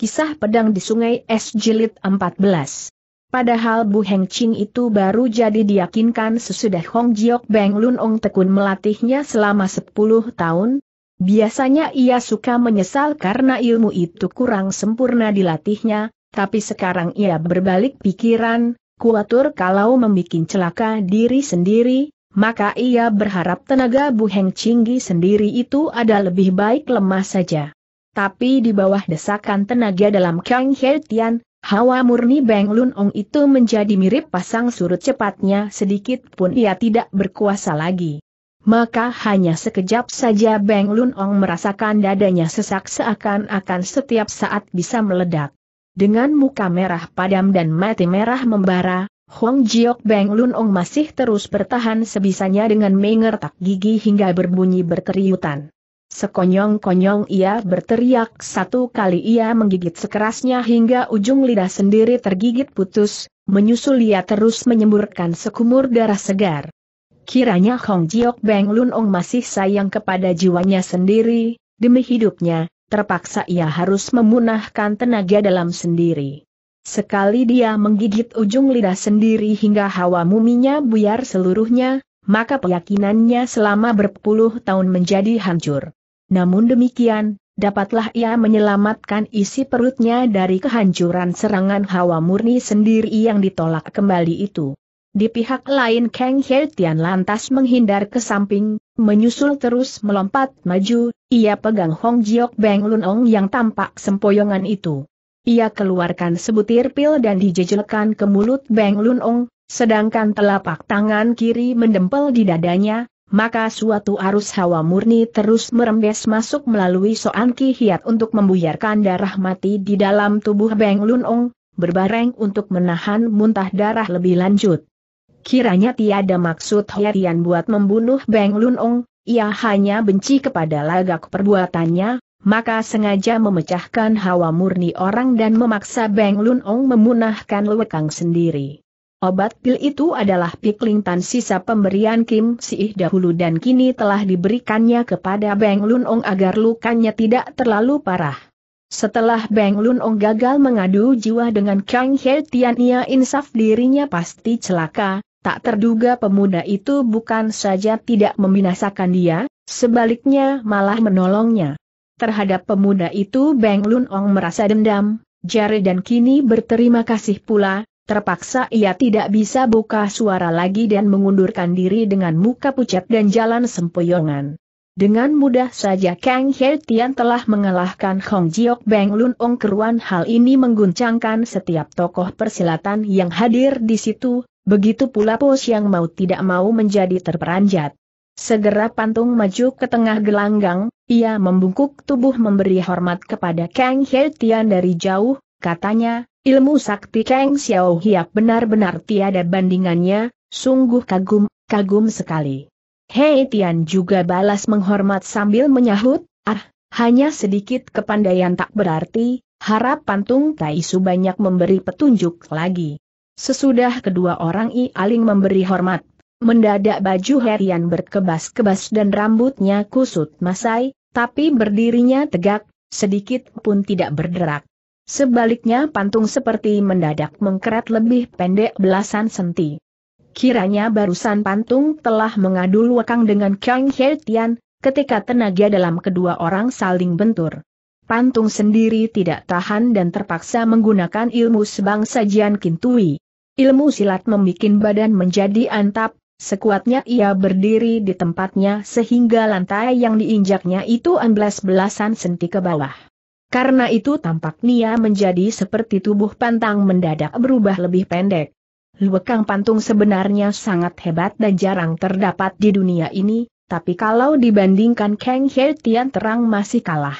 Kisah Pedang di Sungai Es Jilid 14 Padahal Bu Heng Ching itu baru jadi diyakinkan sesudah Hong Jiok Beng Lun Ong Tekun melatihnya selama 10 tahun. Biasanya ia suka menyesal karena ilmu itu kurang sempurna dilatihnya, tapi sekarang ia berbalik pikiran, kuatur kalau membuat celaka diri sendiri, maka ia berharap tenaga Bu Heng Chinggi sendiri itu ada lebih baik lemah saja tapi di bawah desakan tenaga dalam Kang He Tian, hawa murni Beng Lun Ong itu menjadi mirip pasang surut cepatnya sedikit pun ia tidak berkuasa lagi. Maka hanya sekejap saja Beng Lun Ong merasakan dadanya sesak seakan-akan setiap saat bisa meledak. Dengan muka merah padam dan mati merah membara, Huang Jiok Beng Lun Ong masih terus bertahan sebisanya dengan mengertak gigi hingga berbunyi berteriutan. Sekonyong-konyong ia berteriak satu kali ia menggigit sekerasnya hingga ujung lidah sendiri tergigit putus, menyusul ia terus menyemburkan sekumur darah segar. Kiranya Hong Jiok Beng Lun Ong masih sayang kepada jiwanya sendiri, demi hidupnya, terpaksa ia harus memunahkan tenaga dalam sendiri. Sekali dia menggigit ujung lidah sendiri hingga hawa muminya buyar seluruhnya, maka keyakinannya selama berpuluh tahun menjadi hancur. Namun demikian, dapatlah ia menyelamatkan isi perutnya dari kehancuran serangan hawa murni sendiri yang ditolak kembali itu. Di pihak lain Kang Hertian lantas menghindar ke samping, menyusul terus melompat maju, ia pegang Hong Jiok Beng Lun Ong yang tampak sempoyongan itu. Ia keluarkan sebutir pil dan dijejelkan ke mulut Beng Lun Ong, sedangkan telapak tangan kiri mendempel di dadanya, maka suatu arus hawa murni terus merembes masuk melalui Soan Ki Hiat untuk membuyarkan darah mati di dalam tubuh Beng Lun Ong, berbareng untuk menahan muntah darah lebih lanjut. Kiranya tiada maksud Herian buat membunuh Beng Lun Ong, ia hanya benci kepada lagak perbuatannya, maka sengaja memecahkan hawa murni orang dan memaksa Beng Lun Ong memunahkan lewekang sendiri. Obat pil itu adalah tan sisa pemberian Kim Siih dahulu dan kini telah diberikannya kepada Beng Lun Ong agar lukanya tidak terlalu parah. Setelah Beng Lun Ong gagal mengadu jiwa dengan Kang He Tian ia insaf dirinya pasti celaka, tak terduga pemuda itu bukan saja tidak membinasakan dia, sebaliknya malah menolongnya. Terhadap pemuda itu Beng Lun Ong merasa dendam, jari dan kini berterima kasih pula, Terpaksa ia tidak bisa buka suara lagi dan mengundurkan diri dengan muka pucat dan jalan sempoyongan. Dengan mudah saja Kang He Tian telah mengalahkan Hong Jiok Beng Lun Ong Keruan hal ini mengguncangkan setiap tokoh persilatan yang hadir di situ, begitu pula pos yang mau tidak mau menjadi terperanjat. Segera pantung maju ke tengah gelanggang, ia membungkuk tubuh memberi hormat kepada Kang He Tian dari jauh, katanya, Ilmu sakti Kang Xiao Hiap benar-benar tiada bandingannya, sungguh kagum, kagum sekali. Hei Tian juga balas menghormat sambil menyahut, ah, hanya sedikit kepandaian tak berarti, harap Pantung Tai Su banyak memberi petunjuk lagi. Sesudah kedua orang I Aling memberi hormat, mendadak baju Herian berkebas-kebas dan rambutnya kusut masai, tapi berdirinya tegak, sedikit pun tidak berderak. Sebaliknya pantung seperti mendadak mengkeret lebih pendek belasan senti. Kiranya barusan pantung telah mengadu luakang dengan Kang He Tian, ketika tenaga dalam kedua orang saling bentur. Pantung sendiri tidak tahan dan terpaksa menggunakan ilmu sebangsa Jian Kintui. Ilmu silat membuat badan menjadi antap, sekuatnya ia berdiri di tempatnya sehingga lantai yang diinjaknya itu amblas belasan senti ke bawah. Karena itu tampak Nia menjadi seperti tubuh pantang mendadak berubah lebih pendek. Luekang Pantung sebenarnya sangat hebat dan jarang terdapat di dunia ini, tapi kalau dibandingkan Kang He Tian Terang masih kalah.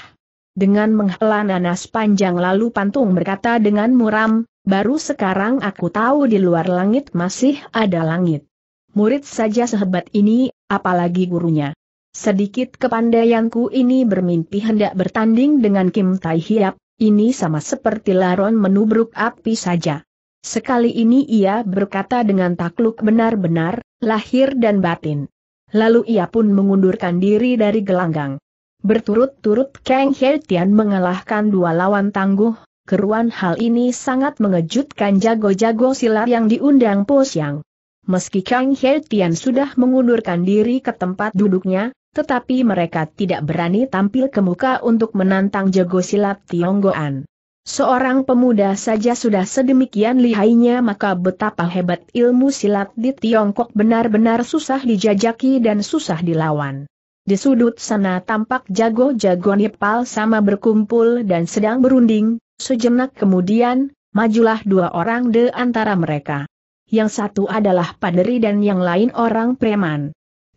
Dengan menghela nanas panjang lalu Pantung berkata dengan muram, baru sekarang aku tahu di luar langit masih ada langit. Murid saja sehebat ini, apalagi gurunya. Sedikit kepandaianku ini bermimpi hendak bertanding dengan Kim Tai Hiap, ini sama seperti laron menubruk api saja. Sekali ini ia berkata dengan takluk benar-benar, lahir dan batin. Lalu ia pun mengundurkan diri dari gelanggang. Berturut-turut Kang He Tian mengalahkan dua lawan tangguh, keruan hal ini sangat mengejutkan jago-jago silat yang diundang Po Siang. Meski Kang He Tian sudah mengundurkan diri ke tempat duduknya, tetapi mereka tidak berani tampil ke muka untuk menantang jago silat Tionggoan. Seorang pemuda saja sudah sedemikian lihainya maka betapa hebat ilmu silat di Tiongkok benar-benar susah dijajaki dan susah dilawan. Di sudut sana tampak jago-jago Nepal sama berkumpul dan sedang berunding, sejenak kemudian, majulah dua orang di antara mereka. Yang satu adalah paderi dan yang lain orang preman.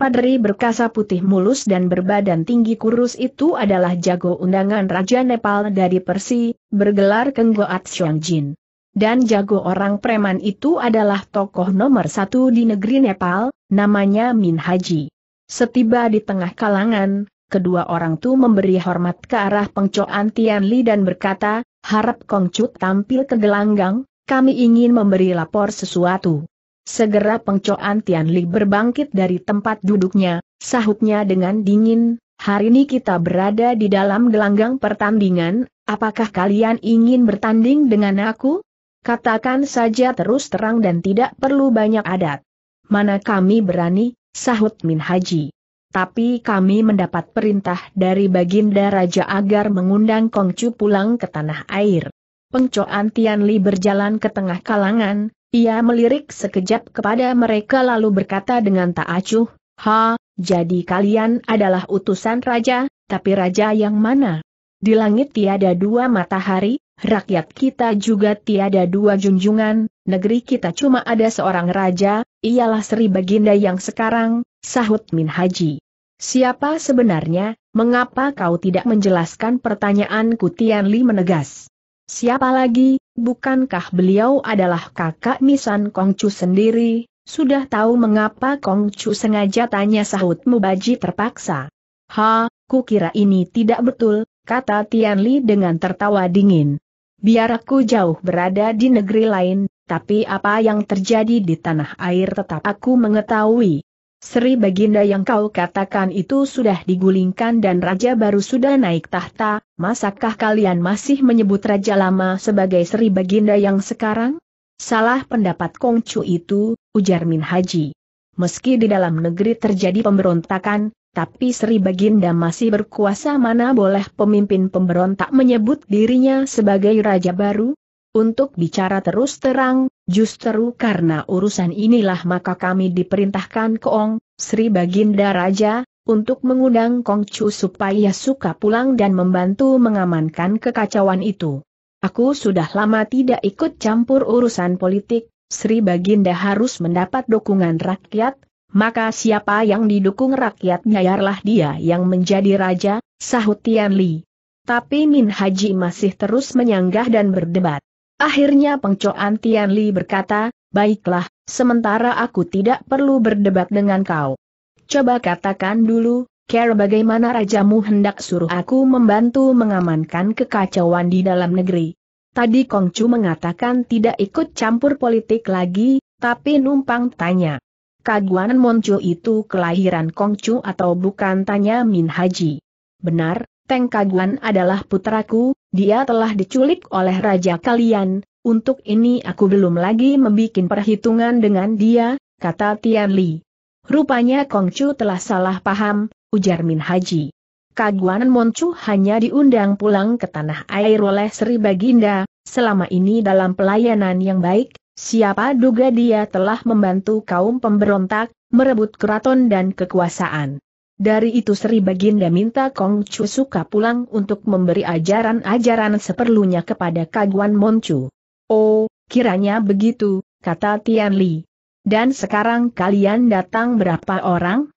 Padri berkasa putih mulus dan berbadan tinggi kurus itu adalah jago undangan Raja Nepal dari Persi, bergelar Kenggoat Xiangjin. Dan jago orang preman itu adalah tokoh nomor satu di negeri Nepal, namanya Min Haji. Setiba di tengah kalangan, kedua orang tu memberi hormat ke arah pengcoan Tian Li dan berkata, harap Kongcut tampil ke gelanggang, kami ingin memberi lapor sesuatu. Segera pengcoan Tian Li berbangkit dari tempat duduknya, sahutnya dengan dingin, hari ini kita berada di dalam gelanggang pertandingan, apakah kalian ingin bertanding dengan aku? Katakan saja terus terang dan tidak perlu banyak adat. Mana kami berani, sahut Min Haji. Tapi kami mendapat perintah dari Baginda Raja agar mengundang Kongcu pulang ke tanah air. Pengcoan Tian Li berjalan ke tengah kalangan, ia melirik sekejap kepada mereka lalu berkata dengan tak acuh, Ha, jadi kalian adalah utusan raja, tapi raja yang mana? Di langit tiada dua matahari, rakyat kita juga tiada dua junjungan, negeri kita cuma ada seorang raja, ialah Sri Baginda yang sekarang, sahut Min Haji. Siapa sebenarnya, mengapa kau tidak menjelaskan pertanyaanku Tian Li menegas? Siapa lagi, bukankah beliau adalah kakak Nisan Kongcu sendiri? Sudah tahu mengapa Kongcu sengaja tanya sahut Mubaji terpaksa. Ha, ku kira ini tidak betul, kata Tianli dengan tertawa dingin. Biar aku jauh berada di negeri lain, tapi apa yang terjadi di tanah air tetap aku mengetahui. Sri Baginda yang kau katakan itu sudah digulingkan dan raja baru sudah naik tahta, masakah kalian masih menyebut raja lama sebagai Sri Baginda yang sekarang? Salah pendapat Kongcu itu, ujar Min Haji. Meski di dalam negeri terjadi pemberontakan, tapi Sri Baginda masih berkuasa mana boleh pemimpin pemberontak menyebut dirinya sebagai raja baru? Untuk bicara terus terang, Justru karena urusan inilah maka kami diperintahkan Ong, Sri Baginda Raja, untuk mengundang Kong Chu supaya suka pulang dan membantu mengamankan kekacauan itu. Aku sudah lama tidak ikut campur urusan politik, Sri Baginda harus mendapat dukungan rakyat, maka siapa yang didukung rakyat nyayarlah dia yang menjadi raja, sahut Tian Li. Tapi Min Haji masih terus menyanggah dan berdebat. Akhirnya pengcoan Tian Li berkata, baiklah, sementara aku tidak perlu berdebat dengan kau. Coba katakan dulu, Care bagaimana rajamu hendak suruh aku membantu mengamankan kekacauan di dalam negeri. Tadi Kongcu mengatakan tidak ikut campur politik lagi, tapi numpang tanya. Kaguanan Moncu itu kelahiran Kongcu atau bukan tanya Min Haji. Benar, Teng Kaguan adalah putraku, dia telah diculik oleh raja kalian, untuk ini aku belum lagi membuat perhitungan dengan dia, kata Tian Li. Rupanya Kongcu telah salah paham, ujar Min Haji. Kaguanan Moncu hanya diundang pulang ke tanah air oleh Sri Baginda, selama ini dalam pelayanan yang baik, siapa duga dia telah membantu kaum pemberontak, merebut keraton dan kekuasaan. Dari itu Sri Baginda minta Kong Chu suka pulang untuk memberi ajaran-ajaran seperlunya kepada Kaguan Moncu. Oh, kiranya begitu, kata Tian Li. Dan sekarang kalian datang berapa orang?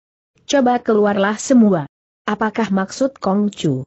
Coba keluarlah semua. Apakah maksud Kong Chu?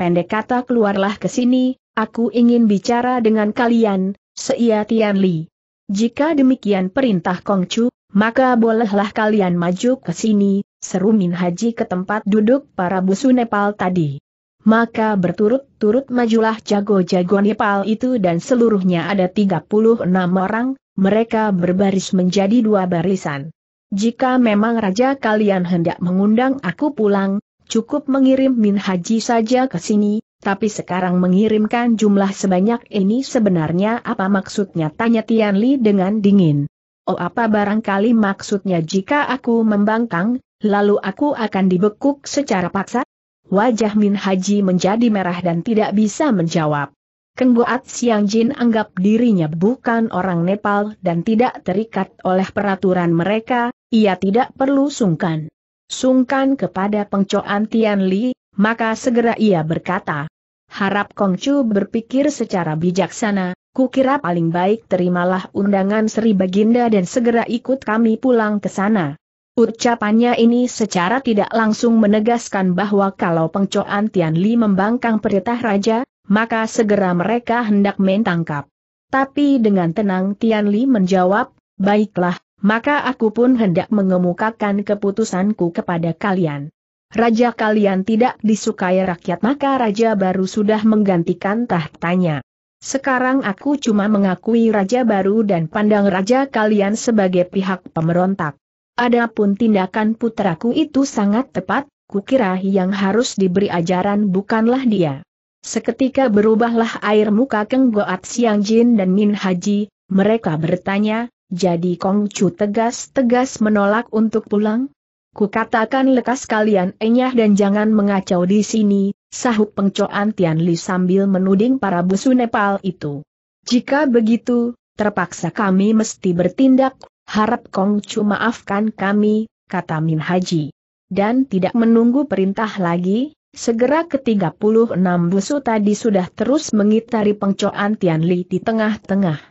Pendek kata keluarlah ke sini, aku ingin bicara dengan kalian, seia Tian Li. Jika demikian perintah Kong Chu, maka bolehlah kalian maju ke sini, seru Min Haji ke tempat duduk para busu Nepal tadi. Maka berturut-turut majulah jago-jago Nepal itu dan seluruhnya ada 36 orang, mereka berbaris menjadi dua barisan. Jika memang raja kalian hendak mengundang aku pulang, cukup mengirim Min Haji saja ke sini, tapi sekarang mengirimkan jumlah sebanyak ini sebenarnya apa maksudnya tanya Tian Li dengan dingin. Oh apa barangkali maksudnya jika aku membangkang, lalu aku akan dibekuk secara paksa? Wajah Min Haji menjadi merah dan tidak bisa menjawab. Kengguat Siang Jin anggap dirinya bukan orang Nepal dan tidak terikat oleh peraturan mereka, ia tidak perlu sungkan. Sungkan kepada pengcoan Tian Li, maka segera ia berkata, Harap Kongcu berpikir secara bijaksana, kukira paling baik terimalah undangan Sri Baginda dan segera ikut kami pulang ke sana. Ucapannya ini secara tidak langsung menegaskan bahwa kalau pengcoan Li membangkang perintah raja, maka segera mereka hendak mentangkap. Tapi dengan tenang Tian Li menjawab, baiklah, maka aku pun hendak mengemukakan keputusanku kepada kalian. Raja kalian tidak disukai rakyat maka raja baru sudah menggantikan tahtanya. Sekarang aku cuma mengakui raja baru dan pandang raja kalian sebagai pihak pemberontak. Adapun tindakan putraku itu sangat tepat, kukira yang harus diberi ajaran bukanlah dia. Seketika berubahlah air muka Keng Goat Siang Jin dan Min Haji, mereka bertanya, jadi Kong Chu tegas-tegas menolak untuk pulang? Kukatakan lekas kalian enyah dan jangan mengacau di sini, sahut pengcoan Tian Li sambil menuding para busu Nepal itu. Jika begitu, terpaksa kami mesti bertindak Harap Kong cuma maafkan kami, kata Min Haji. Dan tidak menunggu perintah lagi, segera ke-36 busu tadi sudah terus mengitari pengcoan Tian Li di tengah-tengah.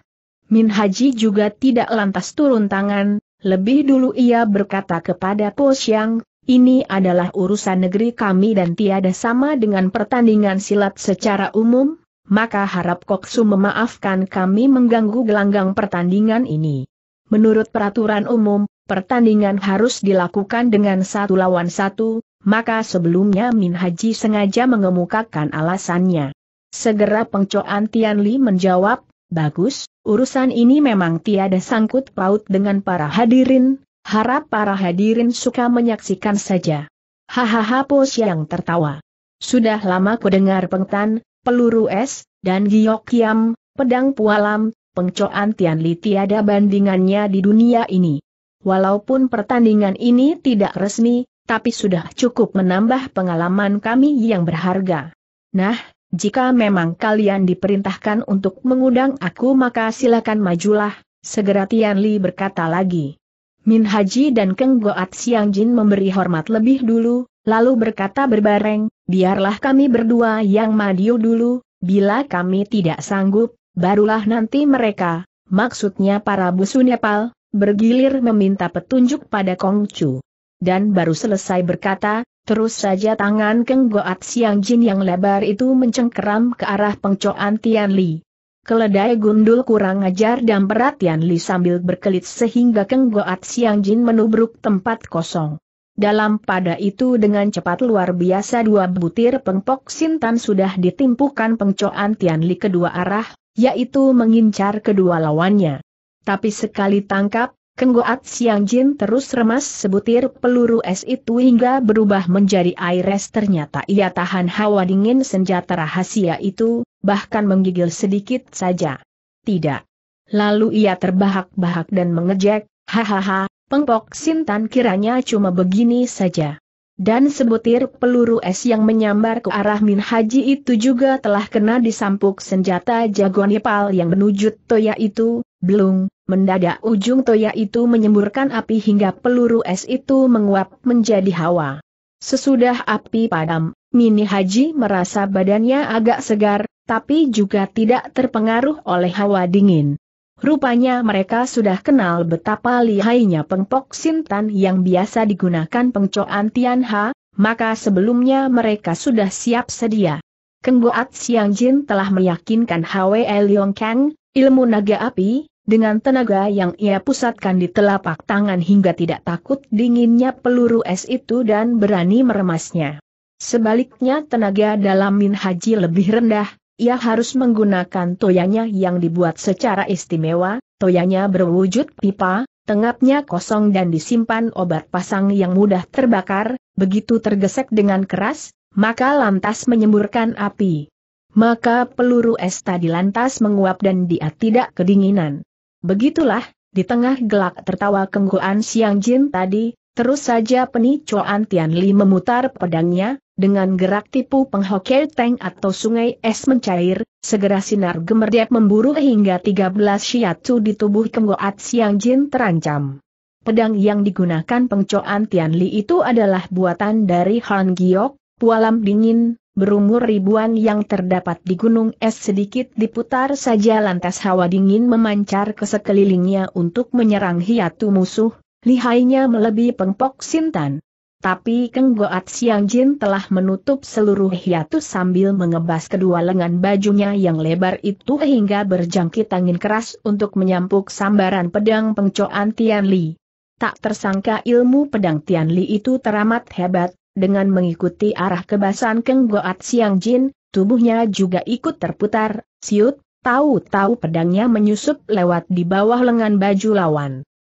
Min Haji juga tidak lantas turun tangan, lebih dulu ia berkata kepada Po Xiang, ini adalah urusan negeri kami dan tiada sama dengan pertandingan silat secara umum, maka harap Koksu memaafkan kami mengganggu gelanggang pertandingan ini. Menurut peraturan umum, pertandingan harus dilakukan dengan satu lawan satu, maka sebelumnya Min Haji sengaja mengemukakan alasannya. Segera pengcoan Tian Li menjawab, Bagus, urusan ini memang tiada sangkut paut dengan para hadirin, harap para hadirin suka menyaksikan saja. Hahaha Po Siang tertawa. Sudah lama ku dengar pengtan, peluru es, dan giok kiam, pedang pualam, pengcoan Tian Li tiada bandingannya di dunia ini. Walaupun pertandingan ini tidak resmi, tapi sudah cukup menambah pengalaman kami yang berharga. Nah, jika memang kalian diperintahkan untuk mengundang aku maka silakan majulah, segera Tian Li berkata lagi. Min Haji dan Keng Goat Siang Jin memberi hormat lebih dulu, lalu berkata berbareng, biarlah kami berdua yang madiu dulu, bila kami tidak sanggup, barulah nanti mereka, maksudnya para busu Nepal, bergilir meminta petunjuk pada Kongcu. Dan baru selesai berkata, terus saja tangan Keng Goat Siang Jin yang lebar itu mencengkeram ke arah pengcoan Tian Li. Keledai gundul kurang ajar dan berat Tian Li sambil berkelit sehingga Keng Goat Siang Jin menubruk tempat kosong. Dalam pada itu dengan cepat luar biasa dua butir pengpok Sintan sudah ditimpukan pengcoan Tian Li kedua arah, yaitu mengincar kedua lawannya. Tapi sekali tangkap, Kenggoat Siang Jin terus remas sebutir peluru es itu hingga berubah menjadi air es ternyata ia tahan hawa dingin senjata rahasia itu, bahkan menggigil sedikit saja. Tidak. Lalu ia terbahak-bahak dan mengejek, hahaha, pengpok Sintan kiranya cuma begini saja. Dan sebutir peluru es yang menyambar ke arah Min Haji itu juga telah kena disampuk senjata jagoan Nepal yang menuju Toya itu, belum, mendadak ujung Toya itu menyemburkan api hingga peluru es itu menguap menjadi hawa. Sesudah api padam, Min Haji merasa badannya agak segar, tapi juga tidak terpengaruh oleh hawa dingin. Rupanya mereka sudah kenal betapa lihainya pengpok Sintan yang biasa digunakan pengcoan Tianha, maka sebelumnya mereka sudah siap sedia. Kengboat Siang Jin telah meyakinkan Hwe Leong Kang, ilmu naga api, dengan tenaga yang ia pusatkan di telapak tangan hingga tidak takut dinginnya peluru es itu dan berani meremasnya. Sebaliknya tenaga dalam Min Haji lebih rendah, ia harus menggunakan toyanya yang dibuat secara istimewa, toyanya berwujud pipa, tengapnya kosong dan disimpan obat pasang yang mudah terbakar, begitu tergesek dengan keras, maka lantas menyemburkan api. Maka peluru es tadi lantas menguap dan dia tidak kedinginan. Begitulah, di tengah gelak tertawa kenggoan Siang Jin tadi, terus saja Coan Tian Li memutar pedangnya, dengan gerak tipu penghokir tank atau sungai es mencair, segera sinar gemerdek memburu hingga 13 shiatsu di tubuh Kenggoat Siang Jin terancam. Pedang yang digunakan pengcoan Tianli itu adalah buatan dari Han Giok, pualam dingin, berumur ribuan yang terdapat di gunung es sedikit diputar saja lantas hawa dingin memancar ke sekelilingnya untuk menyerang hiatu musuh, lihainya melebihi pengpok Sintan. Tapi Keng Goat Siang Jin telah menutup seluruh hiatus sambil mengebas kedua lengan bajunya yang lebar itu hingga berjangkit angin keras untuk menyampuk sambaran pedang pengcoan Tian Li. Tak tersangka ilmu pedang Tian Li itu teramat hebat, dengan mengikuti arah kebasan Keng Goat Siang Jin, tubuhnya juga ikut terputar, siut, tahu-tahu pedangnya menyusup lewat di bawah lengan baju lawan.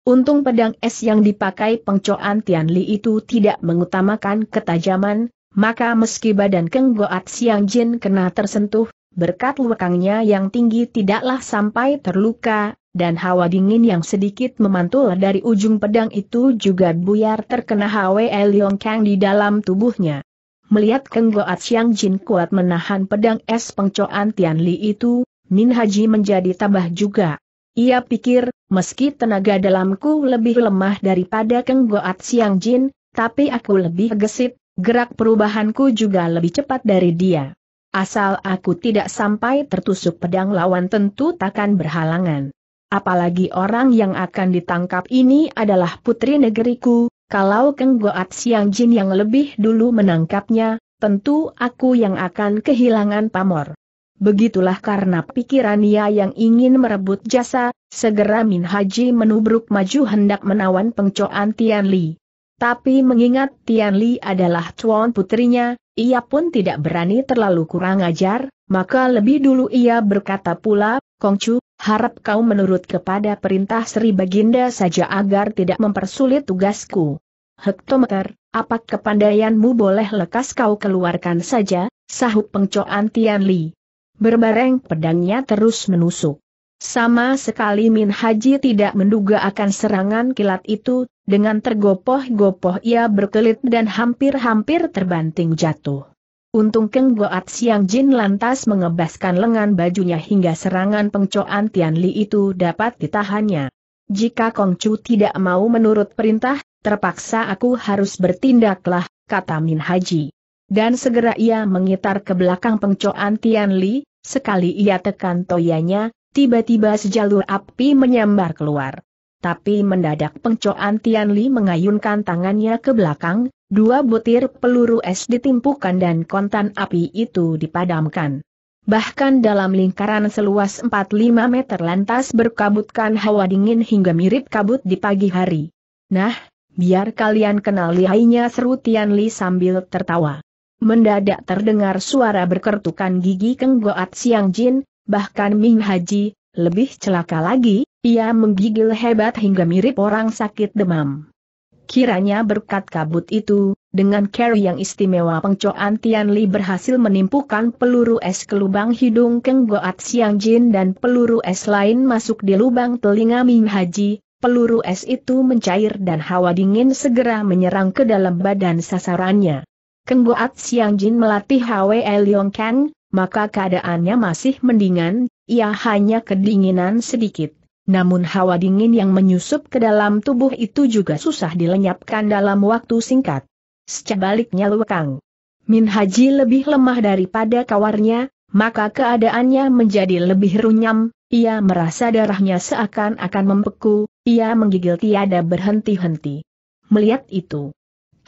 Untung pedang es yang dipakai pengcoan Tianli itu tidak mengutamakan ketajaman, maka meski badan Keng Goat Siang Jin kena tersentuh, berkat lekangnya yang tinggi tidaklah sampai terluka, dan hawa dingin yang sedikit memantul dari ujung pedang itu juga buyar terkena Hwe Liong Kang di dalam tubuhnya. Melihat Keng Goat Siang Jin kuat menahan pedang es pengcoan Tianli itu, Min Haji menjadi tabah juga. Ia pikir, meski tenaga dalamku lebih lemah daripada Keng Goat Siang Jin, tapi aku lebih gesit, gerak perubahanku juga lebih cepat dari dia. Asal aku tidak sampai tertusuk pedang lawan tentu takkan berhalangan. Apalagi orang yang akan ditangkap ini adalah putri negeriku, kalau Keng Goat Siang Jin yang lebih dulu menangkapnya, tentu aku yang akan kehilangan pamor. Begitulah karena pikiran ia yang ingin merebut jasa, segera Min Haji menubruk maju hendak menawan pengcoan Tian Li. Tapi mengingat Tian Li adalah tuan putrinya, ia pun tidak berani terlalu kurang ajar, maka lebih dulu ia berkata pula, Kongcu, harap kau menurut kepada perintah Sri Baginda saja agar tidak mempersulit tugasku. Hektometer, apa kepandaianmu boleh lekas kau keluarkan saja, sahut pengcoan Tian Li. Berbareng pedangnya terus menusuk. Sama sekali Min Haji tidak menduga akan serangan kilat itu, dengan tergopoh-gopoh ia berkelit dan hampir-hampir terbanting jatuh. Untung Keng Goat Siang Jin lantas mengebaskan lengan bajunya hingga serangan pengcoan Tian Li itu dapat ditahannya. Jika Kong Chu tidak mau menurut perintah, terpaksa aku harus bertindaklah, kata Min Haji. Dan segera ia mengitar ke belakang pengcoan Tian Li, Sekali ia tekan toyanya, tiba-tiba sejalur api menyambar keluar. Tapi mendadak pengcoan Tian Li mengayunkan tangannya ke belakang, dua butir peluru es ditimpukan dan kontan api itu dipadamkan. Bahkan dalam lingkaran seluas 45 meter lantas berkabutkan hawa dingin hingga mirip kabut di pagi hari. Nah, biar kalian kenal lihainya seru Tian Li sambil tertawa. Mendadak terdengar suara berkertukan gigi kenggoat Siang Jin, bahkan Ming Haji, lebih celaka lagi, ia menggigil hebat hingga mirip orang sakit demam. Kiranya berkat kabut itu, dengan care yang istimewa pengcoan Tian berhasil menimpukan peluru es ke lubang hidung kenggoat Siang Jin dan peluru es lain masuk di lubang telinga Ming Haji, peluru es itu mencair dan hawa dingin segera menyerang ke dalam badan sasarannya. Keng Siang Jin melatih Hwe Leong Kang, maka keadaannya masih mendingan, ia hanya kedinginan sedikit. Namun hawa dingin yang menyusup ke dalam tubuh itu juga susah dilenyapkan dalam waktu singkat. Sebaliknya Kang, Min Haji lebih lemah daripada kawarnya, maka keadaannya menjadi lebih runyam, ia merasa darahnya seakan-akan membeku, ia menggigil tiada berhenti-henti. Melihat itu,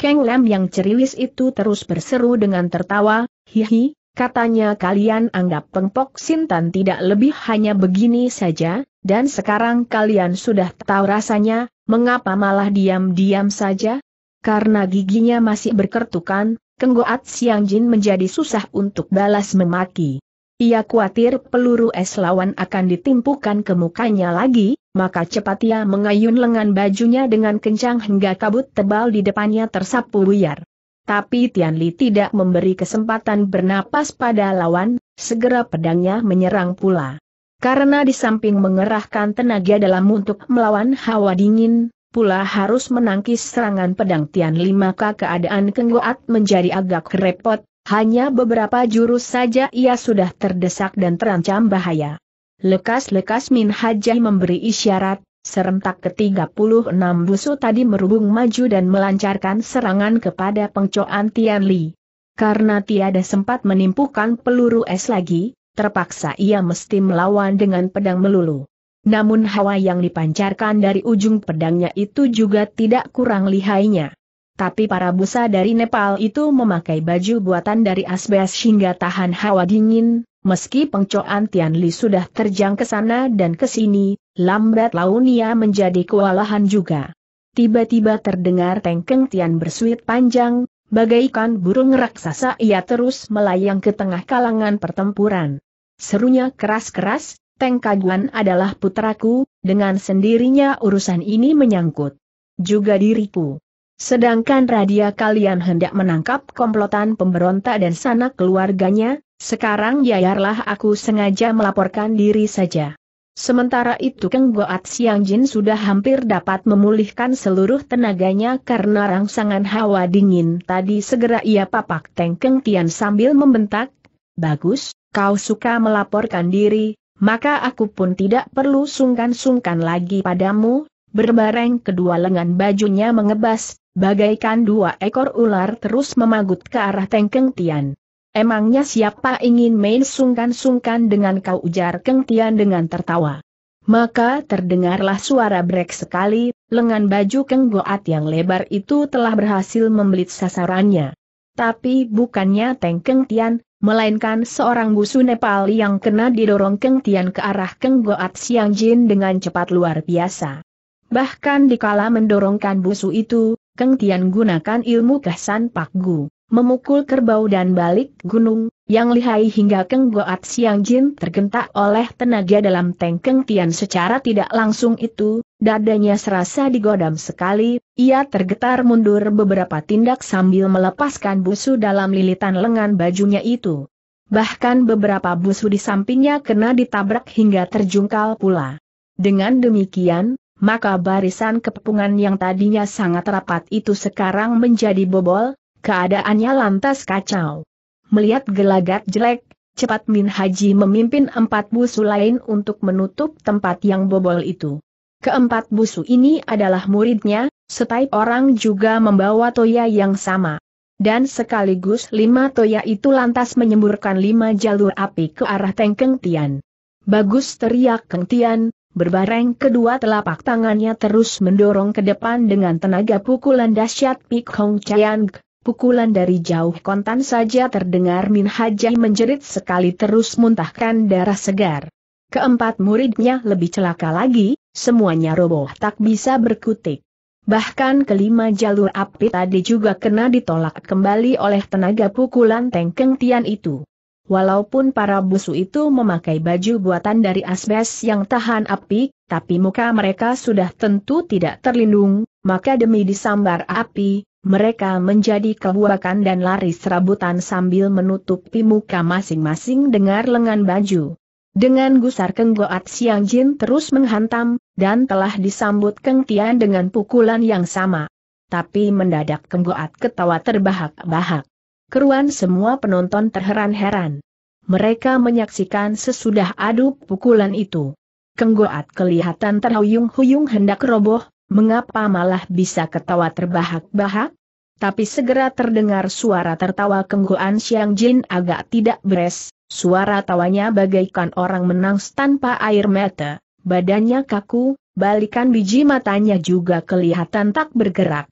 Keng Lam yang ceriwis itu terus berseru dengan tertawa, hihi, katanya kalian anggap pengpok Sintan tidak lebih hanya begini saja, dan sekarang kalian sudah tahu rasanya, mengapa malah diam-diam saja? Karena giginya masih berkertukan, Kenggoat Siang Jin menjadi susah untuk balas memaki. Ia khawatir peluru es lawan akan ditimpukan ke mukanya lagi, maka cepat ia mengayun lengan bajunya dengan kencang hingga kabut tebal di depannya tersapu buyar. Tapi Tian Li tidak memberi kesempatan bernapas pada lawan, segera pedangnya menyerang pula. Karena di samping mengerahkan tenaga dalam untuk melawan hawa dingin, pula harus menangkis serangan pedang Tian Li maka keadaan Kenggoat menjadi agak repot, hanya beberapa jurus saja ia sudah terdesak dan terancam bahaya. Lekas-lekas Min Hajai memberi isyarat, serentak ke-36 busu tadi merubung maju dan melancarkan serangan kepada pengcoan Tian Li. Karena tiada sempat menimpukan peluru es lagi, terpaksa ia mesti melawan dengan pedang melulu. Namun hawa yang dipancarkan dari ujung pedangnya itu juga tidak kurang lihainya. Tapi para busa dari Nepal itu memakai baju buatan dari asbes hingga tahan hawa dingin, meski pengcoan Tian Li sudah terjang ke sana dan ke sini, lambat laun ia menjadi kewalahan juga. Tiba-tiba terdengar tengkeng Tian bersuit panjang, bagaikan burung raksasa ia terus melayang ke tengah kalangan pertempuran. Serunya keras-keras, Teng Kaguan adalah putraku, dengan sendirinya urusan ini menyangkut juga diriku. Sedangkan radia kalian hendak menangkap komplotan pemberontak dan sanak keluarganya, sekarang yayarlah aku sengaja melaporkan diri saja. Sementara itu Keng Goat Siang Jin sudah hampir dapat memulihkan seluruh tenaganya karena rangsangan hawa dingin tadi segera ia papak tengkeng Tian sambil membentak, Bagus, kau suka melaporkan diri, maka aku pun tidak perlu sungkan-sungkan lagi padamu, berbareng kedua lengan bajunya mengebas, bagaikan dua ekor ular terus memagut ke arah Tengkeng Tian. Emangnya siapa ingin main sungkan-sungkan dengan kau ujar Keng Tian dengan tertawa. Maka terdengarlah suara brek sekali, lengan baju Keng Goat yang lebar itu telah berhasil membelit sasarannya. Tapi bukannya Teng Keng Tian, melainkan seorang busu Nepal yang kena didorong Keng Tian ke arah Keng Goat Siang Jin dengan cepat luar biasa. Bahkan dikala mendorongkan busu itu, Keng Tian gunakan ilmu Kahsan Pak Gu, memukul kerbau dan balik gunung, yang lihai hingga Keng Goat Siang Jin tergentak oleh tenaga dalam tank Keng Tian secara tidak langsung itu, dadanya serasa digodam sekali, ia tergetar mundur beberapa tindak sambil melepaskan busu dalam lilitan lengan bajunya itu. Bahkan beberapa busu di sampingnya kena ditabrak hingga terjungkal pula. Dengan demikian, maka barisan kepungan yang tadinya sangat rapat itu sekarang menjadi bobol, keadaannya lantas kacau. Melihat gelagat jelek, cepat Min Haji memimpin empat busu lain untuk menutup tempat yang bobol itu. Keempat busu ini adalah muridnya, setiap orang juga membawa toya yang sama. Dan sekaligus lima toya itu lantas menyemburkan lima jalur api ke arah Tengkeng Tian. Bagus teriak Keng Tian, Berbareng kedua telapak tangannya terus mendorong ke depan dengan tenaga pukulan dahsyat Pik Hong Chiang. Pukulan dari jauh kontan saja terdengar Min Hajai menjerit sekali terus muntahkan darah segar. Keempat muridnya lebih celaka lagi, semuanya roboh tak bisa berkutik. Bahkan kelima jalur api tadi juga kena ditolak kembali oleh tenaga pukulan Tengkeng Tian itu. Walaupun para busu itu memakai baju buatan dari asbes yang tahan api, tapi muka mereka sudah tentu tidak terlindung, maka demi disambar api, mereka menjadi kebuakan dan lari serabutan sambil menutupi muka masing-masing dengan lengan baju. Dengan gusar kenggoat Siang Jin terus menghantam, dan telah disambut kengtian dengan pukulan yang sama. Tapi mendadak kenggoat ketawa terbahak-bahak keruan semua penonton terheran-heran. Mereka menyaksikan sesudah adu pukulan itu. Kenggoat kelihatan terhuyung-huyung hendak roboh, mengapa malah bisa ketawa terbahak-bahak? Tapi segera terdengar suara tertawa Kenggoan Siang Jin agak tidak beres, suara tawanya bagaikan orang menang tanpa air mata, badannya kaku, balikan biji matanya juga kelihatan tak bergerak.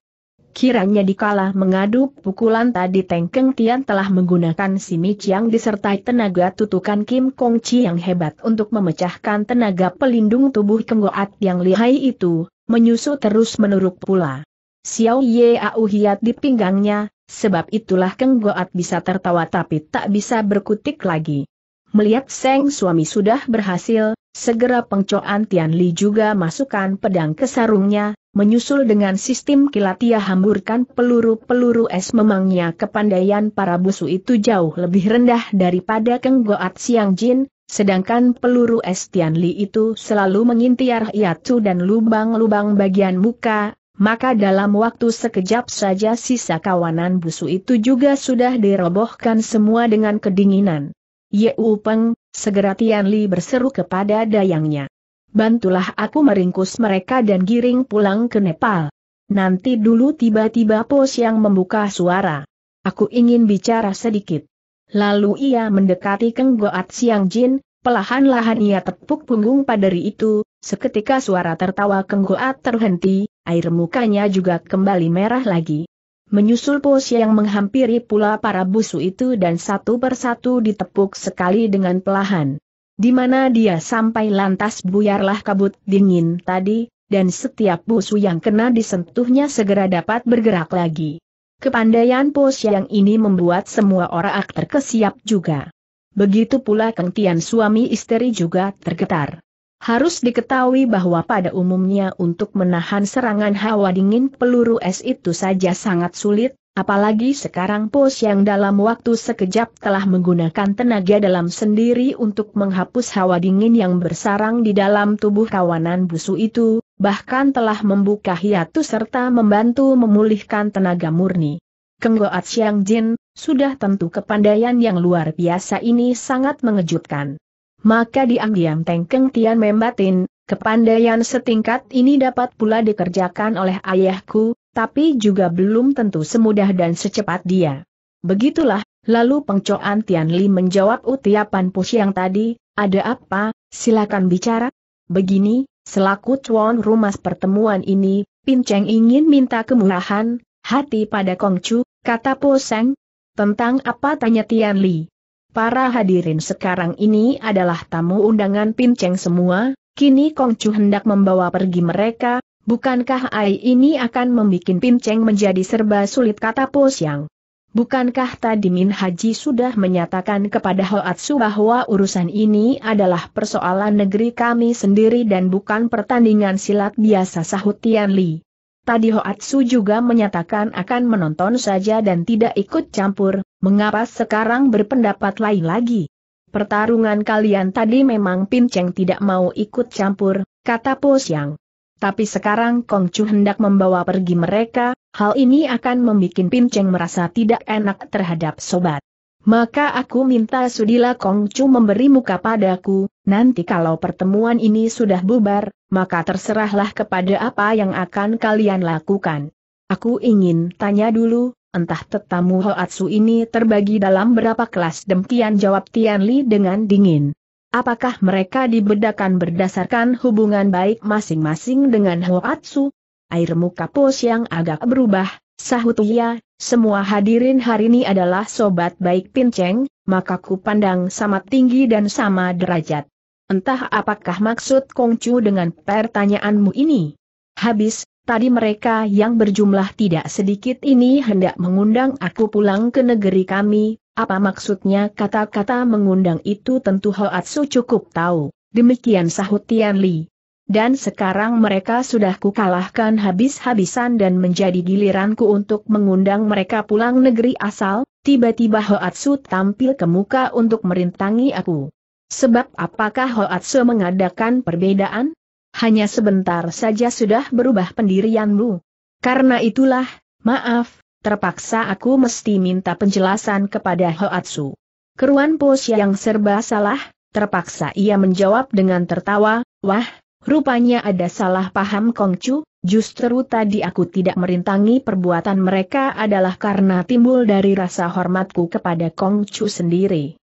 Kiranya dikala mengadu pukulan tadi Tengkeng Tian telah menggunakan Simi Chiang disertai tenaga tutukan Kim Kong Chi yang hebat untuk memecahkan tenaga pelindung tubuh Kenggoat yang lihai itu, menyusu terus menurut pula. Xiao Ye Au Hiat di pinggangnya, sebab itulah Kenggoat bisa tertawa tapi tak bisa berkutik lagi. Melihat Seng suami sudah berhasil, segera pengcoan Tian Li juga masukkan pedang ke sarungnya, menyusul dengan sistem kilat ia hamburkan peluru-peluru es memangnya kepandaian para busu itu jauh lebih rendah daripada Keng Goat Siang Jin, sedangkan peluru es Tian Li itu selalu mengintiar hiatu dan lubang-lubang bagian muka, maka dalam waktu sekejap saja sisa kawanan busu itu juga sudah dirobohkan semua dengan kedinginan. Yeu Peng, segera Tian Li berseru kepada dayangnya bantulah aku meringkus mereka dan giring pulang ke Nepal. Nanti dulu tiba-tiba pos yang membuka suara. Aku ingin bicara sedikit. Lalu ia mendekati Keng Goat Siang Jin, pelahan-lahan ia tepuk punggung paderi itu, seketika suara tertawa Keng Goat terhenti, air mukanya juga kembali merah lagi. Menyusul pos yang menghampiri pula para busu itu dan satu persatu ditepuk sekali dengan pelahan. Di mana dia sampai lantas buyarlah kabut dingin tadi, dan setiap busu yang kena disentuhnya segera dapat bergerak lagi. Kepandaian pos yang ini membuat semua orang kesiap juga. Begitu pula kentian suami istri juga tergetar. Harus diketahui bahwa pada umumnya untuk menahan serangan hawa dingin peluru es itu saja sangat sulit, Apalagi sekarang pos yang dalam waktu sekejap telah menggunakan tenaga dalam sendiri untuk menghapus hawa dingin yang bersarang di dalam tubuh kawanan busu itu, bahkan telah membuka hiatus serta membantu memulihkan tenaga murni. Kenggoat Siang Jin, sudah tentu kepandaian yang luar biasa ini sangat mengejutkan. Maka diam-diam Tengkeng Tian membatin, kepandaian setingkat ini dapat pula dikerjakan oleh ayahku, tapi juga belum tentu semudah dan secepat dia. Begitulah, lalu pengcoan Tian Li menjawab utiapan yang tadi, ada apa, silakan bicara. Begini, selaku tuan rumah pertemuan ini, Pin Cheng ingin minta kemurahan, hati pada Kong Chu, kata Po Seng. Tentang apa tanya Tian Li? Para hadirin sekarang ini adalah tamu undangan Pin Cheng semua, kini Kong Chu hendak membawa pergi mereka, Bukankah Ai ini akan membuat Pinceng menjadi serba sulit kata Po Siang? Bukankah tadi Min Haji sudah menyatakan kepada Hoatsu bahwa urusan ini adalah persoalan negeri kami sendiri dan bukan pertandingan silat biasa sahut Tian Li. Tadi Hoatsu juga menyatakan akan menonton saja dan tidak ikut campur, mengapa sekarang berpendapat lain lagi? Pertarungan kalian tadi memang Pinceng tidak mau ikut campur, kata Po Siang tapi sekarang Kongcu hendak membawa pergi mereka, hal ini akan membuat Pin Cheng merasa tidak enak terhadap sobat. Maka aku minta sudilah Kongcu Chu memberi muka padaku, nanti kalau pertemuan ini sudah bubar, maka terserahlah kepada apa yang akan kalian lakukan. Aku ingin tanya dulu, entah tetamu Hoatsu ini terbagi dalam berapa kelas demikian jawab Tian Li dengan dingin. Apakah mereka dibedakan berdasarkan hubungan baik masing-masing dengan Hoatsu? Air muka pos yang agak berubah, sahut Uya, semua hadirin hari ini adalah sobat baik Pinceng, maka ku pandang sama tinggi dan sama derajat. Entah apakah maksud Kongcu dengan pertanyaanmu ini. Habis, tadi mereka yang berjumlah tidak sedikit ini hendak mengundang aku pulang ke negeri kami, apa maksudnya kata-kata mengundang itu tentu Hoatsu cukup tahu, demikian sahut Tian Li. Dan sekarang mereka sudah kukalahkan habis-habisan dan menjadi giliranku untuk mengundang mereka pulang negeri asal, tiba-tiba Hoatsu tampil ke muka untuk merintangi aku. Sebab apakah Hoatsu mengadakan perbedaan? Hanya sebentar saja sudah berubah pendirianmu. Karena itulah, maaf, terpaksa aku mesti minta penjelasan kepada Hoatsu. Keruan pos yang serba salah, terpaksa ia menjawab dengan tertawa, wah, rupanya ada salah paham Kongcu, justru tadi aku tidak merintangi perbuatan mereka adalah karena timbul dari rasa hormatku kepada Kongcu sendiri.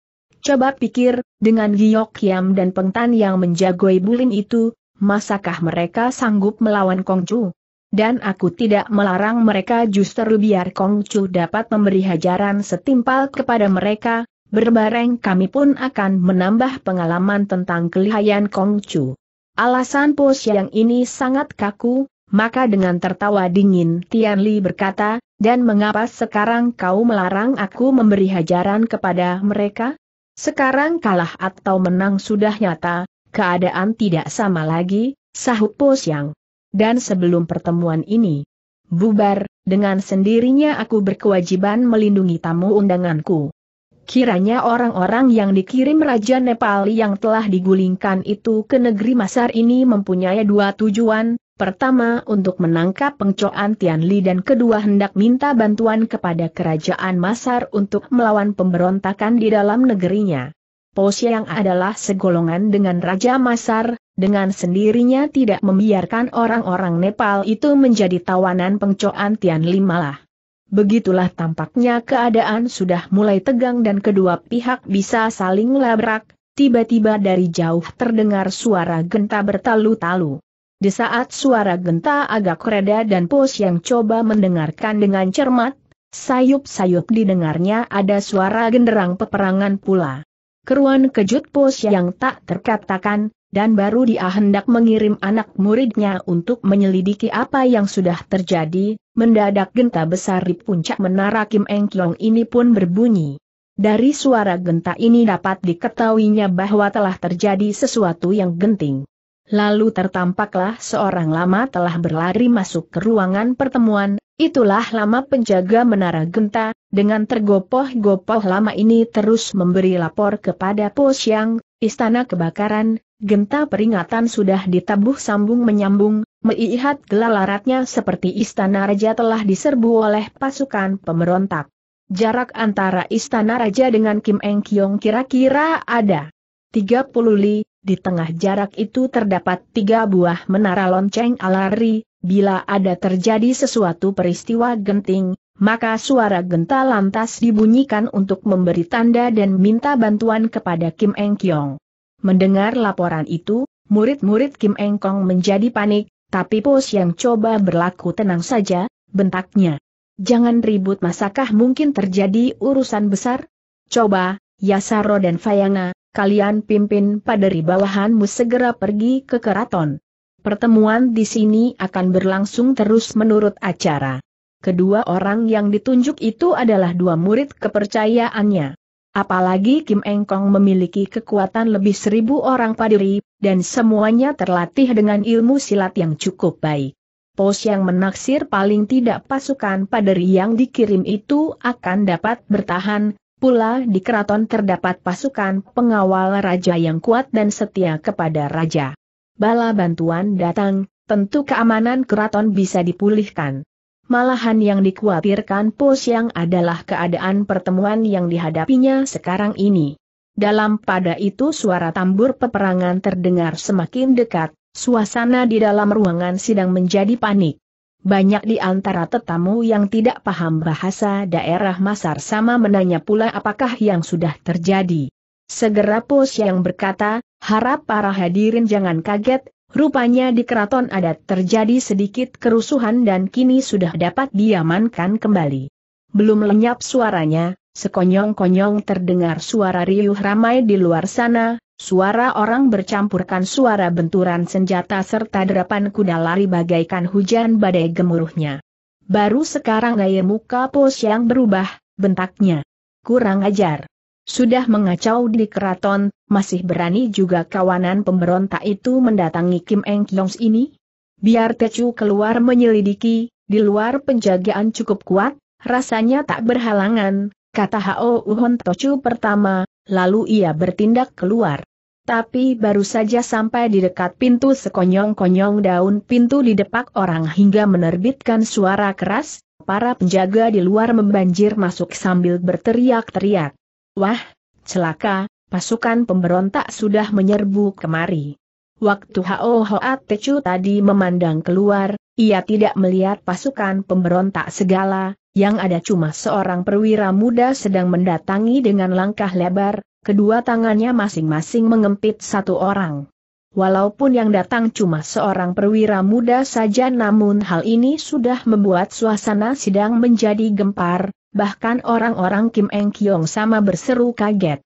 Coba pikir, dengan Giyok Yam dan Pengtan yang menjagoi Bulin itu, masakah mereka sanggup melawan Kongcu? Dan aku tidak melarang mereka justru biar Kong Chu dapat memberi hajaran setimpal kepada mereka, berbareng kami pun akan menambah pengalaman tentang kelihayan Kong Chu. Alasan pos yang ini sangat kaku, maka dengan tertawa dingin Tian Li berkata, dan mengapa sekarang kau melarang aku memberi hajaran kepada mereka? Sekarang kalah atau menang sudah nyata, keadaan tidak sama lagi, sahut pos yang. Dan sebelum pertemuan ini, bubar, dengan sendirinya aku berkewajiban melindungi tamu undanganku. Kiranya orang-orang yang dikirim Raja Nepal yang telah digulingkan itu ke negeri Masar ini mempunyai dua tujuan, pertama untuk menangkap pengcoan Tianli dan kedua hendak minta bantuan kepada kerajaan Masar untuk melawan pemberontakan di dalam negerinya. Posyang adalah segolongan dengan Raja Masar, dengan sendirinya tidak membiarkan orang-orang Nepal itu menjadi tawanan pengcoan Tian Limalah. Begitulah tampaknya keadaan sudah mulai tegang dan kedua pihak bisa saling labrak, tiba-tiba dari jauh terdengar suara genta bertalu-talu. Di saat suara genta agak reda dan pos yang coba mendengarkan dengan cermat, sayup-sayup didengarnya ada suara genderang peperangan pula. Keruan kejut pos yang tak terkatakan, dan baru dia hendak mengirim anak muridnya untuk menyelidiki apa yang sudah terjadi, mendadak genta besar di puncak menara Kim Eng Kiong ini pun berbunyi. Dari suara genta ini dapat diketahuinya bahwa telah terjadi sesuatu yang genting. Lalu tertampaklah seorang lama telah berlari masuk ke ruangan pertemuan, itulah lama penjaga menara genta, dengan tergopoh-gopoh lama ini terus memberi lapor kepada Po Siang, istana kebakaran, Genta peringatan sudah ditabuh sambung menyambung, melihat gelalaratnya seperti istana raja telah diserbu oleh pasukan pemberontak. Jarak antara istana raja dengan Kim Eng Kiong kira-kira ada 30 li, di tengah jarak itu terdapat tiga buah menara lonceng alari, bila ada terjadi sesuatu peristiwa genting, maka suara genta lantas dibunyikan untuk memberi tanda dan minta bantuan kepada Kim Eng Kiong. Mendengar laporan itu, murid-murid Kim Engkong menjadi panik, tapi Pos yang coba berlaku tenang saja, bentaknya. Jangan ribut masakah mungkin terjadi urusan besar? Coba, Yasaro dan Fayanga, kalian pimpin pada bawahanmu segera pergi ke keraton. Pertemuan di sini akan berlangsung terus menurut acara. Kedua orang yang ditunjuk itu adalah dua murid kepercayaannya. Apalagi Kim Engkong memiliki kekuatan lebih seribu orang padiri, dan semuanya terlatih dengan ilmu silat yang cukup baik. Pos yang menaksir paling tidak pasukan padiri yang dikirim itu akan dapat bertahan, pula di keraton terdapat pasukan pengawal raja yang kuat dan setia kepada raja. Bala bantuan datang, tentu keamanan keraton bisa dipulihkan. Malahan yang dikhawatirkan pos yang adalah keadaan pertemuan yang dihadapinya sekarang ini. Dalam pada itu suara tambur peperangan terdengar semakin dekat, suasana di dalam ruangan sidang menjadi panik. Banyak di antara tetamu yang tidak paham bahasa daerah Masar sama menanya pula apakah yang sudah terjadi. Segera Pos yang berkata, harap para hadirin jangan kaget, Rupanya di keraton adat terjadi sedikit kerusuhan dan kini sudah dapat diamankan kembali. Belum lenyap suaranya, sekonyong-konyong terdengar suara riuh ramai di luar sana, suara orang bercampurkan suara benturan senjata serta derapan kuda lari bagaikan hujan badai gemuruhnya. Baru sekarang gaya muka pos yang berubah, bentaknya. Kurang ajar sudah mengacau di keraton, masih berani juga kawanan pemberontak itu mendatangi Kim Eng Kiong ini? Biar Tecu keluar menyelidiki, di luar penjagaan cukup kuat, rasanya tak berhalangan, kata Hao Uhon Tocu pertama, lalu ia bertindak keluar. Tapi baru saja sampai di dekat pintu sekonyong-konyong daun pintu didepak orang hingga menerbitkan suara keras, para penjaga di luar membanjir masuk sambil berteriak-teriak. Wah, celaka, pasukan pemberontak sudah menyerbu kemari. Waktu Hao Hoa Tecu tadi memandang keluar, ia tidak melihat pasukan pemberontak segala, yang ada cuma seorang perwira muda sedang mendatangi dengan langkah lebar, kedua tangannya masing-masing mengempit satu orang. Walaupun yang datang cuma seorang perwira muda saja namun hal ini sudah membuat suasana sidang menjadi gempar, bahkan orang-orang Kim Eng Kiong sama berseru kaget.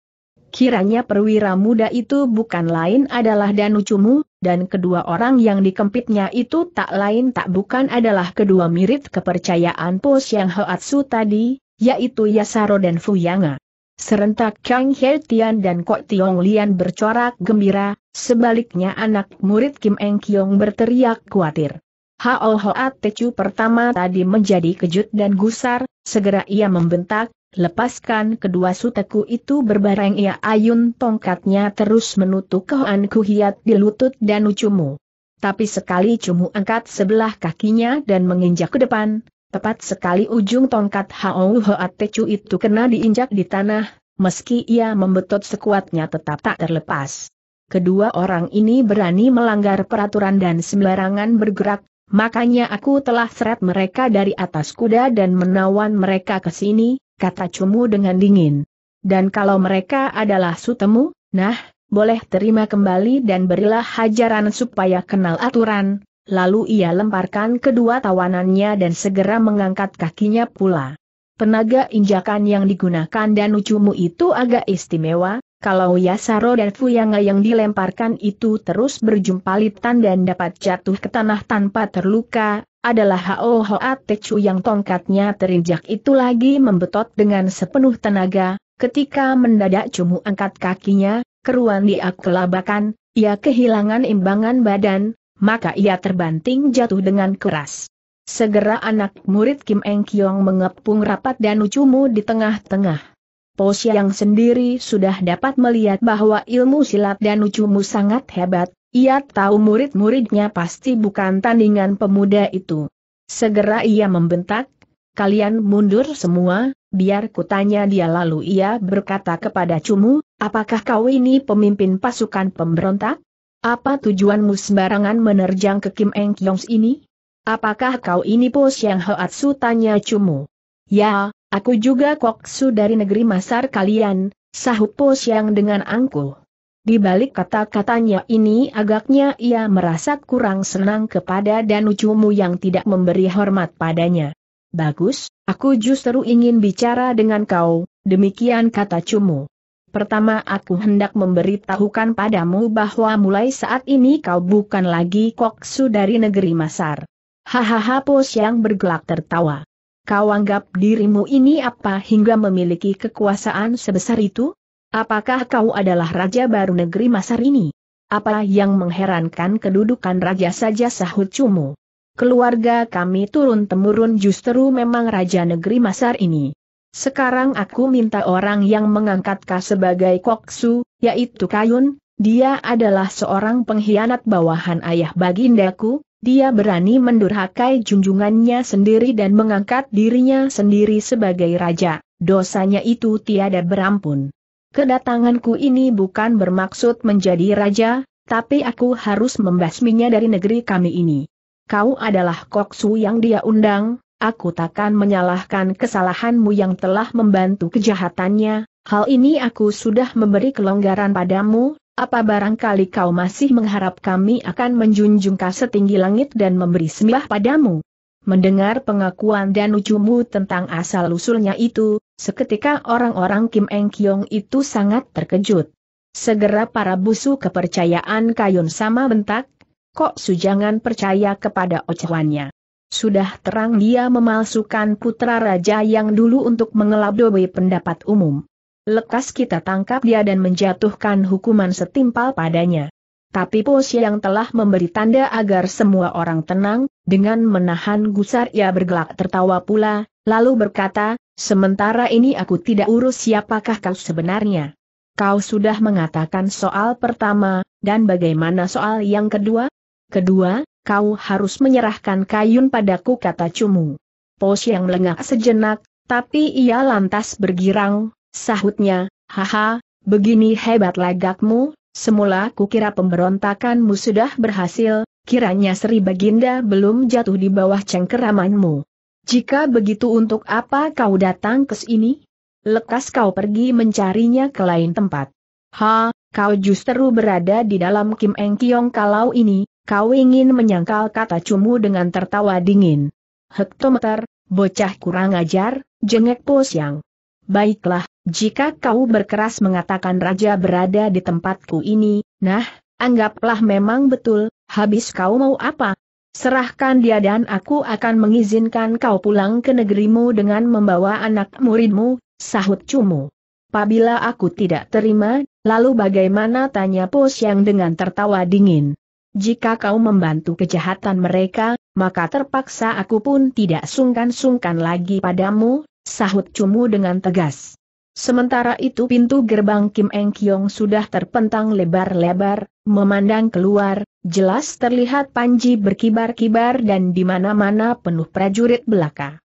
Kiranya perwira muda itu bukan lain adalah Danu Danucumu, dan kedua orang yang dikempitnya itu tak lain tak bukan adalah kedua mirip kepercayaan pos yang Hoatsu tadi, yaitu Yasaro dan Fuyanga. Serentak Kang He Tian dan Kok Tiong Lian bercorak gembira, sebaliknya anak murid Kim Eng Kiong berteriak khawatir. Hao Hoat Tecu pertama tadi menjadi kejut dan gusar, Segera ia membentak, lepaskan kedua suteku itu berbareng ia ayun tongkatnya terus menutup kehoan kuhiat di lutut dan ucumu. Tapi sekali cumu angkat sebelah kakinya dan menginjak ke depan, tepat sekali ujung tongkat Hao Hoat techu itu kena diinjak di tanah, meski ia membetot sekuatnya tetap tak terlepas. Kedua orang ini berani melanggar peraturan dan sembarangan bergerak, Makanya aku telah seret mereka dari atas kuda dan menawan mereka ke sini, kata Cumu dengan dingin. Dan kalau mereka adalah sutemu, nah, boleh terima kembali dan berilah hajaran supaya kenal aturan. Lalu ia lemparkan kedua tawanannya dan segera mengangkat kakinya pula. Penaga injakan yang digunakan dan ucumu itu agak istimewa, kalau Yasaro dan Fuyanga yang dilemparkan itu terus berjumpalitan dan dapat jatuh ke tanah tanpa terluka, adalah Hao Hoa Techu yang tongkatnya terinjak itu lagi membetot dengan sepenuh tenaga, ketika mendadak Cumu angkat kakinya, keruan dia kelabakan, ia kehilangan imbangan badan, maka ia terbanting jatuh dengan keras. Segera anak murid Kim Eng Kiong mengepung rapat dan ucumu di tengah-tengah. Po Xiang sendiri sudah dapat melihat bahwa ilmu silat dan ucumu sangat hebat, ia tahu murid-muridnya pasti bukan tandingan pemuda itu. Segera ia membentak, kalian mundur semua, biar kutanya dia lalu ia berkata kepada Cumu, apakah kau ini pemimpin pasukan pemberontak? Apa tujuanmu sembarangan menerjang ke Kim Eng Kyongs ini? Apakah kau ini Po Xiang Hoatsu tanya Cumu? Ya, Aku juga koksu dari negeri Masar kalian, sahut Po Siang dengan angkuh. Di balik kata-katanya ini agaknya ia merasa kurang senang kepada Danucumu yang tidak memberi hormat padanya. Bagus, aku justru ingin bicara dengan kau, demikian kata Cumu. Pertama aku hendak memberitahukan padamu bahwa mulai saat ini kau bukan lagi koksu dari negeri Masar. Hahaha Po Siang bergelak tertawa. Kau anggap dirimu ini apa hingga memiliki kekuasaan sebesar itu? Apakah kau adalah raja baru negeri Masar ini? Apa yang mengherankan kedudukan raja saja sahut cumu? Keluarga kami turun-temurun justru memang raja negeri Masar ini. Sekarang aku minta orang yang mengangkat kau sebagai koksu, yaitu Kayun, dia adalah seorang pengkhianat bawahan ayah bagindaku, dia berani mendurhakai junjungannya sendiri dan mengangkat dirinya sendiri sebagai raja. Dosanya itu tiada berampun. Kedatanganku ini bukan bermaksud menjadi raja, tapi aku harus membasminya dari negeri kami ini. Kau adalah koksu yang dia undang, aku takkan menyalahkan kesalahanmu yang telah membantu kejahatannya, hal ini aku sudah memberi kelonggaran padamu, apa barangkali kau masih mengharap kami akan menjunjung kau setinggi langit dan memberi sembah padamu? Mendengar pengakuan dan ucumu tentang asal-usulnya itu, seketika orang-orang Kim Eng Kyong itu sangat terkejut. Segera para busu kepercayaan Kayun sama bentak, kok sujangan percaya kepada ocehannya. Sudah terang dia memalsukan putra raja yang dulu untuk mengelabui pendapat umum. Lekas kita tangkap dia dan menjatuhkan hukuman setimpal padanya. Tapi Posia yang telah memberi tanda agar semua orang tenang, dengan menahan gusar ia bergelak tertawa pula, lalu berkata, sementara ini aku tidak urus siapakah kau sebenarnya. Kau sudah mengatakan soal pertama, dan bagaimana soal yang kedua? Kedua, kau harus menyerahkan kayun padaku kata Cumu. Posia yang lengah sejenak, tapi ia lantas bergirang, Sahutnya, haha, begini hebat lagakmu, semula kukira pemberontakanmu sudah berhasil, kiranya Sri Baginda belum jatuh di bawah cengkeramanmu. Jika begitu untuk apa kau datang ke sini? Lekas kau pergi mencarinya ke lain tempat. Ha, kau justru berada di dalam Kim Eng Kiong kalau ini, kau ingin menyangkal kata cumu dengan tertawa dingin. Hektometer, bocah kurang ajar, jengek pos yang. Baiklah, jika kau berkeras mengatakan raja berada di tempatku ini, nah, anggaplah memang betul, habis kau mau apa? Serahkan dia dan aku akan mengizinkan kau pulang ke negerimu dengan membawa anak muridmu, sahut Cumu. Pabila aku tidak terima, lalu bagaimana tanya Pos yang dengan tertawa dingin. Jika kau membantu kejahatan mereka, maka terpaksa aku pun tidak sungkan-sungkan lagi padamu, sahut Cumu dengan tegas. Sementara itu pintu gerbang Kim Eng Kiong sudah terpentang lebar-lebar, memandang keluar, jelas terlihat Panji berkibar-kibar dan di mana-mana penuh prajurit belaka.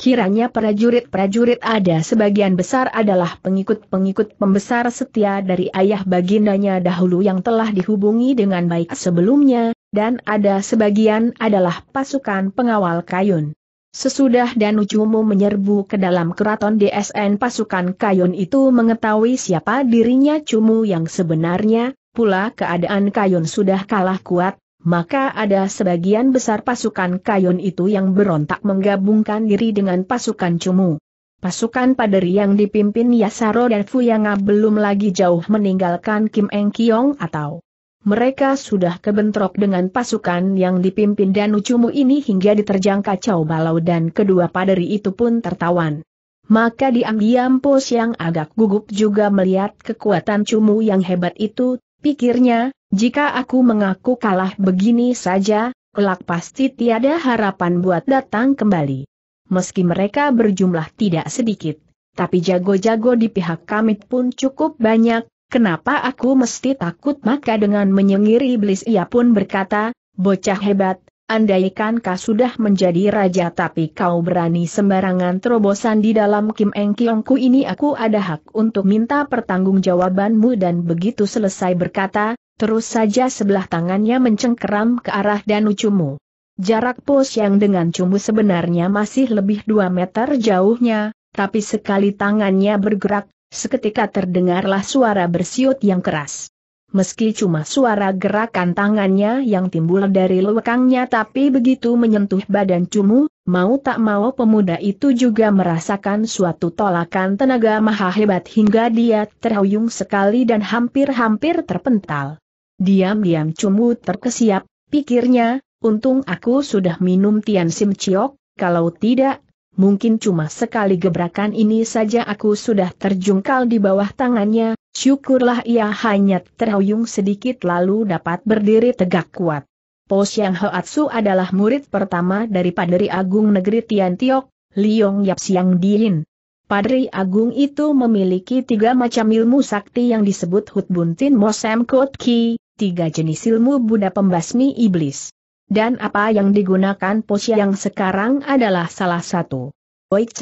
Kiranya prajurit-prajurit ada sebagian besar adalah pengikut-pengikut pembesar setia dari ayah bagindanya dahulu yang telah dihubungi dengan baik sebelumnya, dan ada sebagian adalah pasukan pengawal kayun. Sesudah Danucumu menyerbu ke dalam keraton DSN pasukan Kayun itu mengetahui siapa dirinya Cumu yang sebenarnya, pula keadaan Kayun sudah kalah kuat, maka ada sebagian besar pasukan Kayun itu yang berontak menggabungkan diri dengan pasukan Cumu. Pasukan paderi yang dipimpin Yasaro dan Fuyanga belum lagi jauh meninggalkan Kim Eng Kiong atau mereka sudah kebentrok dengan pasukan yang dipimpin Danu Cumu ini hingga diterjang kacau balau dan kedua paderi itu pun tertawan. Maka diam-diam pos yang agak gugup juga melihat kekuatan Cumu yang hebat itu, pikirnya, jika aku mengaku kalah begini saja, kelak pasti tiada harapan buat datang kembali. Meski mereka berjumlah tidak sedikit, tapi jago-jago di pihak kami pun cukup banyak, Kenapa aku mesti takut maka dengan menyengir iblis ia pun berkata, bocah hebat, andaikan kau sudah menjadi raja tapi kau berani sembarangan terobosan di dalam Kim Eng Kiongku ini aku ada hak untuk minta pertanggungjawabanmu dan begitu selesai berkata, terus saja sebelah tangannya mencengkeram ke arah danu cumu. Jarak pos yang dengan cumu sebenarnya masih lebih 2 meter jauhnya, tapi sekali tangannya bergerak, Seketika terdengarlah suara bersiut yang keras. Meski cuma suara gerakan tangannya yang timbul dari lewekangnya tapi begitu menyentuh badan Cumu, mau tak mau pemuda itu juga merasakan suatu tolakan tenaga maha hebat hingga dia terhuyung sekali dan hampir-hampir terpental. Diam-diam Cumu terkesiap, pikirnya, untung aku sudah minum Tian Sim Ciok, kalau tidak mungkin cuma sekali gebrakan ini saja aku sudah terjungkal di bawah tangannya, syukurlah ia hanya terhuyung sedikit lalu dapat berdiri tegak kuat. Po Yang Hoatsu adalah murid pertama dari Padri Agung Negeri Tiok, Liong Yap Siang Diin. Padri Agung itu memiliki tiga macam ilmu sakti yang disebut Hutbuntin Mosem Kotki, tiga jenis ilmu Buddha pembasmi iblis dan apa yang digunakan Posya yang sekarang adalah salah satu.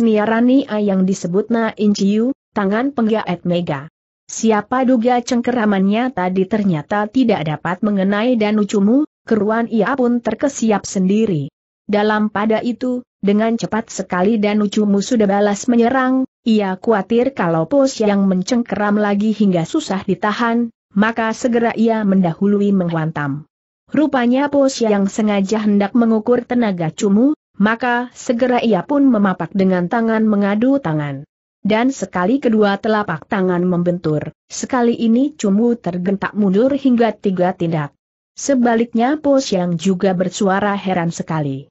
niarani yang disebut Na Inciu, tangan penggaet mega. Siapa duga cengkeramannya tadi ternyata tidak dapat mengenai Danucumu, keruan ia pun terkesiap sendiri. Dalam pada itu, dengan cepat sekali Danucumu sudah balas menyerang, ia khawatir kalau pos yang mencengkeram lagi hingga susah ditahan, maka segera ia mendahului menghantam. Rupanya pos yang sengaja hendak mengukur tenaga Cumu, maka segera ia pun memapak dengan tangan mengadu tangan. Dan sekali kedua telapak tangan membentur, sekali ini Cumu tergentak mundur hingga tiga tindak. Sebaliknya pos yang juga bersuara heran sekali.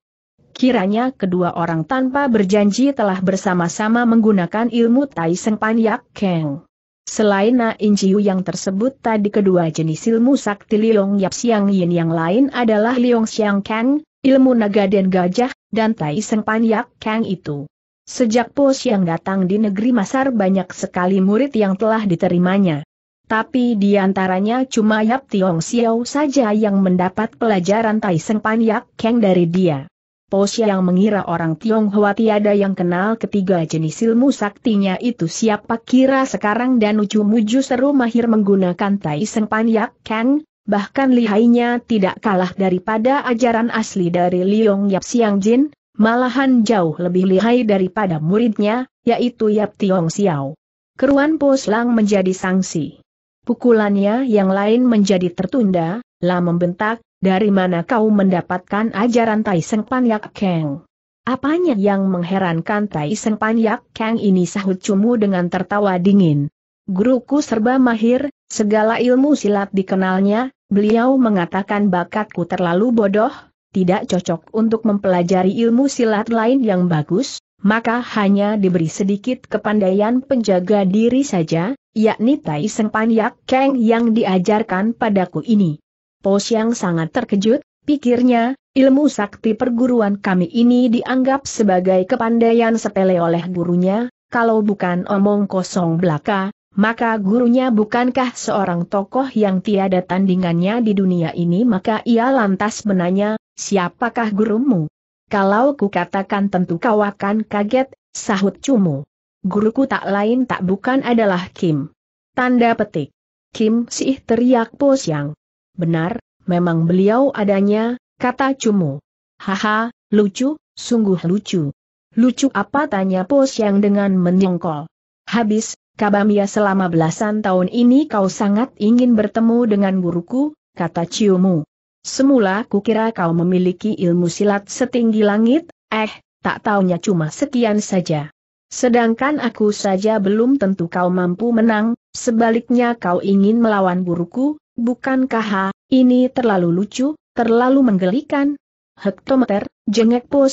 Kiranya kedua orang tanpa berjanji telah bersama-sama menggunakan ilmu Tai Seng Pan Yak Keng. Selain Na Injiu yang tersebut tadi kedua jenis ilmu sakti Liong Yap Siang Yin yang lain adalah Liong Siang Kang, ilmu naga dan gajah, dan Tai Seng Pan Yak Kang itu. Sejak Po Siang datang di negeri Masar banyak sekali murid yang telah diterimanya. Tapi di antaranya cuma Yap Tiong Xiao saja yang mendapat pelajaran Tai Seng Pan Yak Kang dari dia. Po yang mengira orang Tionghoa tiada yang kenal ketiga jenis ilmu saktinya itu siapa kira sekarang dan ucu-muju seru mahir menggunakan Tai Seng Panyak Kang, bahkan lihainya tidak kalah daripada ajaran asli dari Liong Yap Siang Jin, malahan jauh lebih lihai daripada muridnya, yaitu Yap Tiong Xiao. Keruan Poslang menjadi sanksi. Pukulannya yang lain menjadi tertunda, lah membentak, dari mana kau mendapatkan ajaran Tai Seng Panyak Kang? Apanya yang mengherankan Tai Seng Panyak Kang ini sahut Cumu dengan tertawa dingin. Guruku serba mahir, segala ilmu silat dikenalnya, beliau mengatakan bakatku terlalu bodoh, tidak cocok untuk mempelajari ilmu silat lain yang bagus, maka hanya diberi sedikit kepandaian penjaga diri saja, yakni Tai Seng Panyak Kang yang diajarkan padaku ini. Pos yang sangat terkejut, pikirnya, ilmu sakti perguruan kami ini dianggap sebagai kepandaian sepele oleh gurunya, kalau bukan omong kosong belaka, maka gurunya bukankah seorang tokoh yang tiada tandingannya di dunia ini maka ia lantas menanya, siapakah gurumu? Kalau kukatakan tentu kau akan kaget, sahut Cumu. Guruku tak lain tak bukan adalah Kim. Tanda petik. Kim Sih teriak Pos yang. Benar, memang beliau adanya, kata Cumu. Haha, lucu, sungguh lucu. Lucu apa tanya Pos yang dengan menyongkol. Habis, Kabamia selama belasan tahun ini kau sangat ingin bertemu dengan guruku, kata Ciumu. Semula kukira kau memiliki ilmu silat setinggi langit, eh, tak taunya cuma sekian saja. Sedangkan aku saja belum tentu kau mampu menang, sebaliknya kau ingin melawan guruku, Bukankah ini terlalu lucu, terlalu menggelikan? Hektometer, jengek Po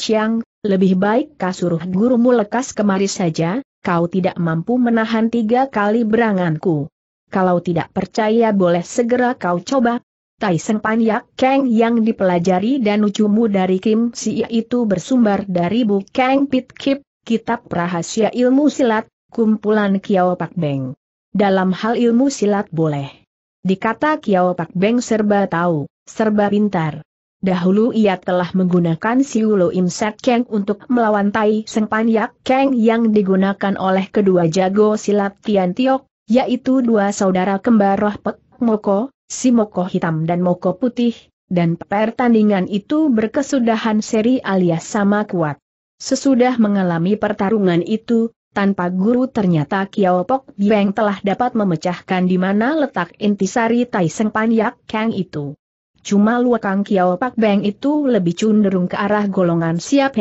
lebih baik kau suruh gurumu lekas kemari saja, kau tidak mampu menahan tiga kali beranganku. Kalau tidak percaya boleh segera kau coba. Tyson Panyak Kang yang dipelajari dan ucumu dari Kim Si itu bersumber dari Bu Kang Pit Kip, Kitab Rahasia Ilmu Silat, Kumpulan Kiao Pak Beng. Dalam hal ilmu silat boleh Dikata Kiao Pak Beng serba tahu, serba pintar. Dahulu ia telah menggunakan Siulo Imsek Keng untuk melawan Tai Seng Panyak Keng yang digunakan oleh kedua jago silat Tian Tiok, yaitu dua saudara kembar Roh Pek Moko, si Moko Hitam dan Moko Putih, dan pertandingan itu berkesudahan seri alias sama kuat. Sesudah mengalami pertarungan itu, tanpa guru ternyata Kiao Pok Bieng telah dapat memecahkan di mana letak intisari Tai Seng Panyak Kang itu. Cuma luakang Kiao Pak Beng itu lebih cenderung ke arah golongan Siap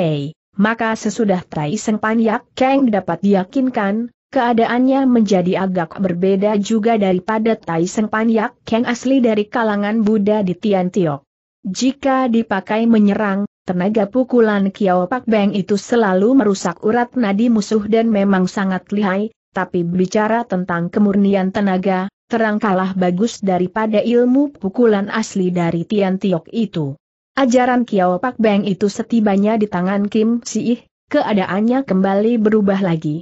maka sesudah Tai Seng Panyak Kang dapat diyakinkan, keadaannya menjadi agak berbeda juga daripada Tai Seng Panyak Kang asli dari kalangan Buddha di Tian Tiok. Jika dipakai menyerang, Tenaga pukulan Kiao Pak Beng itu selalu merusak urat nadi musuh dan memang sangat lihai, tapi bicara tentang kemurnian tenaga, terang kalah bagus daripada ilmu pukulan asli dari Tian Tiok itu. Ajaran Kiao Pak Beng itu setibanya di tangan Kim Si Ih, keadaannya kembali berubah lagi.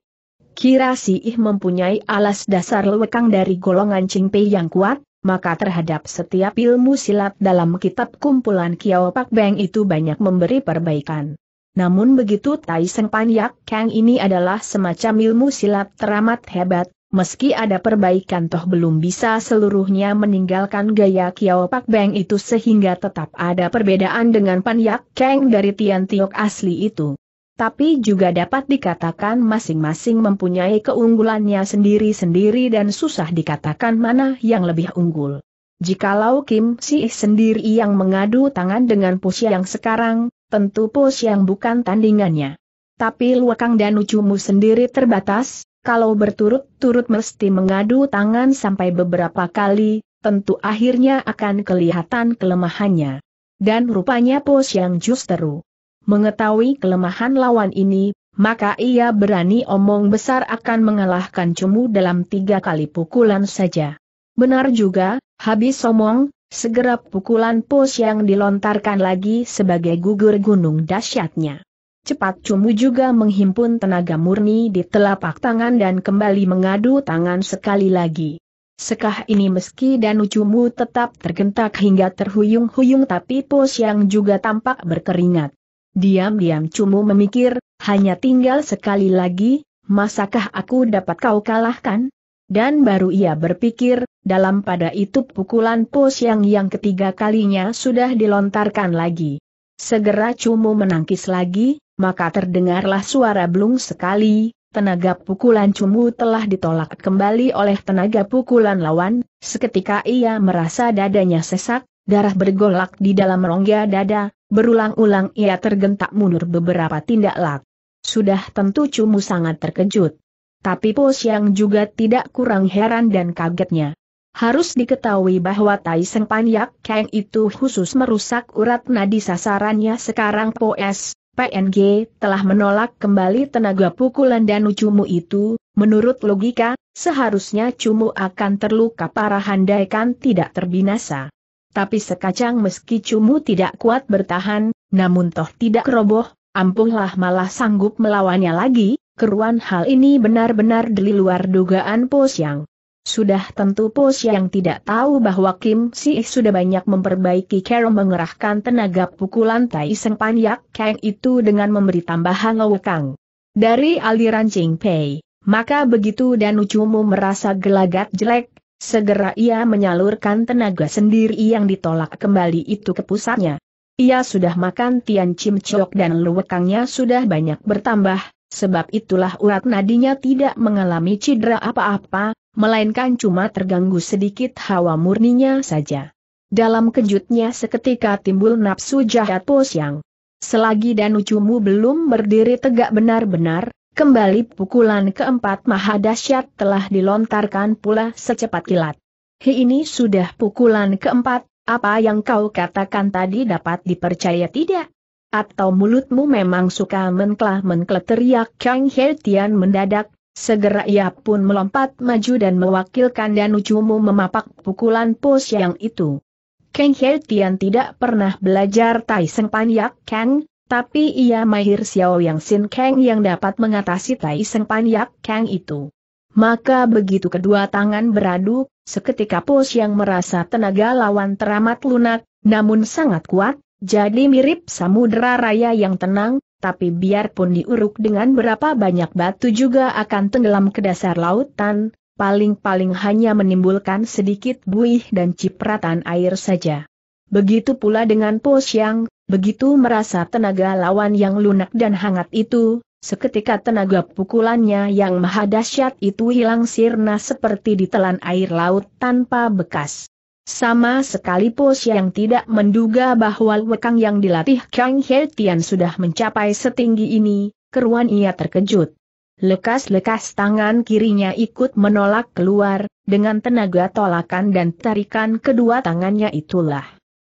Kira Si Ih mempunyai alas dasar lewekang dari golongan Pei yang kuat, maka terhadap setiap ilmu silat dalam kitab kumpulan Kiao Pak Beng itu banyak memberi perbaikan. Namun begitu Tai Seng Pan Yak Kang ini adalah semacam ilmu silat teramat hebat, Meski ada perbaikan toh belum bisa seluruhnya meninggalkan gaya Kiao Pak Beng itu sehingga tetap ada perbedaan dengan Pan Yak Kang dari Tian Tiok asli itu tapi juga dapat dikatakan masing-masing mempunyai keunggulannya sendiri-sendiri dan susah dikatakan mana yang lebih unggul. Jikalau Kim Si sendiri yang mengadu tangan dengan Pus yang sekarang, tentu Pus yang bukan tandingannya. Tapi Luakang dan Ucumu sendiri terbatas, kalau berturut-turut mesti mengadu tangan sampai beberapa kali, tentu akhirnya akan kelihatan kelemahannya. Dan rupanya Pus yang justru Mengetahui kelemahan lawan ini, maka ia berani omong besar akan mengalahkan cumu dalam tiga kali pukulan saja. Benar juga, habis omong, segera pukulan pos yang dilontarkan lagi sebagai gugur gunung dahsyatnya. Cepat cumu juga menghimpun tenaga murni di telapak tangan dan kembali mengadu tangan sekali lagi. Sekah ini meski danu Cumu tetap tergentak hingga terhuyung-huyung tapi pos yang juga tampak berkeringat. Diam-diam Cumu memikir, hanya tinggal sekali lagi, masakah aku dapat kau kalahkan? Dan baru ia berpikir, dalam pada itu pukulan pos yang yang ketiga kalinya sudah dilontarkan lagi. Segera Cumu menangkis lagi, maka terdengarlah suara belung sekali, tenaga pukulan Cumu telah ditolak kembali oleh tenaga pukulan lawan, seketika ia merasa dadanya sesak, darah bergolak di dalam rongga dada, Berulang-ulang ia tergentak mundur beberapa tindak lak. Sudah tentu Cumu sangat terkejut. Tapi Po yang juga tidak kurang heran dan kagetnya. Harus diketahui bahwa Tai Seng Pan Yak Kang itu khusus merusak urat nadi sasarannya sekarang Po S. PNG telah menolak kembali tenaga pukulan dan Cumu itu, menurut logika, seharusnya Cumu akan terluka parah handaikan tidak terbinasa tapi sekacang meski cumu tidak kuat bertahan, namun toh tidak roboh, ampunlah malah sanggup melawannya lagi, keruan hal ini benar-benar di luar dugaan Po Siang. Sudah tentu Po Siang tidak tahu bahwa Kim Si sudah banyak memperbaiki cara mengerahkan tenaga pukulan Tai Seng Panyak Kang itu dengan memberi tambahan Kang. Dari aliran Ching Pei, maka begitu dan Ucumu merasa gelagat jelek, Segera ia menyalurkan tenaga sendiri yang ditolak kembali itu ke pusatnya. Ia sudah makan Tian Chim Chok dan luwekangnya sudah banyak bertambah, sebab itulah urat nadinya tidak mengalami cedera apa-apa, melainkan cuma terganggu sedikit hawa murninya saja. Dalam kejutnya seketika timbul nafsu jahat Po Siang. Selagi Danucumu belum berdiri tegak benar-benar, Kembali pukulan keempat Mahadasyat telah dilontarkan pula secepat kilat. Hi ini sudah pukulan keempat, apa yang kau katakan tadi dapat dipercaya tidak? Atau mulutmu memang suka menklah-menkle teriak Kang He Tian mendadak, segera ia pun melompat maju dan mewakilkan danucumu memapak pukulan pos yang itu. Kang He Tian tidak pernah belajar Tai Seng Panyak Kang, tapi ia mahir Xiao Yang Sin Kang yang dapat mengatasi Tai Seng Panyak Kang itu. Maka begitu kedua tangan beradu, seketika Po yang merasa tenaga lawan teramat lunak, namun sangat kuat, jadi mirip samudera raya yang tenang, tapi biarpun diuruk dengan berapa banyak batu juga akan tenggelam ke dasar lautan, paling-paling hanya menimbulkan sedikit buih dan cipratan air saja. Begitu pula dengan Po Siang, Begitu merasa tenaga lawan yang lunak dan hangat itu, seketika tenaga pukulannya yang maha dahsyat itu hilang sirna seperti ditelan air laut tanpa bekas. Sama sekali pos yang tidak menduga bahwa wekang yang dilatih Kang He Tian sudah mencapai setinggi ini, keruan ia terkejut. Lekas-lekas tangan kirinya ikut menolak keluar, dengan tenaga tolakan dan tarikan kedua tangannya itulah.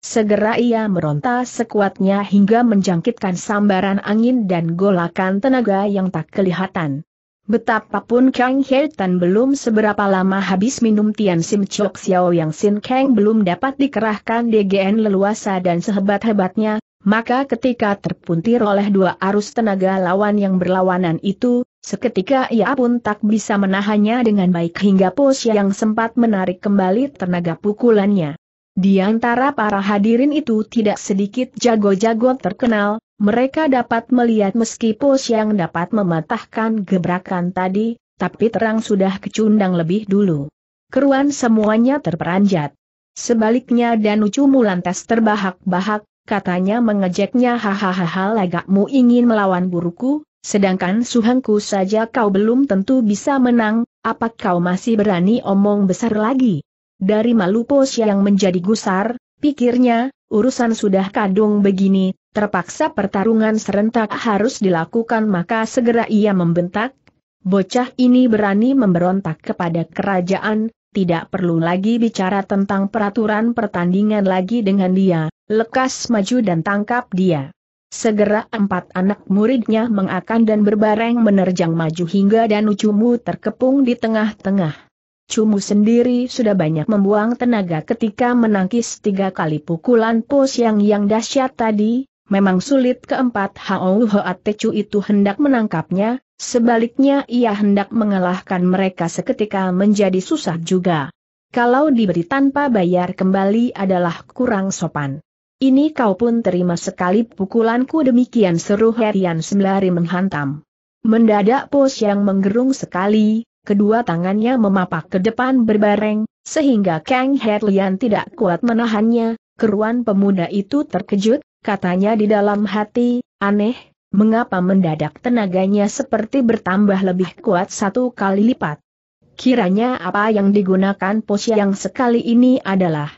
Segera ia meronta sekuatnya hingga menjangkitkan sambaran angin dan golakan tenaga yang tak kelihatan. Betapapun Kang Tan belum seberapa lama habis minum Tian Sim Chok Xiao yang Sin Kang belum dapat dikerahkan DGN leluasa dan sehebat-hebatnya, maka ketika terpuntir oleh dua arus tenaga lawan yang berlawanan itu, seketika ia pun tak bisa menahannya dengan baik hingga pos yang sempat menarik kembali tenaga pukulannya. Di antara para hadirin itu tidak sedikit jago-jago terkenal, mereka dapat melihat meski pos yang dapat mematahkan gebrakan tadi, tapi terang sudah kecundang lebih dulu. Keruan semuanya terperanjat. Sebaliknya Danucu mulantas terbahak-bahak, katanya mengejeknya hahaha lagakmu ingin melawan guruku, sedangkan suhanku saja kau belum tentu bisa menang, apa kau masih berani omong besar lagi? dari Malupos yang menjadi gusar, pikirnya, urusan sudah kadung begini, terpaksa pertarungan serentak harus dilakukan maka segera ia membentak, bocah ini berani memberontak kepada kerajaan, tidak perlu lagi bicara tentang peraturan pertandingan lagi dengan dia, lekas maju dan tangkap dia. Segera empat anak muridnya mengakan dan berbareng menerjang maju hingga Danucumu terkepung di tengah-tengah. Cumu sendiri sudah banyak membuang tenaga ketika menangkis tiga kali pukulan pos yang yang dahsyat tadi, memang sulit keempat Hao Hoat Tecu itu hendak menangkapnya, sebaliknya ia hendak mengalahkan mereka seketika menjadi susah juga. Kalau diberi tanpa bayar kembali adalah kurang sopan. Ini kau pun terima sekali pukulanku demikian seru Herian sembari menghantam. Mendadak pos yang menggerung sekali, kedua tangannya memapak ke depan berbareng, sehingga Kang Herlian tidak kuat menahannya, keruan pemuda itu terkejut, katanya di dalam hati, aneh, mengapa mendadak tenaganya seperti bertambah lebih kuat satu kali lipat. Kiranya apa yang digunakan pos yang sekali ini adalah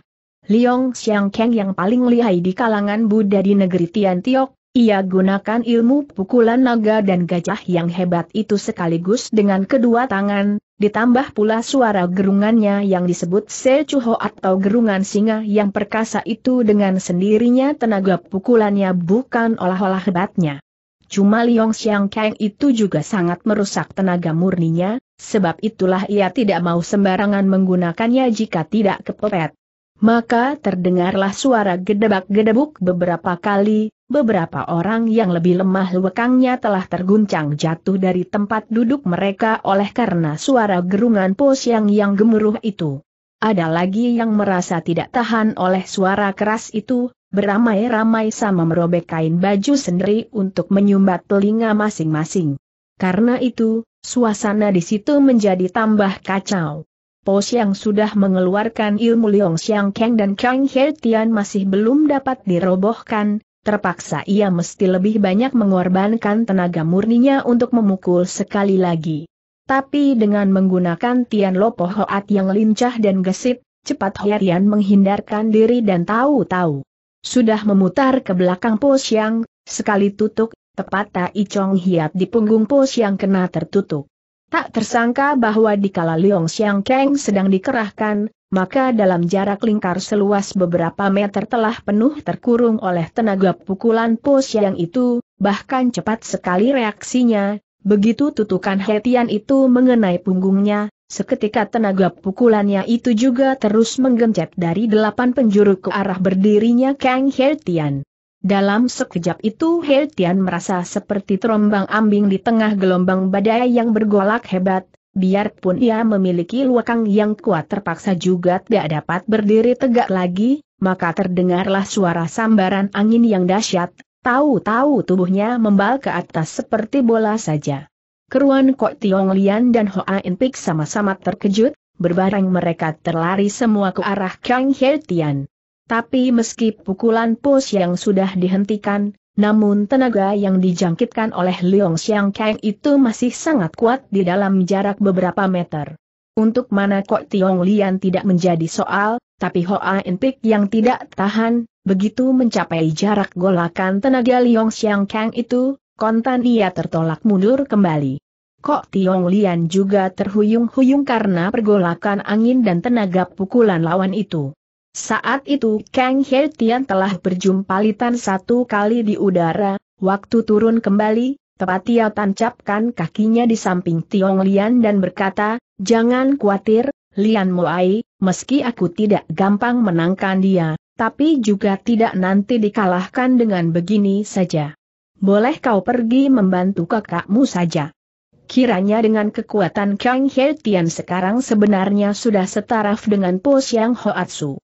Liong Xiang Kang yang paling lihai di kalangan Buddha di negeri Tian Tiok, ia gunakan ilmu pukulan naga dan gajah yang hebat itu sekaligus dengan kedua tangan, ditambah pula suara gerungannya yang disebut secuho atau gerungan singa yang perkasa itu dengan sendirinya tenaga pukulannya bukan olah-olah hebatnya. Cuma Liong Xiang Kang itu juga sangat merusak tenaga murninya, sebab itulah ia tidak mau sembarangan menggunakannya jika tidak kepepet. Maka terdengarlah suara gedebak-gedebuk beberapa kali, beberapa orang yang lebih lemah lekangnya telah terguncang jatuh dari tempat duduk mereka oleh karena suara gerungan pos yang gemuruh itu. Ada lagi yang merasa tidak tahan oleh suara keras itu, beramai-ramai sama merobek kain baju sendiri untuk menyumbat telinga masing-masing. Karena itu, suasana di situ menjadi tambah kacau. Pos yang sudah mengeluarkan ilmu Liong Xiang Kang dan Kang He Tian masih belum dapat dirobohkan, terpaksa ia mesti lebih banyak mengorbankan tenaga murninya untuk memukul sekali lagi. Tapi dengan menggunakan Tian Lopo Hoat yang lincah dan gesit, cepat Herian menghindarkan diri dan tahu-tahu. Sudah memutar ke belakang Po Xiang, sekali tutup, tepat Tai Chong Hiat di punggung Po Xiang kena tertutup. Tak tersangka bahwa dikala Leong Xiang Keng sedang dikerahkan, maka dalam jarak lingkar seluas beberapa meter telah penuh terkurung oleh tenaga pukulan pos yang itu, bahkan cepat sekali reaksinya, begitu tutukan Hetian itu mengenai punggungnya, seketika tenaga pukulannya itu juga terus menggencet dari delapan penjuru ke arah berdirinya Kang Hetian. Dalam sekejap itu Hetian merasa seperti terombang ambing di tengah gelombang badai yang bergolak hebat, Biarpun ia memiliki luakang yang kuat terpaksa juga tidak dapat berdiri tegak lagi, maka terdengarlah suara sambaran angin yang dahsyat, tahu-tahu tubuhnya membal ke atas seperti bola saja. Keruan Kok Tiong Lian dan Hoa In Pik sama-sama terkejut, berbareng mereka terlari semua ke arah Kang He Tian. Tapi meski pukulan pos yang sudah dihentikan, namun tenaga yang dijangkitkan oleh Leong Xiang Kang itu masih sangat kuat di dalam jarak beberapa meter. Untuk mana kok Tiong Lian tidak menjadi soal, tapi Hoa Entik yang tidak tahan, begitu mencapai jarak golakan tenaga Leong Xiang Kang itu, kontan ia tertolak mundur kembali. Kok Tiong Lian juga terhuyung-huyung karena pergolakan angin dan tenaga pukulan lawan itu. Saat itu Kang He Tian telah berjumpa Litan satu kali di udara, waktu turun kembali, tepat ia tancapkan kakinya di samping Tiong Lian dan berkata, Jangan khawatir, Lian Moai, meski aku tidak gampang menangkan dia, tapi juga tidak nanti dikalahkan dengan begini saja. Boleh kau pergi membantu kakakmu saja. Kiranya dengan kekuatan Kang He Tian sekarang sebenarnya sudah setaraf dengan Po Siang Hoatsu.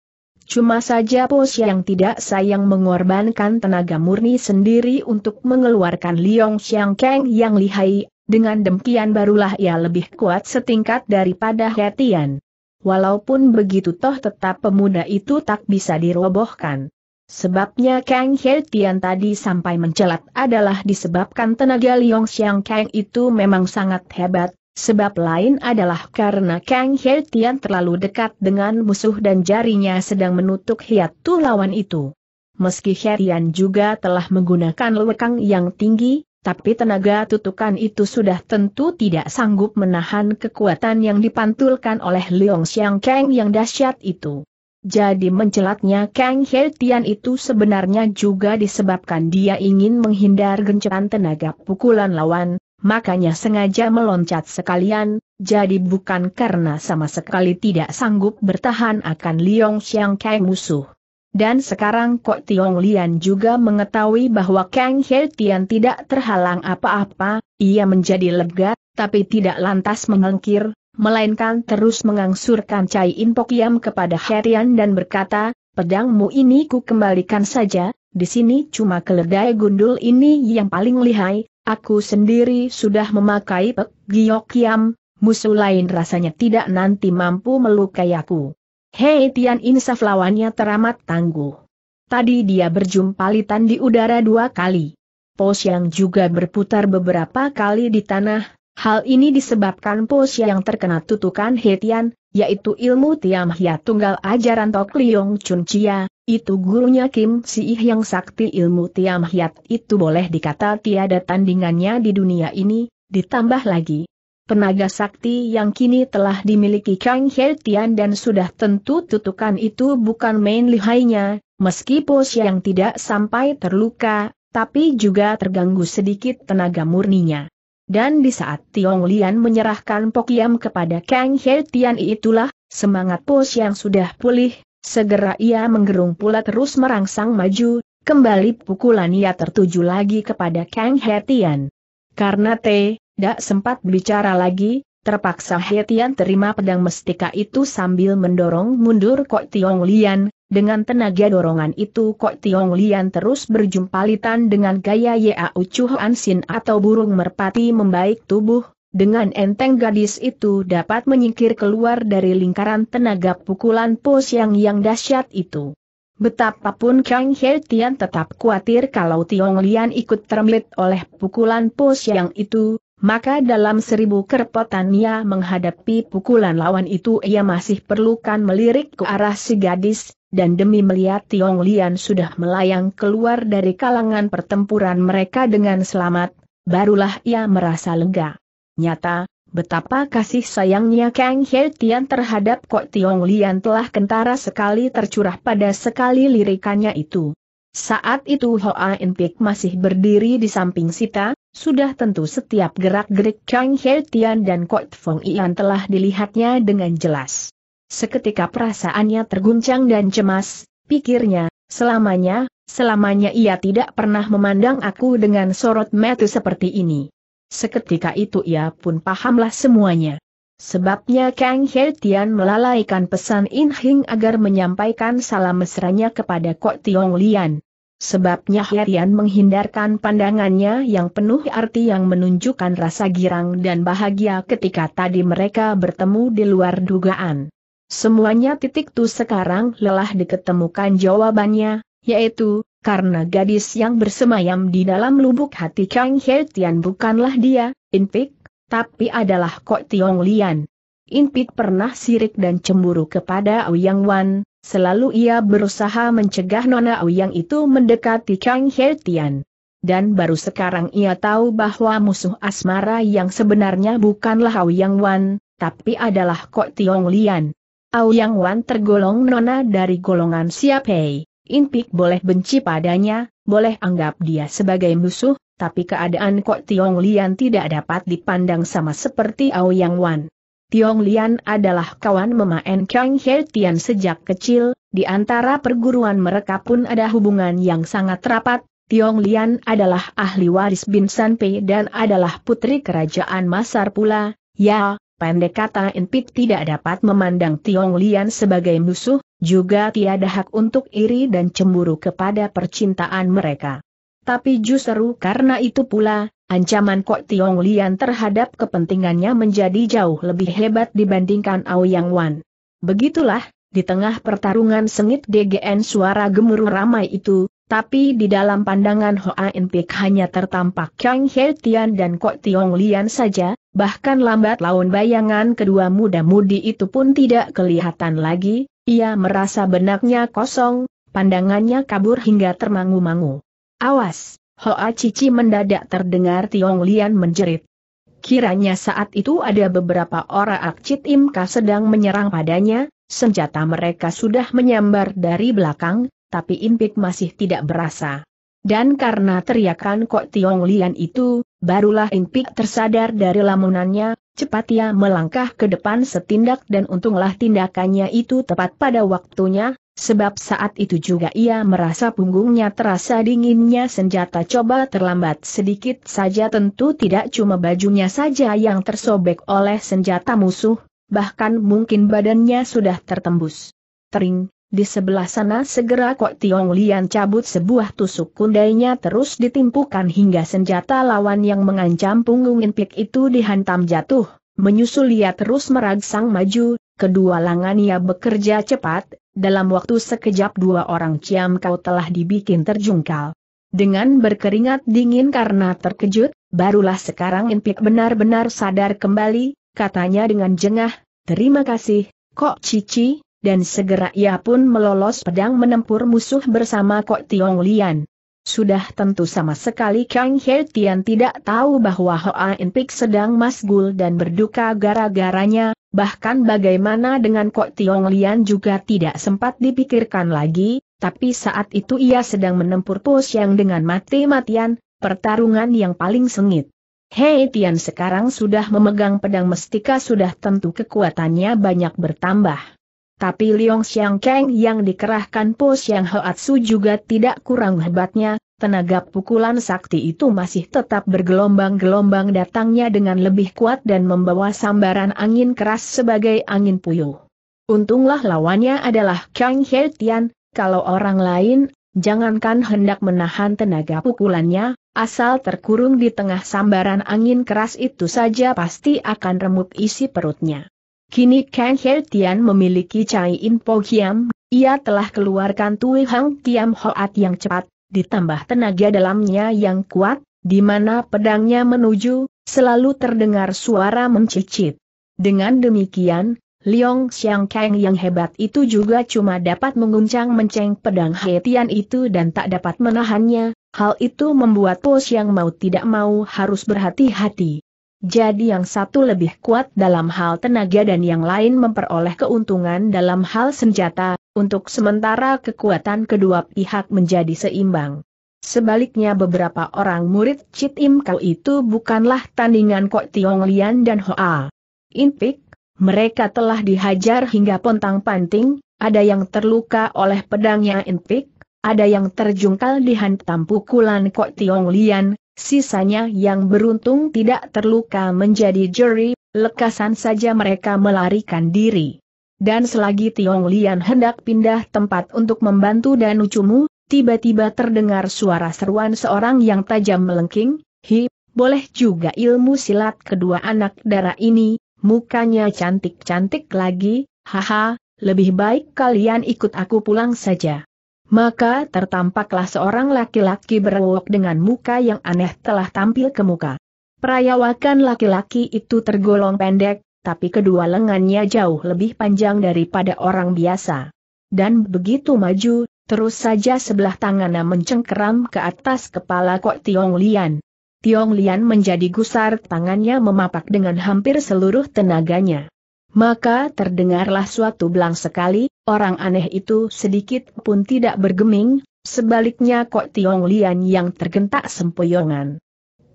Cuma saja Pos yang tidak sayang mengorbankan tenaga murni sendiri untuk mengeluarkan Liong Xiang Kang yang lihai, dengan demikian barulah ia lebih kuat setingkat daripada Hetian. Walaupun begitu toh tetap pemuda itu tak bisa dirobohkan. Sebabnya Kang Hetian tadi sampai mencelat adalah disebabkan tenaga Liong Xiang Kang itu memang sangat hebat, Sebab lain adalah karena Kang He Tian terlalu dekat dengan musuh dan jarinya sedang menutup hiatu lawan itu. Meski Tian juga telah menggunakan lekang yang tinggi, tapi tenaga tutukan itu sudah tentu tidak sanggup menahan kekuatan yang dipantulkan oleh Leong Xiang Kang yang dahsyat itu. Jadi mencelatnya Kang Tian itu sebenarnya juga disebabkan dia ingin menghindar gencatan tenaga pukulan lawan, makanya sengaja meloncat sekalian, jadi bukan karena sama sekali tidak sanggup bertahan akan Liong Xiang Kai musuh. Dan sekarang Kok Tiong Lian juga mengetahui bahwa Kang He Tian tidak terhalang apa-apa, ia menjadi lega, tapi tidak lantas mengangkir, melainkan terus mengangsurkan Cai In Pok Yam kepada Tian dan berkata, pedangmu ini ku kembalikan saja, di sini cuma keledai gundul ini yang paling lihai, Aku sendiri sudah memakai Pek Giok musuh lain rasanya tidak nanti mampu melukai aku. Hei Tian Insaf lawannya teramat tangguh. Tadi dia berjumpa litan di udara dua kali. Pos yang juga berputar beberapa kali di tanah, hal ini disebabkan pos yang terkena tutukan Hetian, yaitu ilmu Tiam Hiat Tunggal ajaran Tok Liong Chun Chia, itu gurunya Kim Siih yang sakti ilmu Tiam Hiat itu boleh dikata tiada tandingannya di dunia ini, ditambah lagi. penaga sakti yang kini telah dimiliki Kang He Tian dan sudah tentu tutukan itu bukan main lihainya, meski pos yang tidak sampai terluka, tapi juga terganggu sedikit tenaga murninya. Dan di saat Tiong Lian menyerahkan Pokiam kepada Kang He Tian itulah, semangat pos yang sudah pulih, Segera ia menggerung pula terus merangsang maju, kembali pukulan ia tertuju lagi kepada Kang Hetian. Karena T, tak sempat bicara lagi, terpaksa Hetian terima pedang mestika itu sambil mendorong mundur Kok Tiong Lian, dengan tenaga dorongan itu Kok Tiong Lian terus berjumpalitan dengan gaya Yau Chuhuan Sin atau burung merpati membaik tubuh, dengan enteng gadis itu dapat menyingkir keluar dari lingkaran tenaga pukulan pos yang yang dahsyat itu. Betapapun Kang He Tian tetap khawatir kalau Tiong Lian ikut termelit oleh pukulan pos yang itu, maka dalam seribu kerpotannya menghadapi pukulan lawan itu ia masih perlukan melirik ke arah si gadis, dan demi melihat Tiong Lian sudah melayang keluar dari kalangan pertempuran mereka dengan selamat, barulah ia merasa lega. Nyata, betapa kasih sayangnya Kang He Tian terhadap Kok Tiong Lian telah kentara sekali tercurah pada sekali lirikannya itu. Saat itu Hoa In Pik masih berdiri di samping Sita, sudah tentu setiap gerak-gerik Kang He Tian dan Kok Fong Ian telah dilihatnya dengan jelas. Seketika perasaannya terguncang dan cemas, pikirnya, selamanya, selamanya ia tidak pernah memandang aku dengan sorot mata seperti ini. Seketika itu ia pun pahamlah semuanya. Sebabnya Kang He Tian melalaikan pesan In Hing agar menyampaikan salam mesranya kepada Kok Tiong Lian. Sebabnya Tian menghindarkan pandangannya yang penuh arti yang menunjukkan rasa girang dan bahagia ketika tadi mereka bertemu di luar dugaan. Semuanya titik tu sekarang lelah diketemukan jawabannya, yaitu, karena gadis yang bersemayam di dalam lubuk hati Kang He Tian bukanlah dia, Inpik, tapi adalah Kok Tiong Lian. Inpik pernah sirik dan cemburu kepada Ouyang Wan, selalu ia berusaha mencegah Nona Ouyang itu mendekati Kang He Tian. Dan baru sekarang ia tahu bahwa musuh asmara yang sebenarnya bukanlah Aoyang Wan, tapi adalah Kok Tiong Lian. Aoyang Wan tergolong nona dari golongan Siapei. Inpik boleh benci padanya, boleh anggap dia sebagai musuh, tapi keadaan Kok Tiong Lian tidak dapat dipandang sama seperti Yang Wan. Tiong Lian adalah kawan memain En Kang He Tian sejak kecil, di antara perguruan mereka pun ada hubungan yang sangat rapat, Tiong Lian adalah ahli waris Bin San Pei dan adalah putri kerajaan Masar pula, ya, pendek kata Inpik tidak dapat memandang Tiong Lian sebagai musuh, juga tiada hak untuk iri dan cemburu kepada percintaan mereka. Tapi justru karena itu pula, ancaman Kok Tiong Lian terhadap kepentingannya menjadi jauh lebih hebat dibandingkan Yang Wan. Begitulah, di tengah pertarungan sengit DGN suara gemuruh ramai itu, tapi di dalam pandangan Hoa In Pik hanya tertampak Kang He Tian dan Kok Tiong Lian saja, bahkan lambat laun bayangan kedua muda-mudi itu pun tidak kelihatan lagi, ia merasa benaknya kosong, pandangannya kabur hingga termangu-mangu. Awas, Hoa Cici mendadak terdengar Tiong Lian menjerit. Kiranya saat itu ada beberapa orang Akcit Imka sedang menyerang padanya, senjata mereka sudah menyambar dari belakang, tapi impik masih tidak berasa. Dan karena teriakan Kok Tiong Lian itu, barulah impik tersadar dari lamunannya, Cepat ia melangkah ke depan setindak dan untunglah tindakannya itu tepat pada waktunya, sebab saat itu juga ia merasa punggungnya terasa dinginnya senjata coba terlambat sedikit saja tentu tidak cuma bajunya saja yang tersobek oleh senjata musuh, bahkan mungkin badannya sudah tertembus. Tering, di sebelah sana segera Kok Tiong Lian cabut sebuah tusuk kundainya terus ditimpukan hingga senjata lawan yang mengancam punggung Inpik itu dihantam jatuh, menyusul ia terus merangsang maju, kedua lengan ia bekerja cepat, dalam waktu sekejap dua orang Ciam Kau telah dibikin terjungkal. Dengan berkeringat dingin karena terkejut, barulah sekarang Inpik benar-benar sadar kembali, katanya dengan jengah, terima kasih, Kok Cici, dan segera ia pun melolos pedang menempur musuh bersama Kok Tiong Lian. Sudah tentu sama sekali Kang He Tian tidak tahu bahwa Hoa In Pik sedang masgul dan berduka gara-garanya, bahkan bagaimana dengan Kok Tiong Lian juga tidak sempat dipikirkan lagi, tapi saat itu ia sedang menempur pos yang dengan mati-matian, pertarungan yang paling sengit. Hei Tian sekarang sudah memegang pedang mestika sudah tentu kekuatannya banyak bertambah. Tapi Liong Xiang Kang yang dikerahkan Po Xiang Hoatsu juga tidak kurang hebatnya, tenaga pukulan sakti itu masih tetap bergelombang-gelombang datangnya dengan lebih kuat dan membawa sambaran angin keras sebagai angin puyuh. Untunglah lawannya adalah Kang He Tian, kalau orang lain, jangankan hendak menahan tenaga pukulannya, asal terkurung di tengah sambaran angin keras itu saja pasti akan remuk isi perutnya. Kini Kang He Tian memiliki Chai In Po Kiam, ia telah keluarkan Tui Hang Kiam Hoat yang cepat, ditambah tenaga dalamnya yang kuat, di mana pedangnya menuju, selalu terdengar suara mencicit. Dengan demikian, Liong Xiang Kang yang hebat itu juga cuma dapat menguncang menceng pedang He Tian itu dan tak dapat menahannya, hal itu membuat Po Xiang mau tidak mau harus berhati-hati. Jadi yang satu lebih kuat dalam hal tenaga dan yang lain memperoleh keuntungan dalam hal senjata, untuk sementara kekuatan kedua pihak menjadi seimbang. Sebaliknya beberapa orang murid Cit Im Kau itu bukanlah tandingan Kok Tiong Lian dan Hoa Inpik, mereka telah dihajar hingga pontang panting, ada yang terluka oleh pedangnya Inpik, ada yang terjungkal dihantam pukulan Kok Tiong Lian, sisanya yang beruntung tidak terluka menjadi juri, lekasan saja mereka melarikan diri. Dan selagi Tiong Lian hendak pindah tempat untuk membantu dan ucumu, tiba-tiba terdengar suara seruan seorang yang tajam melengking, hi, boleh juga ilmu silat kedua anak darah ini, mukanya cantik-cantik lagi, haha, lebih baik kalian ikut aku pulang saja. Maka tertampaklah seorang laki-laki berwok dengan muka yang aneh telah tampil ke muka. Perayawakan laki-laki itu tergolong pendek, tapi kedua lengannya jauh lebih panjang daripada orang biasa. Dan begitu maju, terus saja sebelah tangannya mencengkeram ke atas kepala Kok Tiong Lian. Tiong Lian menjadi gusar tangannya memapak dengan hampir seluruh tenaganya. Maka terdengarlah suatu belang sekali, orang aneh itu sedikit pun tidak bergeming, sebaliknya kok Tiong Lian yang tergentak sempoyongan.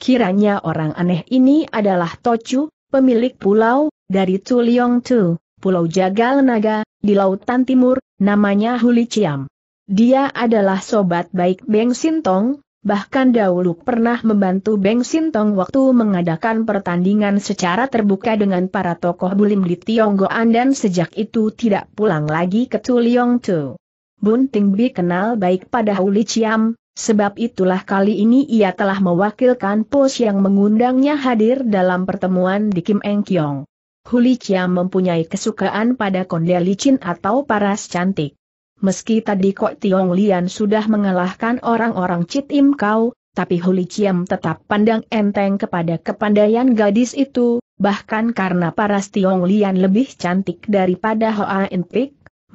Kiranya orang aneh ini adalah Tochu, pemilik pulau, dari Tu Tuliong Tu, Pulau Jagal Naga, di Lautan Timur, namanya Huli Chiam. Dia adalah sobat baik Beng Sintong, bahkan dahulu pernah membantu Beng Sintong waktu mengadakan pertandingan secara terbuka dengan para tokoh bulim di Tionggoan dan sejak itu tidak pulang lagi ke Tuliong Tu. Bunting Bi kenal baik pada Huli Chiam, sebab itulah kali ini ia telah mewakilkan pos yang mengundangnya hadir dalam pertemuan di Kim Eng Kiong. Huli Chiam mempunyai kesukaan pada licin atau paras cantik meski tadi Kok Tiong Lian sudah mengalahkan orang-orang Cit Im Kau, tapi Huli Chiam tetap pandang enteng kepada kepandaian gadis itu, bahkan karena paras Tiong Lian lebih cantik daripada Hoa In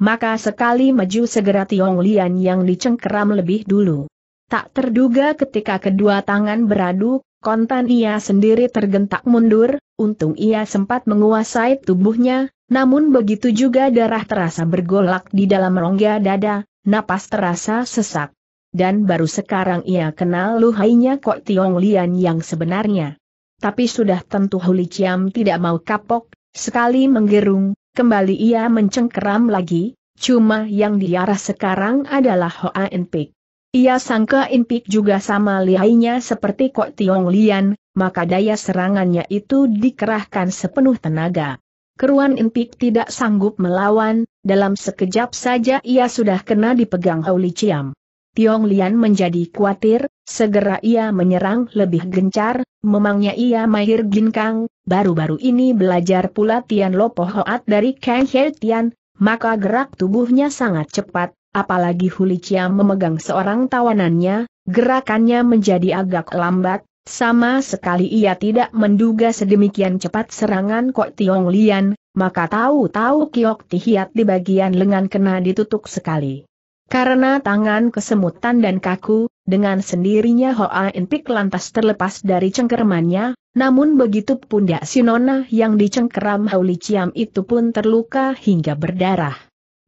maka sekali maju segera Tiong Lian yang dicengkeram lebih dulu. Tak terduga ketika kedua tangan beradu, kontan ia sendiri tergentak mundur, untung ia sempat menguasai tubuhnya, namun begitu juga darah terasa bergolak di dalam rongga dada, napas terasa sesak. Dan baru sekarang ia kenal luhainya Kok Tiong Lian yang sebenarnya. Tapi sudah tentu Huli Chiam tidak mau kapok, sekali menggerung, kembali ia mencengkeram lagi, cuma yang diarah sekarang adalah Hoa Pik. Ia sangka Pik juga sama lihainya seperti Kok Tiong Lian, maka daya serangannya itu dikerahkan sepenuh tenaga. Keruan Impik tidak sanggup melawan, dalam sekejap saja ia sudah kena dipegang Hauli Ciam. Tiong Lian menjadi khawatir, segera ia menyerang lebih gencar, memangnya ia mahir ginkang, baru-baru ini belajar pula Tian Lopo Hoat dari Kang He Tian, maka gerak tubuhnya sangat cepat, apalagi Huli Chiam memegang seorang tawanannya, gerakannya menjadi agak lambat, sama sekali ia tidak menduga sedemikian cepat serangan Kok Tiong Lian, maka tahu-tahu Kiok Tihiat di bagian lengan kena ditutup sekali. Karena tangan kesemutan dan kaku, dengan sendirinya Hoa Enpik lantas terlepas dari cengkeramannya, namun begitu pundak Sinona yang dicengkeram Huli Ciam itu pun terluka hingga berdarah.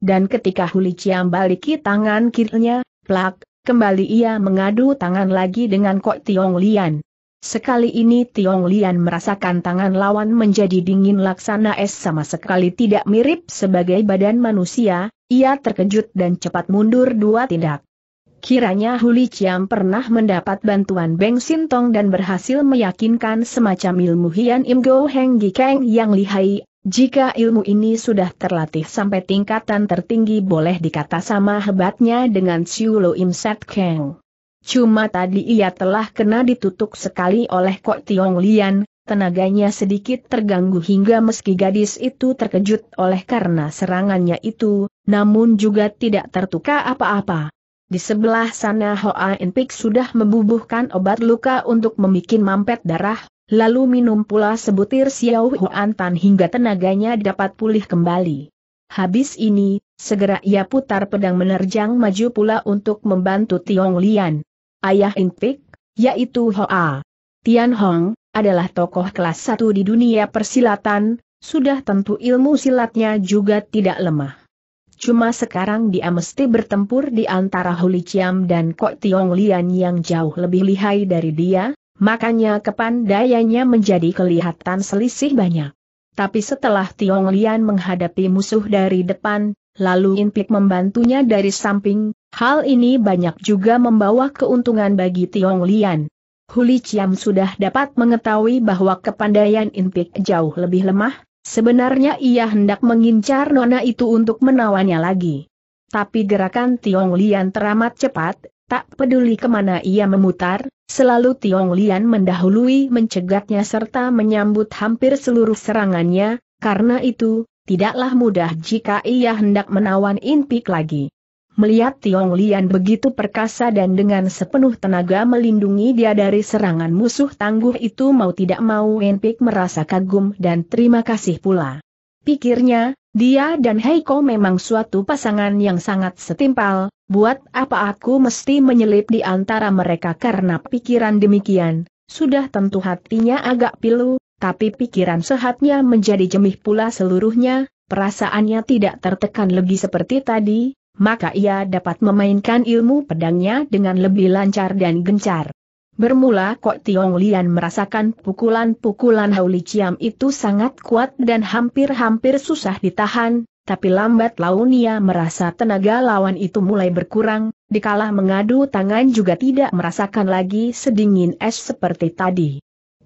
Dan ketika Huli Ciam baliki tangan kirinya, plak, Kembali ia mengadu tangan lagi dengan Kok Tiong Lian. Sekali ini Tiong Lian merasakan tangan lawan menjadi dingin laksana es sama sekali tidak mirip sebagai badan manusia, ia terkejut dan cepat mundur dua tindak. Kiranya Huli Chiam pernah mendapat bantuan Beng Sintong dan berhasil meyakinkan semacam ilmu Hian Im Go Heng Gikeng yang lihai, jika ilmu ini sudah terlatih sampai tingkatan tertinggi boleh dikata sama hebatnya dengan Siu Lo Im Set Keng. Cuma tadi ia telah kena ditutup sekali oleh Kok Tiong Lian, tenaganya sedikit terganggu hingga meski gadis itu terkejut oleh karena serangannya itu, namun juga tidak tertukar apa-apa. Di sebelah sana Hoa Enpik sudah membubuhkan obat luka untuk membuat mampet darah, lalu minum pula sebutir Xiao Huan Tan hingga tenaganya dapat pulih kembali. Habis ini, segera ia putar pedang menerjang maju pula untuk membantu Tiong Lian ayah Intik, yaitu Hoa. Tian Hong, adalah tokoh kelas satu di dunia persilatan, sudah tentu ilmu silatnya juga tidak lemah. Cuma sekarang dia mesti bertempur di antara Huli Chiam dan Kok Tiong Lian yang jauh lebih lihai dari dia, makanya dayanya menjadi kelihatan selisih banyak. Tapi setelah Tiong Lian menghadapi musuh dari depan, lalu intik membantunya dari samping, Hal ini banyak juga membawa keuntungan bagi Tiong Lian. Huli Chiam sudah dapat mengetahui bahwa kepandaian Inpik jauh lebih lemah, sebenarnya ia hendak mengincar nona itu untuk menawannya lagi. Tapi gerakan Tiong Lian teramat cepat, tak peduli kemana ia memutar, selalu Tiong Lian mendahului mencegatnya serta menyambut hampir seluruh serangannya, karena itu, tidaklah mudah jika ia hendak menawan Inpik lagi. Melihat Tiong Lian begitu perkasa dan dengan sepenuh tenaga melindungi dia dari serangan musuh tangguh itu mau tidak mau Wen Pik merasa kagum dan terima kasih pula. Pikirnya, dia dan Heiko memang suatu pasangan yang sangat setimpal, buat apa aku mesti menyelip di antara mereka karena pikiran demikian, sudah tentu hatinya agak pilu, tapi pikiran sehatnya menjadi jemih pula seluruhnya, perasaannya tidak tertekan lagi seperti tadi, maka ia dapat memainkan ilmu pedangnya dengan lebih lancar dan gencar. Bermula Kok Tiong Lian merasakan pukulan-pukulan Hauli Chiam itu sangat kuat dan hampir-hampir susah ditahan, tapi lambat laun ia merasa tenaga lawan itu mulai berkurang, dikalah mengadu tangan juga tidak merasakan lagi sedingin es seperti tadi.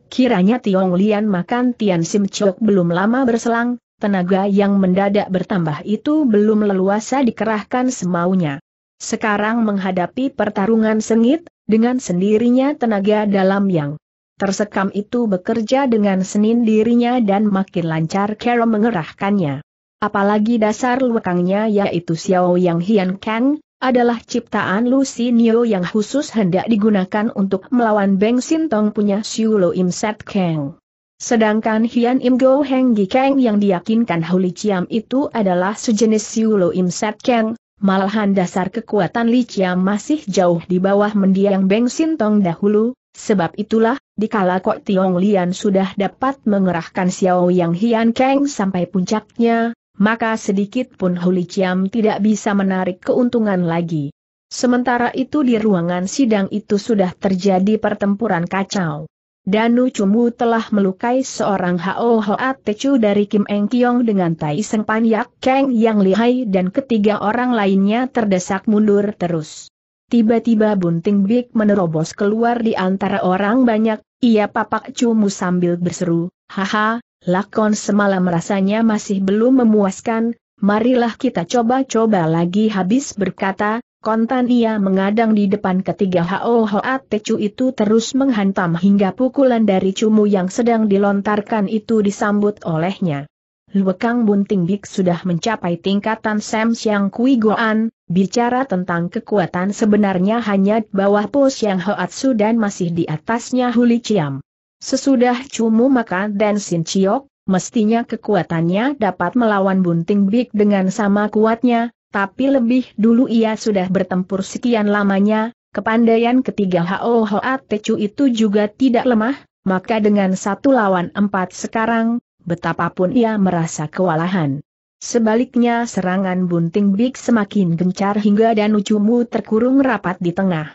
Kiranya Tiong Lian makan Tian Sim Chok belum lama berselang, tenaga yang mendadak bertambah itu belum leluasa dikerahkan semaunya. Sekarang menghadapi pertarungan sengit, dengan sendirinya tenaga dalam yang tersekam itu bekerja dengan senin dirinya dan makin lancar Kero mengerahkannya. Apalagi dasar luekangnya yaitu Xiao Yang Hian Kang, adalah ciptaan Lucy Neo yang khusus hendak digunakan untuk melawan Beng Sintong punya Im Set Kang. Sedangkan Hian Im Go Heng Gi Kang yang diyakinkan Huli Chiam itu adalah sejenis Siulo Im Sat Kang, malahan dasar kekuatan Li Chiam masih jauh di bawah mendiang Beng Tong dahulu, sebab itulah, dikala Kok Tiong Lian sudah dapat mengerahkan Xiao Yang Hian Kang sampai puncaknya, maka sedikit pun Huli Chiam tidak bisa menarik keuntungan lagi. Sementara itu di ruangan sidang itu sudah terjadi pertempuran kacau. Danu Cumu telah melukai seorang Hao Hoa Techu dari Kim Eng Kiong dengan Tai Seng Pan Yak Keng yang lihai dan ketiga orang lainnya terdesak mundur terus. Tiba-tiba Bunting Big menerobos keluar di antara orang banyak, ia papak Cumu sambil berseru, Haha, lakon semalam rasanya masih belum memuaskan, marilah kita coba-coba lagi habis berkata, Kontan ia mengadang di depan ketiga Hao Hoa Tecu itu terus menghantam hingga pukulan dari cumu yang sedang dilontarkan itu disambut olehnya. Luekang Bunting Bik sudah mencapai tingkatan Sam Siang Kui Goan, bicara tentang kekuatan sebenarnya hanya bawah Po Siang Hoatsu dan masih di atasnya Huli Ciam. Sesudah cumu maka dan Sin Chiok, mestinya kekuatannya dapat melawan Bunting Bik dengan sama kuatnya, tapi lebih dulu ia sudah bertempur sekian lamanya, kepandaian ketiga Hao Hoa Techu itu juga tidak lemah, maka dengan satu lawan empat sekarang, betapapun ia merasa kewalahan. Sebaliknya serangan bunting Big semakin gencar hingga Danu Cumu terkurung rapat di tengah.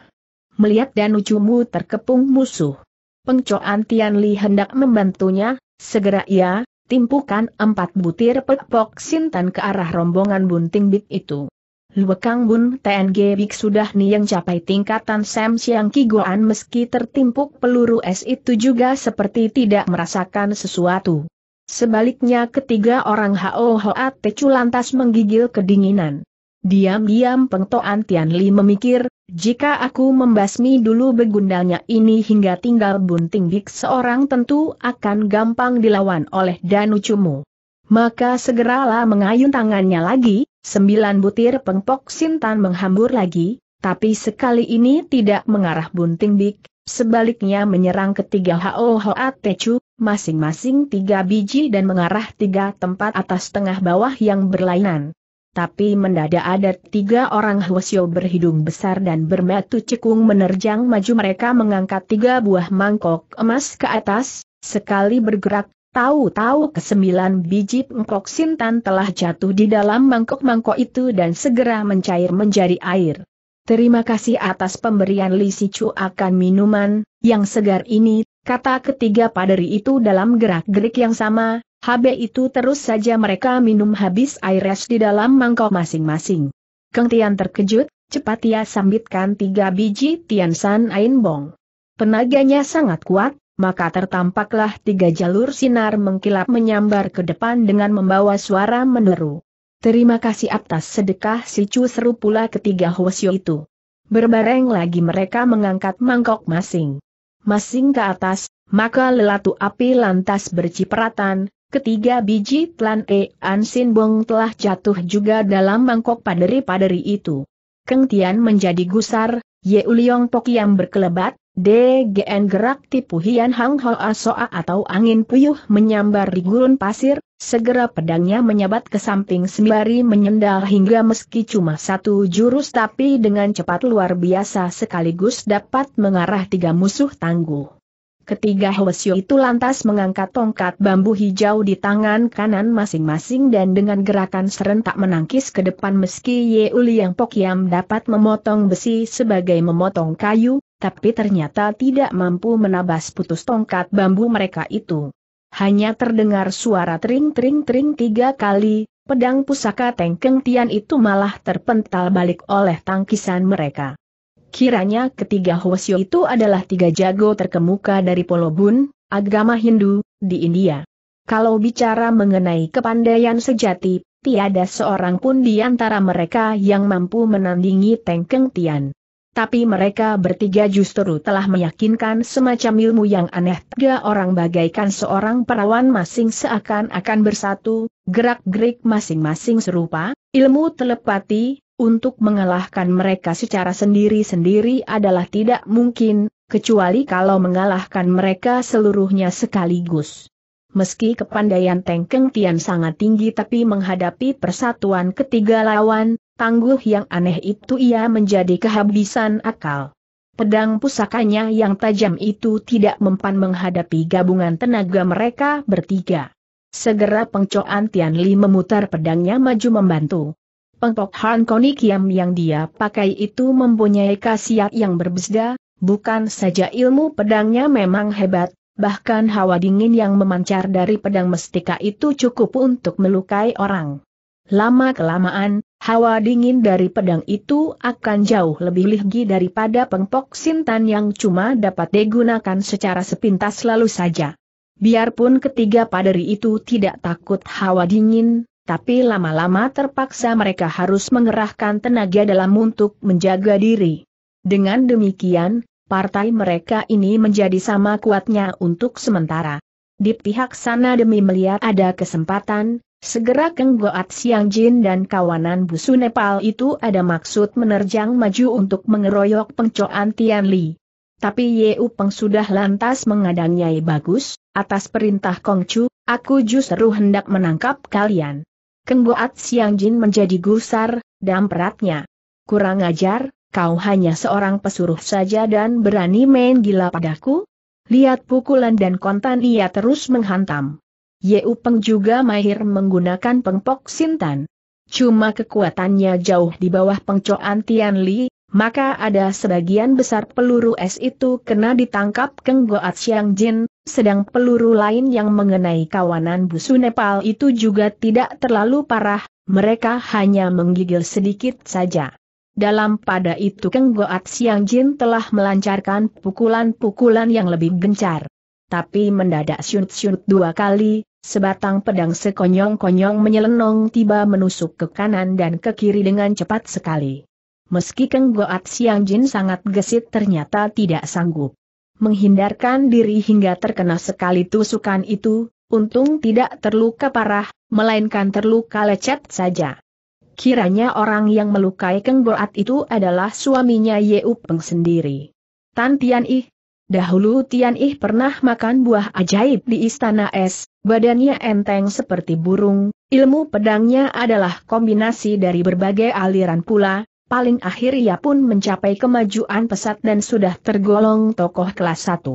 Melihat Danu Cumu terkepung musuh. Pengcoan Tian Li hendak membantunya, segera ia, timpukan empat butir pepok sintan ke arah rombongan bunting bit itu. Luekang Bun TNG Bik sudah nih yang capai tingkatan Sam Siang Kigoan meski tertimpuk peluru es itu juga seperti tidak merasakan sesuatu. Sebaliknya ketiga orang Hao Hoa Tecu lantas menggigil kedinginan. Diam-diam Pengtoan Li memikir, jika aku membasmi dulu begundalnya ini hingga tinggal bunting bik seorang tentu akan gampang dilawan oleh danucumu. Maka segeralah mengayun tangannya lagi, sembilan butir pengpok sintan menghambur lagi, tapi sekali ini tidak mengarah bunting bik, sebaliknya menyerang ketiga Ho Hoa techu, masing-masing tiga biji dan mengarah tiga tempat atas tengah bawah yang berlainan tapi mendadak ada tiga orang Hwasyo berhidung besar dan bermetu cekung menerjang maju mereka mengangkat tiga buah mangkok emas ke atas, sekali bergerak, tahu-tahu kesembilan biji mangkok sintan telah jatuh di dalam mangkok-mangkok itu dan segera mencair menjadi air. Terima kasih atas pemberian Li Sicu akan minuman, yang segar ini, kata ketiga paderi itu dalam gerak-gerik yang sama, HB itu terus saja mereka minum habis air es di dalam mangkok masing-masing. Keng Tian terkejut, cepat ia sambitkan tiga biji Tian San Ain Bong. Penaganya sangat kuat, maka tertampaklah tiga jalur sinar mengkilap menyambar ke depan dengan membawa suara meneru. Terima kasih atas sedekah si Chu seru pula ketiga Hwasyo itu. Berbareng lagi mereka mengangkat mangkok masing. Masing ke atas, maka lelatu api lantas bercipratan, Ketiga biji Tlan E An Bong telah jatuh juga dalam mangkok paderi-paderi itu. Keng Tian menjadi gusar, Ye Uliong yang berkelebat, DGN gerak tipu Hian Hang Ho Asoa atau angin puyuh menyambar di gurun pasir, segera pedangnya menyabat ke samping sembari menyendal hingga meski cuma satu jurus tapi dengan cepat luar biasa sekaligus dapat mengarah tiga musuh tangguh. Ketiga Hwasyo itu lantas mengangkat tongkat bambu hijau di tangan kanan masing-masing dan dengan gerakan serentak menangkis ke depan meski Ye Uli yang Pokyam dapat memotong besi sebagai memotong kayu, tapi ternyata tidak mampu menabas putus tongkat bambu mereka itu. Hanya terdengar suara tering-tering-tering tiga kali, pedang pusaka Tengkeng Tian itu malah terpental balik oleh tangkisan mereka. Kiranya ketiga Hwasyo itu adalah tiga jago terkemuka dari Polobun, agama Hindu, di India. Kalau bicara mengenai kepandaian sejati, tiada seorang pun di antara mereka yang mampu menandingi Tengkeng Tian. Tapi mereka bertiga justru telah meyakinkan semacam ilmu yang aneh. Tiga orang bagaikan seorang perawan masing seakan-akan bersatu, gerak-gerik masing-masing serupa, ilmu telepati, untuk mengalahkan mereka secara sendiri-sendiri adalah tidak mungkin, kecuali kalau mengalahkan mereka seluruhnya sekaligus. Meski kepandaian Tengkeng Tian sangat tinggi tapi menghadapi persatuan ketiga lawan, tangguh yang aneh itu ia menjadi kehabisan akal. Pedang pusakanya yang tajam itu tidak mempan menghadapi gabungan tenaga mereka bertiga. Segera pengcoan Tian Li memutar pedangnya maju membantu. Pengpok Han Konikiam yang dia pakai itu mempunyai khasiat yang berbeda, bukan saja ilmu pedangnya memang hebat, bahkan hawa dingin yang memancar dari pedang mestika itu cukup untuk melukai orang. Lama-kelamaan, hawa dingin dari pedang itu akan jauh lebih lihgi daripada pengpok sintan yang cuma dapat digunakan secara sepintas lalu saja. Biarpun ketiga paderi itu tidak takut hawa dingin, tapi lama-lama terpaksa mereka harus mengerahkan tenaga dalam untuk menjaga diri. Dengan demikian, partai mereka ini menjadi sama kuatnya untuk sementara. Di pihak sana demi melihat ada kesempatan, segera Keng Goat Siang Jin dan kawanan busu Nepal itu ada maksud menerjang maju untuk mengeroyok pengcoan Tian Li. Tapi Yeu Peng sudah lantas mengadangnya. bagus, atas perintah Kongcu, aku justru hendak menangkap kalian. Kenggoat Siang Jin menjadi gusar, dan peratnya. Kurang ajar, kau hanya seorang pesuruh saja dan berani main gila padaku? Lihat pukulan dan kontan ia terus menghantam. Ye Peng juga mahir menggunakan pengpok sintan. Cuma kekuatannya jauh di bawah pengcoan Tian Li, maka ada sebagian besar peluru es itu kena ditangkap Keng Goat Siang Jin, sedang peluru lain yang mengenai kawanan busu Nepal itu juga tidak terlalu parah, mereka hanya menggigil sedikit saja. Dalam pada itu Keng Goat Siang Jin telah melancarkan pukulan-pukulan yang lebih gencar. Tapi mendadak syut-syut dua kali, sebatang pedang sekonyong-konyong menyelenong tiba menusuk ke kanan dan ke kiri dengan cepat sekali meski Keng Goat Siang Jin sangat gesit ternyata tidak sanggup. Menghindarkan diri hingga terkena sekali tusukan itu, untung tidak terluka parah, melainkan terluka lecet saja. Kiranya orang yang melukai Keng Goat itu adalah suaminya Ye Peng sendiri. Tan Tian Ih. Dahulu Tian Ih pernah makan buah ajaib di istana es, badannya enteng seperti burung, ilmu pedangnya adalah kombinasi dari berbagai aliran pula, paling akhir ia pun mencapai kemajuan pesat dan sudah tergolong tokoh kelas 1.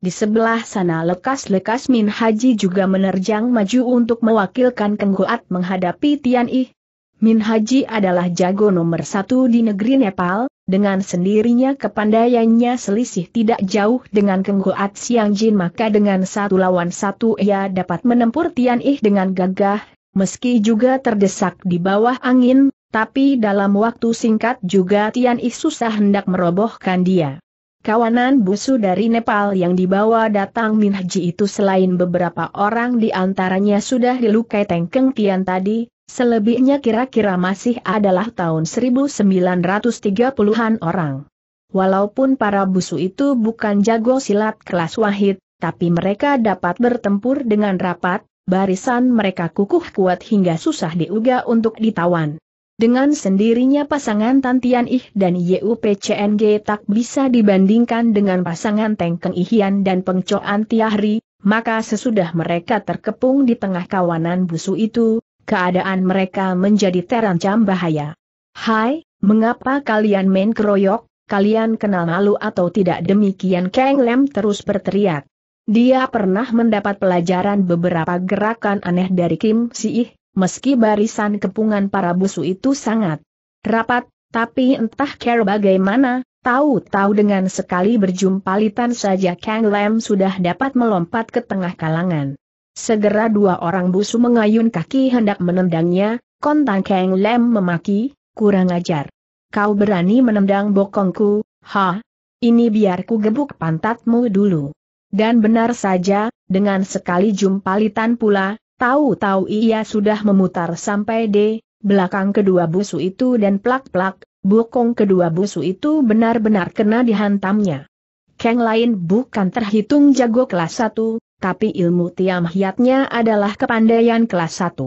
Di sebelah sana lekas-lekas Min Haji juga menerjang maju untuk mewakilkan kengguat menghadapi Tian Yi. Min Haji adalah jago nomor satu di negeri Nepal, dengan sendirinya kepandaiannya selisih tidak jauh dengan kengguat Siang Jin maka dengan satu lawan satu ia dapat menempur Tian Yi dengan gagah, meski juga terdesak di bawah angin, tapi dalam waktu singkat juga Tian Isu susah hendak merobohkan dia. Kawanan busu dari Nepal yang dibawa datang Min Haji itu selain beberapa orang di antaranya sudah dilukai Tengkeng Tian tadi, selebihnya kira-kira masih adalah tahun 1930-an orang. Walaupun para busu itu bukan jago silat kelas wahid, tapi mereka dapat bertempur dengan rapat, barisan mereka kukuh kuat hingga susah diuga untuk ditawan. Dengan sendirinya pasangan Tantian Ih dan YUPCNG tak bisa dibandingkan dengan pasangan Tengkeng Ihian dan Pengcoan Tiahri, maka sesudah mereka terkepung di tengah kawanan busu itu, keadaan mereka menjadi terancam bahaya. Hai, mengapa kalian main keroyok, kalian kenal malu atau tidak demikian Kang Lem terus berteriak. Dia pernah mendapat pelajaran beberapa gerakan aneh dari Kim Si Ih, meski barisan kepungan para busu itu sangat rapat, tapi entah care bagaimana, tahu-tahu dengan sekali berjumpa litan saja Kang Lam sudah dapat melompat ke tengah kalangan. Segera dua orang busu mengayun kaki hendak menendangnya, kontang Kang Lam memaki, kurang ajar. Kau berani menendang bokongku, ha? Ini biarku gebuk pantatmu dulu. Dan benar saja, dengan sekali jumpalitan pula, Tahu-tahu ia sudah memutar sampai di belakang kedua busu itu dan plak-plak, bokong kedua busu itu benar-benar kena dihantamnya. Kang lain bukan terhitung jago kelas 1, tapi ilmu tiam hiatnya adalah kepandaian kelas 1.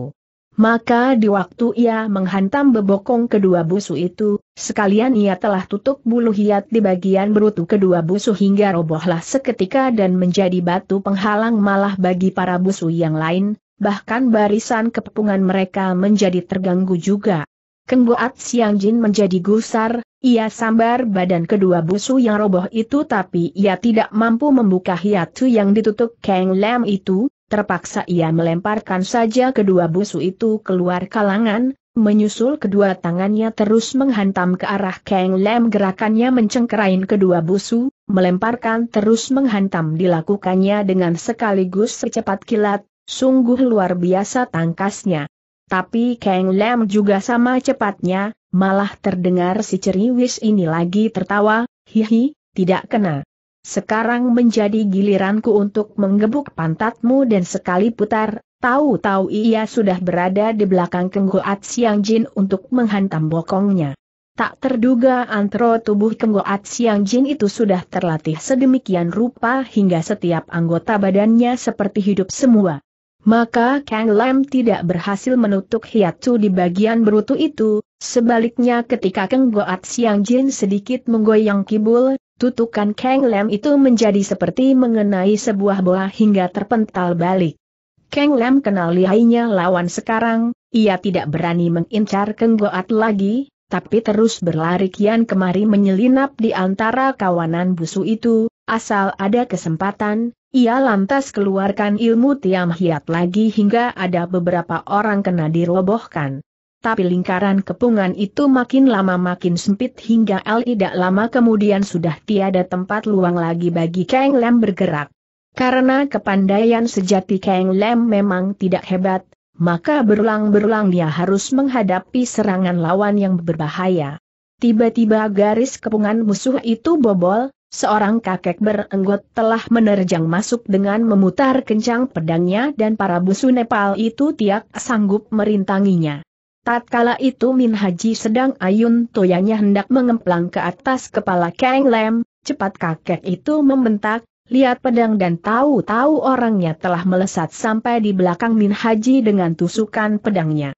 Maka di waktu ia menghantam bebokong kedua busu itu, sekalian ia telah tutup bulu hiat di bagian berutu kedua busu hingga robohlah seketika dan menjadi batu penghalang malah bagi para busu yang lain, bahkan barisan kepungan mereka menjadi terganggu juga. Kengboat Siang Jin menjadi gusar, ia sambar badan kedua busu yang roboh itu tapi ia tidak mampu membuka hiatu yang ditutup Kang Lam itu, terpaksa ia melemparkan saja kedua busu itu keluar kalangan, menyusul kedua tangannya terus menghantam ke arah Kang Lam gerakannya mencengkerain kedua busu, melemparkan terus menghantam dilakukannya dengan sekaligus secepat kilat, Sungguh luar biasa tangkasnya. Tapi Kang Lam juga sama cepatnya, malah terdengar si ceriwis ini lagi tertawa, hihi, tidak kena. Sekarang menjadi giliranku untuk menggebuk pantatmu dan sekali putar, tahu-tahu ia sudah berada di belakang Kenggoat Siang Jin untuk menghantam bokongnya. Tak terduga antro tubuh Kenggoat Siang Jin itu sudah terlatih sedemikian rupa hingga setiap anggota badannya seperti hidup semua. Maka Kang Lam tidak berhasil menutup hiatsu di bagian berutu itu, sebaliknya ketika Kang Goat Siang Jin sedikit menggoyang kibul, tutukan Kang Lam itu menjadi seperti mengenai sebuah boa hingga terpental balik. Kang Lam kenal lihainya lawan sekarang, ia tidak berani mengincar Kang Goat lagi, tapi terus berlari kian kemari menyelinap di antara kawanan busu itu, asal ada kesempatan, ia lantas keluarkan ilmu tiam hiat lagi hingga ada beberapa orang kena dirobohkan. Tapi lingkaran kepungan itu makin lama makin sempit hingga al tidak lama kemudian sudah tiada tempat luang lagi bagi Kang Lem bergerak. Karena kepandaian sejati Kang Lem memang tidak hebat, maka berulang-berulang dia harus menghadapi serangan lawan yang berbahaya. Tiba-tiba garis kepungan musuh itu bobol, Seorang kakek berenggot telah menerjang masuk dengan memutar kencang pedangnya dan para busu Nepal itu tiak sanggup merintanginya. Tatkala itu Min Haji sedang ayun toyanya hendak mengemplang ke atas kepala Kang Lem, cepat kakek itu membentak, lihat pedang dan tahu-tahu orangnya telah melesat sampai di belakang Min Haji dengan tusukan pedangnya.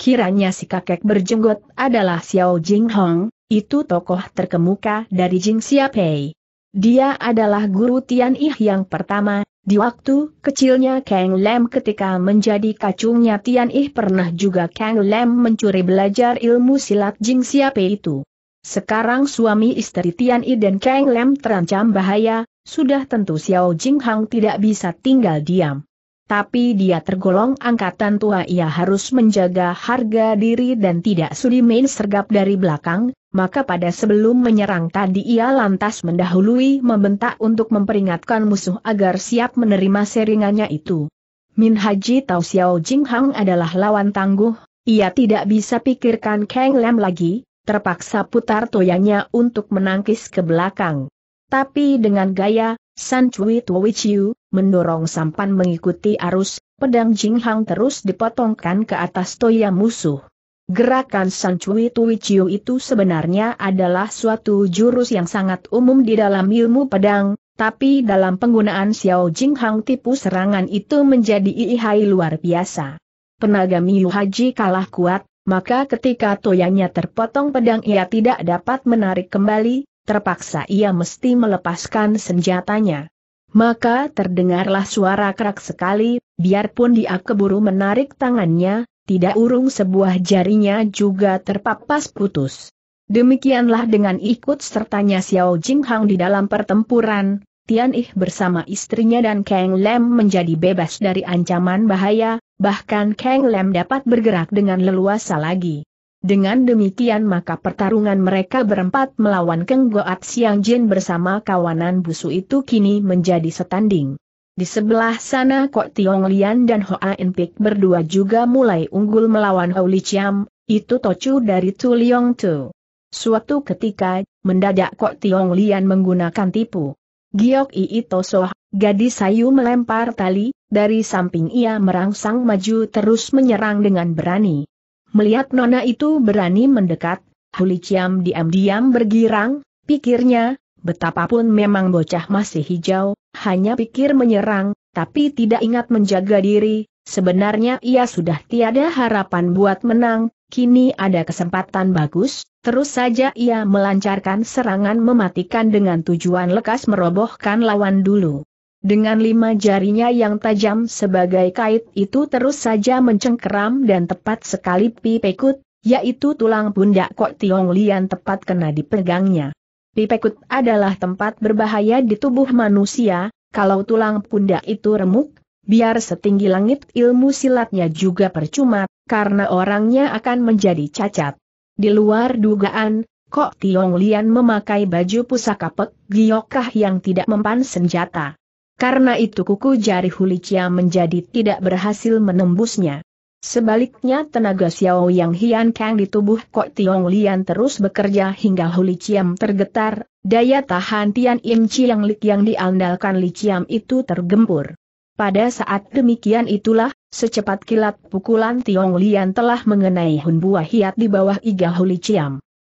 Kiranya si kakek berjenggot adalah Xiao Jing Hong, itu tokoh terkemuka dari Jing Xiaopei. Dia adalah guru Tian Ih yang pertama, di waktu kecilnya Kang Lam ketika menjadi kacungnya Tian Ih pernah juga Kang Lam mencuri belajar ilmu silat Jing Xiaopei itu. Sekarang suami istri Tian Ih dan Kang Lam terancam bahaya, sudah tentu Xiao Jing Hang tidak bisa tinggal diam tapi dia tergolong angkatan tua ia harus menjaga harga diri dan tidak sudi main sergap dari belakang, maka pada sebelum menyerang tadi ia lantas mendahului membentak untuk memperingatkan musuh agar siap menerima seringannya itu. Min Haji Tau Xiao Jing Hang adalah lawan tangguh, ia tidak bisa pikirkan Kang Lam lagi, terpaksa putar toyanya untuk menangkis ke belakang. Tapi dengan gaya, San Chui Tuo Wichiu, mendorong sampan mengikuti arus, pedang Jing Hang terus dipotongkan ke atas toya musuh. Gerakan San Cui Tui Chiu itu sebenarnya adalah suatu jurus yang sangat umum di dalam ilmu pedang, tapi dalam penggunaan Xiao Jing Hang tipu serangan itu menjadi ihai luar biasa. Penaga Miu Haji kalah kuat, maka ketika toyanya terpotong pedang ia tidak dapat menarik kembali, terpaksa ia mesti melepaskan senjatanya. Maka terdengarlah suara kerak sekali, biarpun dia keburu menarik tangannya, tidak urung sebuah jarinya juga terpapas putus. Demikianlah dengan ikut sertanya Xiao Jinghang di dalam pertempuran, Tian Ih bersama istrinya dan Kang Lem menjadi bebas dari ancaman bahaya, bahkan Kang Lem dapat bergerak dengan leluasa lagi. Dengan demikian maka pertarungan mereka berempat melawan Keng Goat Siang Jin bersama kawanan busu itu kini menjadi setanding. Di sebelah sana Kok Tiong Lian dan Hoa In Pik berdua juga mulai unggul melawan Hou Li Chiam, itu Tocu dari Tu Liong Tu. Suatu ketika, mendadak Kok Tiong Lian menggunakan tipu. Giok Ii Tosoh, gadis sayu melempar tali, dari samping ia merangsang maju terus menyerang dengan berani. Melihat nona itu berani mendekat, Huli Ciam diam-diam bergirang, pikirnya, betapapun memang bocah masih hijau, hanya pikir menyerang, tapi tidak ingat menjaga diri, sebenarnya ia sudah tiada harapan buat menang, kini ada kesempatan bagus, terus saja ia melancarkan serangan mematikan dengan tujuan lekas merobohkan lawan dulu. Dengan lima jarinya yang tajam sebagai kait itu terus saja mencengkeram dan tepat sekali pipekut, yaitu tulang pundak Kok Tiong Lian tepat kena dipegangnya. Pipekut adalah tempat berbahaya di tubuh manusia, kalau tulang pundak itu remuk, biar setinggi langit ilmu silatnya juga percuma, karena orangnya akan menjadi cacat. Di luar dugaan, Kok Tiong Lian memakai baju pusaka Pek Giokah yang tidak mempan senjata. Karena itu kuku jari Hulicia menjadi tidak berhasil menembusnya. Sebaliknya tenaga Xiao Yang Hian Kang di tubuh Kok Tiong Lian terus bekerja hingga Huli tergetar, daya tahan Tian Im Yang Lik yang diandalkan Li itu tergempur. Pada saat demikian itulah, secepat kilat pukulan Tiong Lian telah mengenai Hun buah Hiat di bawah iga Huli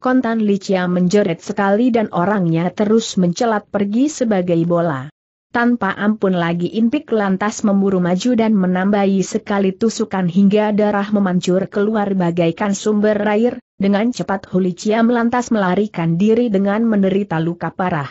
Kontan Li Ciam menjerit sekali dan orangnya terus mencelat pergi sebagai bola. Tanpa ampun lagi Impik lantas memburu maju dan menambahi sekali tusukan hingga darah memancur keluar bagaikan sumber air, dengan cepat Huli Ciam lantas melarikan diri dengan menderita luka parah.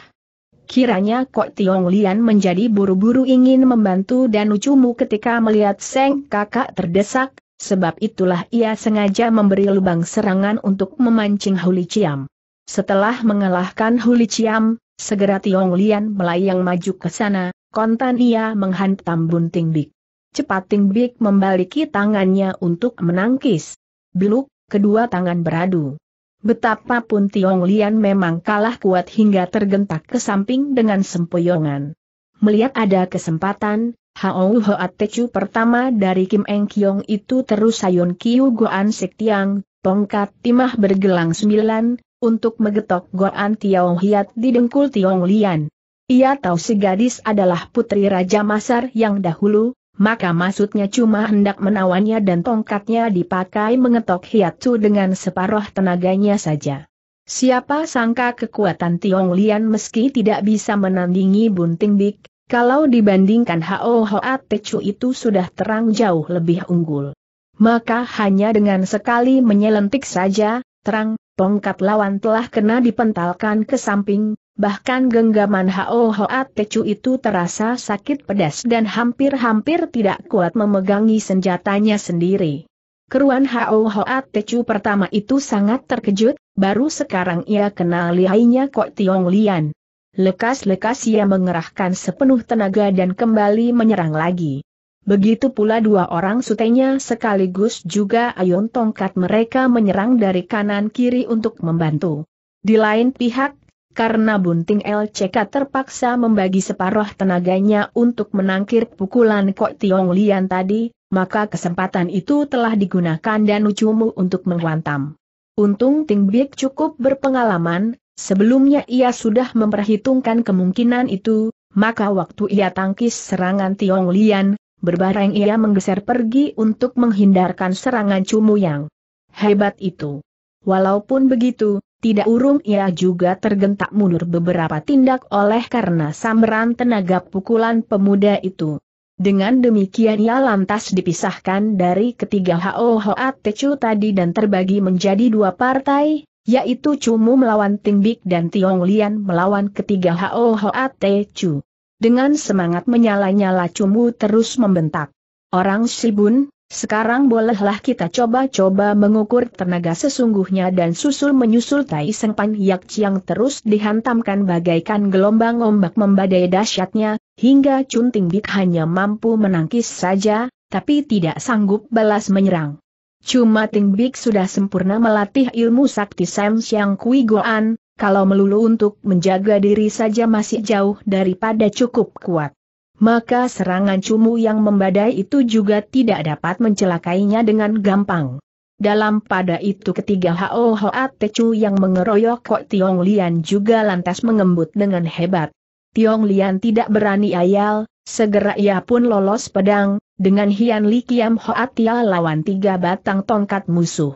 Kiranya Kok Tiong Lian menjadi buru-buru ingin membantu dan ucumu ketika melihat Seng kakak terdesak, sebab itulah ia sengaja memberi lubang serangan untuk memancing Huli Ciam. Setelah mengalahkan Huli Ciam, Segera Tiong Lian melayang maju ke sana, kontan ia menghantam bunting Bik. Cepat Ting Bik membaliki tangannya untuk menangkis. Beluk, kedua tangan beradu. Betapapun Tiong Lian memang kalah kuat hingga tergentak ke samping dengan sempoyongan. Melihat ada kesempatan, Hao Hoa Techu pertama dari Kim Eng Kiong itu terus sayun Kiu Goan Sik Tiang, tongkat timah bergelang sembilan, untuk megetok Goan Tiong Hiat di dengkul Tiong Lian. Ia tahu si gadis adalah putri Raja Masar yang dahulu, maka maksudnya cuma hendak menawannya dan tongkatnya dipakai mengetok Hiat Chu dengan separuh tenaganya saja. Siapa sangka kekuatan Tiong Lian meski tidak bisa menandingi Bunting Dik, kalau dibandingkan Hao Hoa Chu itu sudah terang jauh lebih unggul. Maka hanya dengan sekali menyelentik saja, terang, tongkat lawan telah kena dipentalkan ke samping, bahkan genggaman Hao Hoa Tecu itu terasa sakit pedas dan hampir-hampir tidak kuat memegangi senjatanya sendiri. Keruan Hao Hoa Tecu pertama itu sangat terkejut, baru sekarang ia kenal lihainya Kok Tiong Lian. Lekas-lekas ia mengerahkan sepenuh tenaga dan kembali menyerang lagi. Begitu pula dua orang sutenya sekaligus juga ayun tongkat mereka menyerang dari kanan kiri untuk membantu. Di lain pihak, karena bunting LCK terpaksa membagi separuh tenaganya untuk menangkir pukulan Kok Tiong Lian tadi, maka kesempatan itu telah digunakan dan ucumu untuk menguantam. Untung Ting Bik cukup berpengalaman, sebelumnya ia sudah memperhitungkan kemungkinan itu, maka waktu ia tangkis serangan Tiong Lian, Berbareng ia menggeser pergi untuk menghindarkan serangan cumu yang Hebat itu. Walaupun begitu, tidak urung ia juga tergentak mundur beberapa tindak oleh karena samberan tenaga pukulan pemuda itu. Dengan demikian ia lantas dipisahkan dari ketiga hao Hoa Tecu tadi dan terbagi menjadi dua partai, yaitu Cumu melawan Tingbik dan Tiong Lian melawan ketiga hao Hoa Tecu. Dengan semangat menyala-nyala Cumu terus membentak. Orang Sibun, sekarang bolehlah kita coba-coba mengukur tenaga sesungguhnya dan susul menyusul Tai Seng Pan Yak Chiang terus dihantamkan bagaikan gelombang ombak membadai dahsyatnya, hingga Ting Bik hanya mampu menangkis saja, tapi tidak sanggup balas menyerang. Cuma Ting Bik sudah sempurna melatih ilmu sakti Sam Siang Kui Goan, kalau melulu untuk menjaga diri saja masih jauh daripada cukup kuat. Maka serangan cumu yang membadai itu juga tidak dapat mencelakainya dengan gampang. Dalam pada itu ketiga Hao Hoa Tecu yang mengeroyok Kok Tiong Lian juga lantas mengembut dengan hebat. Tiong Lian tidak berani ayal, segera ia pun lolos pedang, dengan Hian Li Kiam Hoa Tia lawan tiga batang tongkat musuh.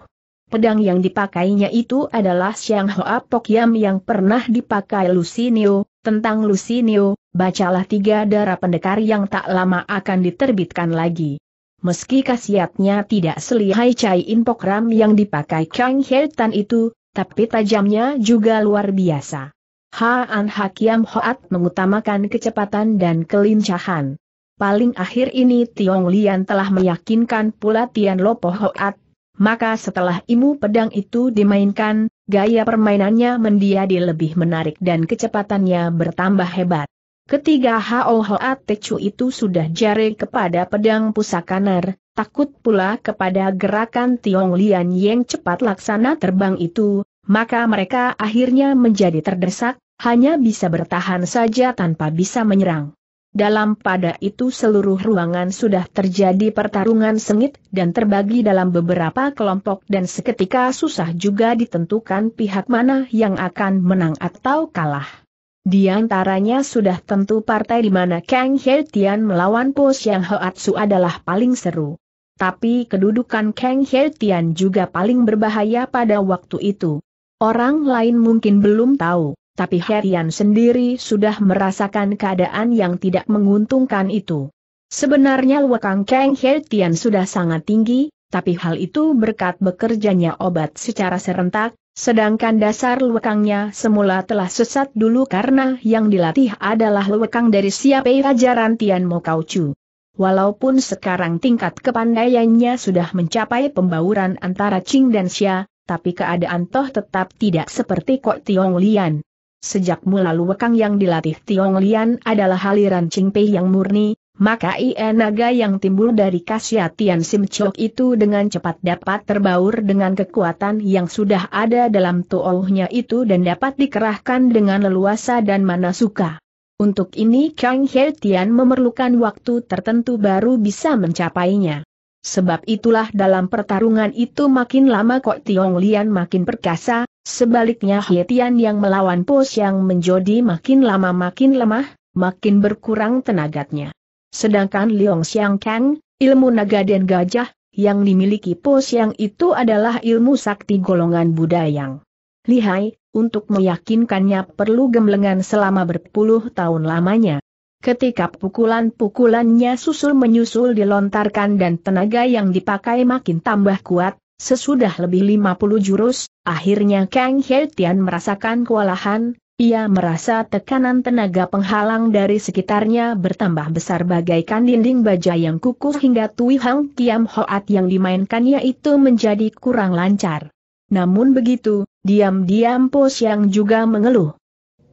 Pedang yang dipakainya itu adalah Siang Hoa Pok Yam yang pernah dipakai Lusinio. Tentang Lusinio, bacalah tiga darah pendekar yang tak lama akan diterbitkan lagi. Meski khasiatnya tidak selihai Cai Inpok Ram yang dipakai Kang He itu, tapi tajamnya juga luar biasa. Haan Hakiam Hoat mengutamakan kecepatan dan kelincahan. Paling akhir ini Tiong Lian telah meyakinkan pula Tian Lopo Hoat maka setelah ilmu pedang itu dimainkan, gaya permainannya menjadi lebih menarik dan kecepatannya bertambah hebat. Ketiga Hao Hoa Chu itu sudah jare kepada pedang pusaka N'er, takut pula kepada gerakan Tiong Lian yang cepat laksana terbang itu, maka mereka akhirnya menjadi terdesak, hanya bisa bertahan saja tanpa bisa menyerang. Dalam pada itu seluruh ruangan sudah terjadi pertarungan sengit dan terbagi dalam beberapa kelompok dan seketika susah juga ditentukan pihak mana yang akan menang atau kalah. Di antaranya sudah tentu partai di mana Kang He Tian melawan Po Xiang Hoatsu adalah paling seru. Tapi kedudukan Kang He Tian juga paling berbahaya pada waktu itu. Orang lain mungkin belum tahu tapi Herian sendiri sudah merasakan keadaan yang tidak menguntungkan itu. Sebenarnya Wekang Kang Herian sudah sangat tinggi, tapi hal itu berkat bekerjanya obat secara serentak, sedangkan dasar luekangnya semula telah sesat dulu karena yang dilatih adalah luekang dari siapa ajaran Tian Mo Chu. Walaupun sekarang tingkat kepandaiannya sudah mencapai pembauran antara Qing dan Xia, tapi keadaan Toh tetap tidak seperti Kok Tiong Lian. Sejak mula Luwekang yang dilatih Tiong Lian adalah aliran Pei yang murni, maka Ie naga yang timbul dari Tian Sim Chok itu dengan cepat dapat terbaur dengan kekuatan yang sudah ada dalam tuohnya itu dan dapat dikerahkan dengan leluasa dan mana suka. Untuk ini Kang He Tian memerlukan waktu tertentu baru bisa mencapainya. Sebab itulah dalam pertarungan itu makin lama Kok Tiong Lian makin perkasa, Sebaliknya Hietian yang melawan Po yang menjadi makin lama makin lemah, makin berkurang tenaganya. Sedangkan Liong Xiang Kang, ilmu naga dan gajah, yang dimiliki Po yang itu adalah ilmu sakti golongan Buddha yang lihai, untuk meyakinkannya perlu gemblengan selama berpuluh tahun lamanya. Ketika pukulan-pukulannya susul-menyusul dilontarkan dan tenaga yang dipakai makin tambah kuat, Sesudah lebih 50 jurus, akhirnya Kang He Tian merasakan kewalahan, ia merasa tekanan tenaga penghalang dari sekitarnya bertambah besar bagaikan dinding baja yang kukuh hingga Tui Hang Kiam Hoat yang dimainkannya itu menjadi kurang lancar. Namun begitu, diam-diam Po Xiang juga mengeluh.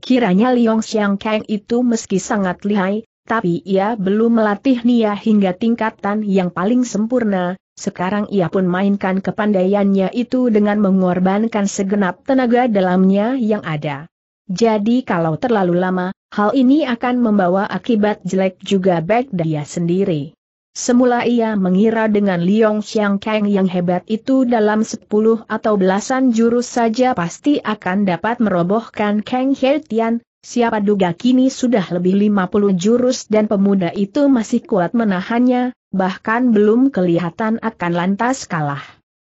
Kiranya Liong Xiang Kang itu meski sangat lihai, tapi ia belum melatih Nia hingga tingkatan yang paling sempurna, sekarang ia pun mainkan kepandaiannya itu dengan mengorbankan segenap tenaga dalamnya yang ada. Jadi kalau terlalu lama, hal ini akan membawa akibat jelek juga baik dia sendiri. Semula ia mengira dengan Liong Xiang Kang yang hebat itu dalam sepuluh atau belasan jurus saja pasti akan dapat merobohkan Kang He Tian, siapa duga kini sudah lebih lima puluh jurus dan pemuda itu masih kuat menahannya, bahkan belum kelihatan akan lantas kalah.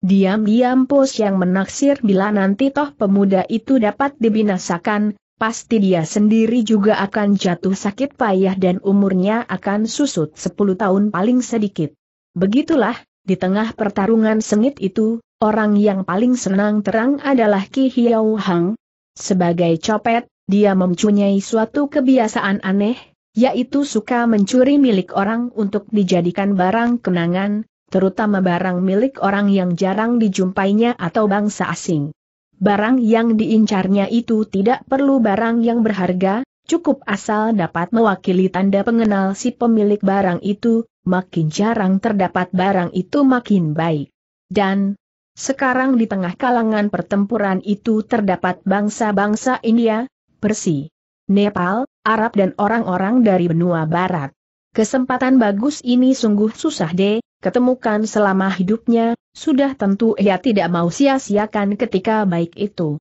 Diam-diam pos yang menaksir bila nanti toh pemuda itu dapat dibinasakan, pasti dia sendiri juga akan jatuh sakit payah dan umurnya akan susut 10 tahun paling sedikit. Begitulah, di tengah pertarungan sengit itu, orang yang paling senang terang adalah Ki Hiao Hang. Sebagai copet, dia mempunyai suatu kebiasaan aneh, yaitu suka mencuri milik orang untuk dijadikan barang kenangan, terutama barang milik orang yang jarang dijumpainya atau bangsa asing. Barang yang diincarnya itu tidak perlu barang yang berharga, cukup asal dapat mewakili tanda pengenal si pemilik barang itu, makin jarang terdapat barang itu makin baik. Dan, sekarang di tengah kalangan pertempuran itu terdapat bangsa-bangsa India, Persi, Nepal, Arab dan orang-orang dari benua barat. Kesempatan bagus ini sungguh susah deh, ketemukan selama hidupnya, sudah tentu ia tidak mau sia-siakan ketika baik itu.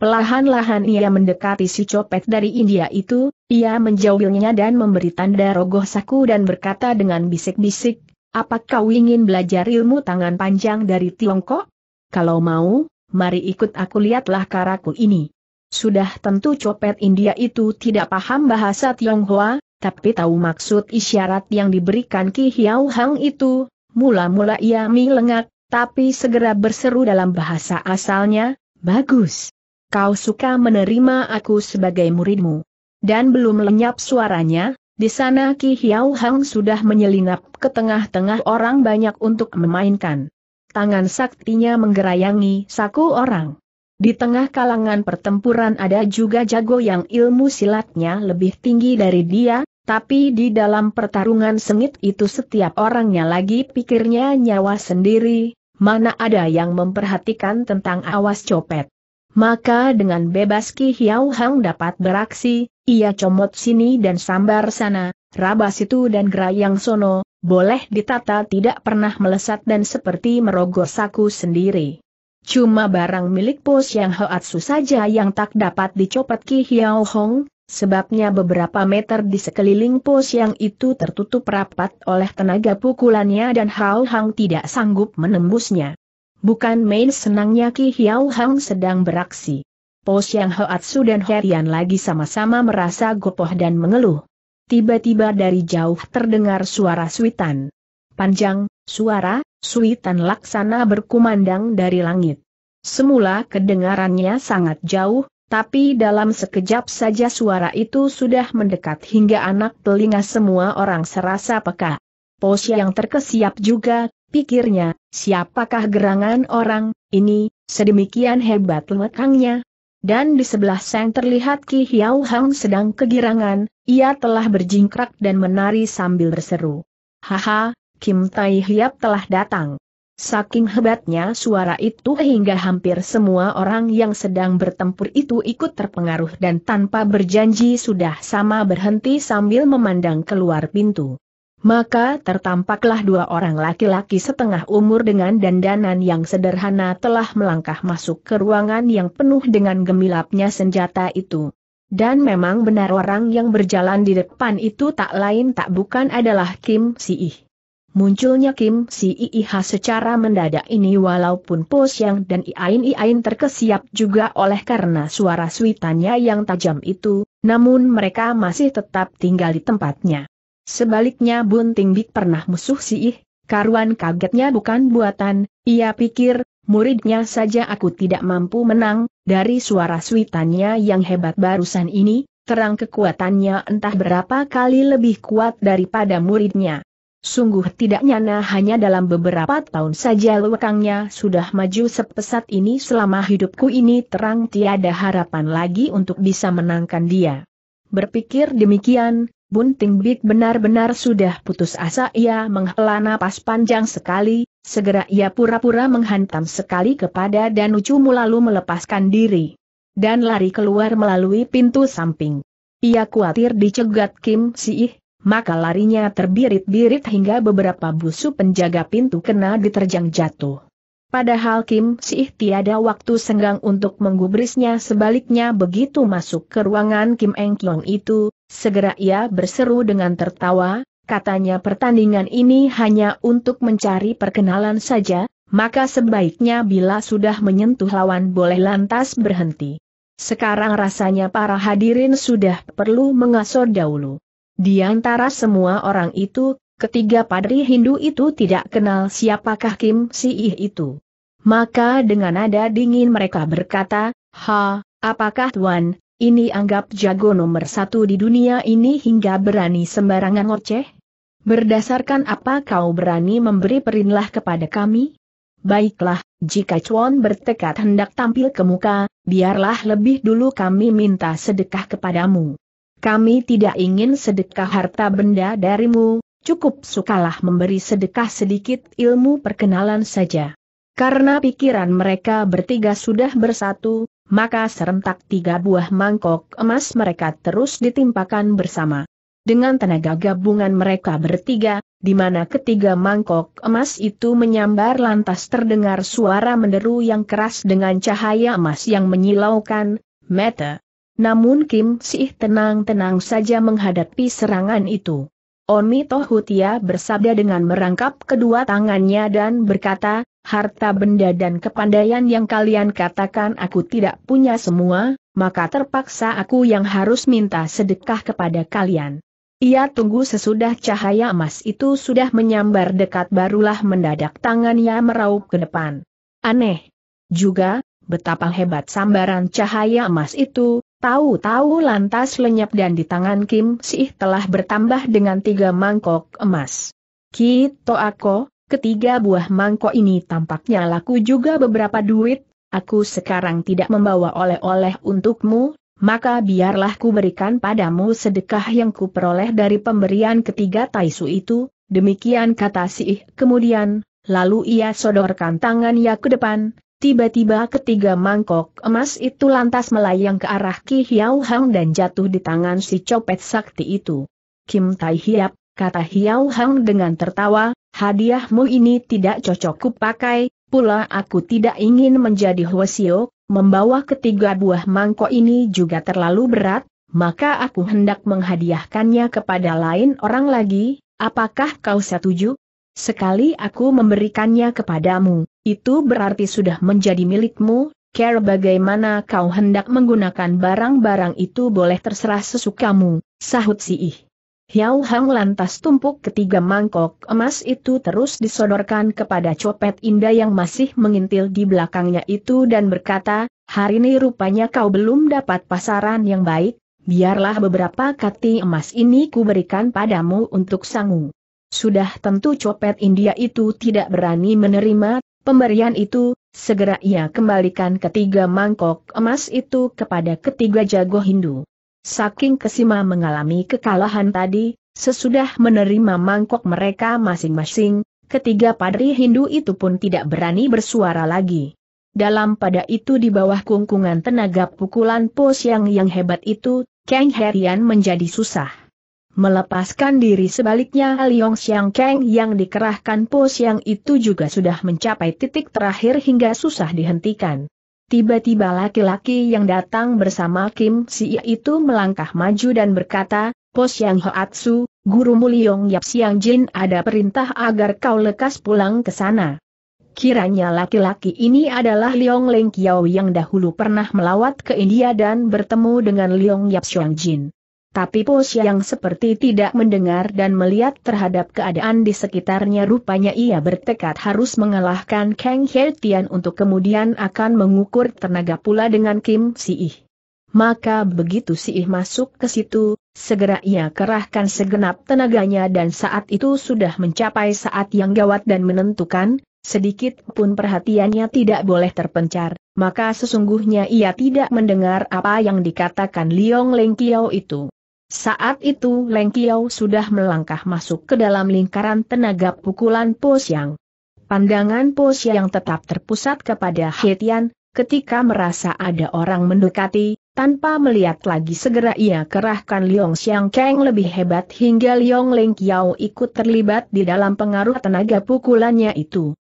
Pelahan-lahan ia mendekati si copet dari India itu, ia menjauhinya dan memberi tanda rogoh saku dan berkata dengan bisik-bisik, apa kau ingin belajar ilmu tangan panjang dari Tiongkok? Kalau mau, mari ikut aku lihatlah karaku ini. Sudah tentu copet India itu tidak paham bahasa Tionghoa, tapi tahu maksud isyarat yang diberikan Ki Hiau Hang itu, mula-mula ia milengak, tapi segera berseru dalam bahasa asalnya, Bagus! Kau suka menerima aku sebagai muridmu. Dan belum lenyap suaranya, di sana Ki Hiau Hang sudah menyelinap ke tengah-tengah orang banyak untuk memainkan. Tangan saktinya menggerayangi saku orang. Di tengah kalangan pertempuran ada juga jago yang ilmu silatnya lebih tinggi dari dia, tapi di dalam pertarungan sengit itu setiap orangnya lagi pikirnya nyawa sendiri, mana ada yang memperhatikan tentang awas copet. Maka dengan bebas Ki Hiau Hang dapat beraksi, ia comot sini dan sambar sana, rabas itu dan gerayang sono, boleh ditata tidak pernah melesat dan seperti merogoh saku sendiri. Cuma barang milik pos yang Hoatsu saja yang tak dapat dicopot Ki Hiao Hong, sebabnya beberapa meter di sekeliling pos yang itu tertutup rapat oleh tenaga pukulannya dan Hao Hang tidak sanggup menembusnya. Bukan main senangnya Ki Hiao Hang sedang beraksi. Pos yang Hoatsu dan Herian lagi sama-sama merasa gopoh dan mengeluh. Tiba-tiba dari jauh terdengar suara suitan. Panjang, suara, suitan laksana berkumandang dari langit. Semula kedengarannya sangat jauh, tapi dalam sekejap saja suara itu sudah mendekat hingga anak telinga semua orang serasa peka. Posya yang terkesiap juga, pikirnya, siapakah gerangan orang, ini, sedemikian hebat lekangnya. Dan di sebelah sang terlihat Ki Hiau Hang sedang kegirangan, ia telah berjingkrak dan menari sambil berseru. Haha, Kim Tai Hiap telah datang. Saking hebatnya suara itu hingga hampir semua orang yang sedang bertempur itu ikut terpengaruh dan tanpa berjanji sudah sama berhenti sambil memandang keluar pintu. Maka tertampaklah dua orang laki-laki setengah umur dengan dandanan yang sederhana telah melangkah masuk ke ruangan yang penuh dengan gemilapnya senjata itu. Dan memang benar orang yang berjalan di depan itu tak lain tak bukan adalah Kim Si Ih. Munculnya Kim Si Iiha secara mendadak ini walaupun pos yang dan Iain Iain terkesiap juga oleh karena suara suitannya yang tajam itu, namun mereka masih tetap tinggal di tempatnya. Sebaliknya Bunting Bik pernah musuh Si Ih, karuan kagetnya bukan buatan, ia pikir, muridnya saja aku tidak mampu menang, dari suara suitannya yang hebat barusan ini, terang kekuatannya entah berapa kali lebih kuat daripada muridnya. Sungguh tidak nyana hanya dalam beberapa tahun saja lekangnya sudah maju sepesat ini selama hidupku ini terang tiada harapan lagi untuk bisa menangkan dia. Berpikir demikian, Bunting Big benar-benar sudah putus asa ia menghela napas panjang sekali, segera ia pura-pura menghantam sekali kepada Danucumu lalu melepaskan diri. Dan lari keluar melalui pintu samping. Ia khawatir dicegat Kim Siih, maka larinya terbirit-birit hingga beberapa busu penjaga pintu kena diterjang jatuh. Padahal Kim Sih tiada waktu senggang untuk menggubrisnya sebaliknya begitu masuk ke ruangan Kim Eng Kiong itu, segera ia berseru dengan tertawa, katanya pertandingan ini hanya untuk mencari perkenalan saja, maka sebaiknya bila sudah menyentuh lawan boleh lantas berhenti. Sekarang rasanya para hadirin sudah perlu mengasor dahulu. Di antara semua orang itu, ketiga padri Hindu itu tidak kenal siapakah Kim Siih itu. Maka dengan nada dingin mereka berkata, Ha, apakah Tuan, ini anggap jago nomor satu di dunia ini hingga berani sembarangan ngoceh? Berdasarkan apa kau berani memberi perintah kepada kami? Baiklah, jika Chuan bertekad hendak tampil ke muka, biarlah lebih dulu kami minta sedekah kepadamu. Kami tidak ingin sedekah harta benda darimu, cukup sukalah memberi sedekah sedikit ilmu perkenalan saja. Karena pikiran mereka bertiga sudah bersatu, maka serentak tiga buah mangkok emas mereka terus ditimpakan bersama. Dengan tenaga gabungan mereka bertiga, di mana ketiga mangkok emas itu menyambar lantas terdengar suara menderu yang keras dengan cahaya emas yang menyilaukan, Meta. Namun Kim Sih tenang-tenang saja menghadapi serangan itu. Oni Tohutia bersabda dengan merangkap kedua tangannya dan berkata, harta benda dan kepandaian yang kalian katakan aku tidak punya semua, maka terpaksa aku yang harus minta sedekah kepada kalian. Ia tunggu sesudah cahaya emas itu sudah menyambar dekat barulah mendadak tangannya meraup ke depan. Aneh. Juga, betapa hebat sambaran cahaya emas itu, Tahu-tahu lantas lenyap dan di tangan Kim Sih telah bertambah dengan tiga mangkok emas. Kito aku, ketiga buah mangkok ini tampaknya laku juga beberapa duit, aku sekarang tidak membawa oleh-oleh untukmu, maka biarlah ku berikan padamu sedekah yang kuperoleh dari pemberian ketiga Taisu itu, demikian kata Sih kemudian, lalu ia sodorkan tangannya ke depan, Tiba-tiba ketiga mangkok emas itu lantas melayang ke arah Ki Hiao Hang dan jatuh di tangan si copet sakti itu. Kim Tai Hiap, kata Hiao Hang dengan tertawa, hadiahmu ini tidak cocok kupakai, pula aku tidak ingin menjadi Hwasio, membawa ketiga buah mangkok ini juga terlalu berat, maka aku hendak menghadiahkannya kepada lain orang lagi, apakah kau setuju? Sekali aku memberikannya kepadamu, itu berarti sudah menjadi milikmu, care bagaimana kau hendak menggunakan barang-barang itu boleh terserah sesukamu, sahut si ih. Hiao Hang lantas tumpuk ketiga mangkok emas itu terus disodorkan kepada copet indah yang masih mengintil di belakangnya itu dan berkata, hari ini rupanya kau belum dapat pasaran yang baik, biarlah beberapa kati emas ini kuberikan padamu untuk sangu. Sudah tentu copet India itu tidak berani menerima pemberian itu, segera ia kembalikan ketiga mangkok emas itu kepada ketiga jago Hindu. Saking kesima mengalami kekalahan tadi, sesudah menerima mangkok mereka masing-masing, ketiga padri Hindu itu pun tidak berani bersuara lagi. Dalam pada itu di bawah kungkungan tenaga pukulan pos yang yang hebat itu, Kang Herian menjadi susah. Melepaskan diri sebaliknya Liong Xiang Kang yang dikerahkan Po Xiang itu juga sudah mencapai titik terakhir hingga susah dihentikan. Tiba-tiba laki-laki yang datang bersama Kim Si itu melangkah maju dan berkata, Po Xiang Hoatsu, Guru Muliong Yap Xiang Jin ada perintah agar kau lekas pulang ke sana. Kiranya laki-laki ini adalah Liong Leng Kiao yang dahulu pernah melawat ke India dan bertemu dengan Liong Yap Xiang Jin. Tapi Pos yang seperti tidak mendengar dan melihat terhadap keadaan di sekitarnya rupanya ia bertekad harus mengalahkan Kang He Tian untuk kemudian akan mengukur tenaga pula dengan Kim Si Ih. Maka begitu Si Ih masuk ke situ, segera ia kerahkan segenap tenaganya dan saat itu sudah mencapai saat yang gawat dan menentukan, sedikit pun perhatiannya tidak boleh terpencar, maka sesungguhnya ia tidak mendengar apa yang dikatakan Liong Leng Kiao itu. Saat itu Leng Kiao sudah melangkah masuk ke dalam lingkaran tenaga pukulan Po Siang. Pandangan Po Siang tetap terpusat kepada He Tian. ketika merasa ada orang mendekati, tanpa melihat lagi segera ia kerahkan Liong Siang Kang lebih hebat hingga Liong Leng Kiao ikut terlibat di dalam pengaruh tenaga pukulannya itu.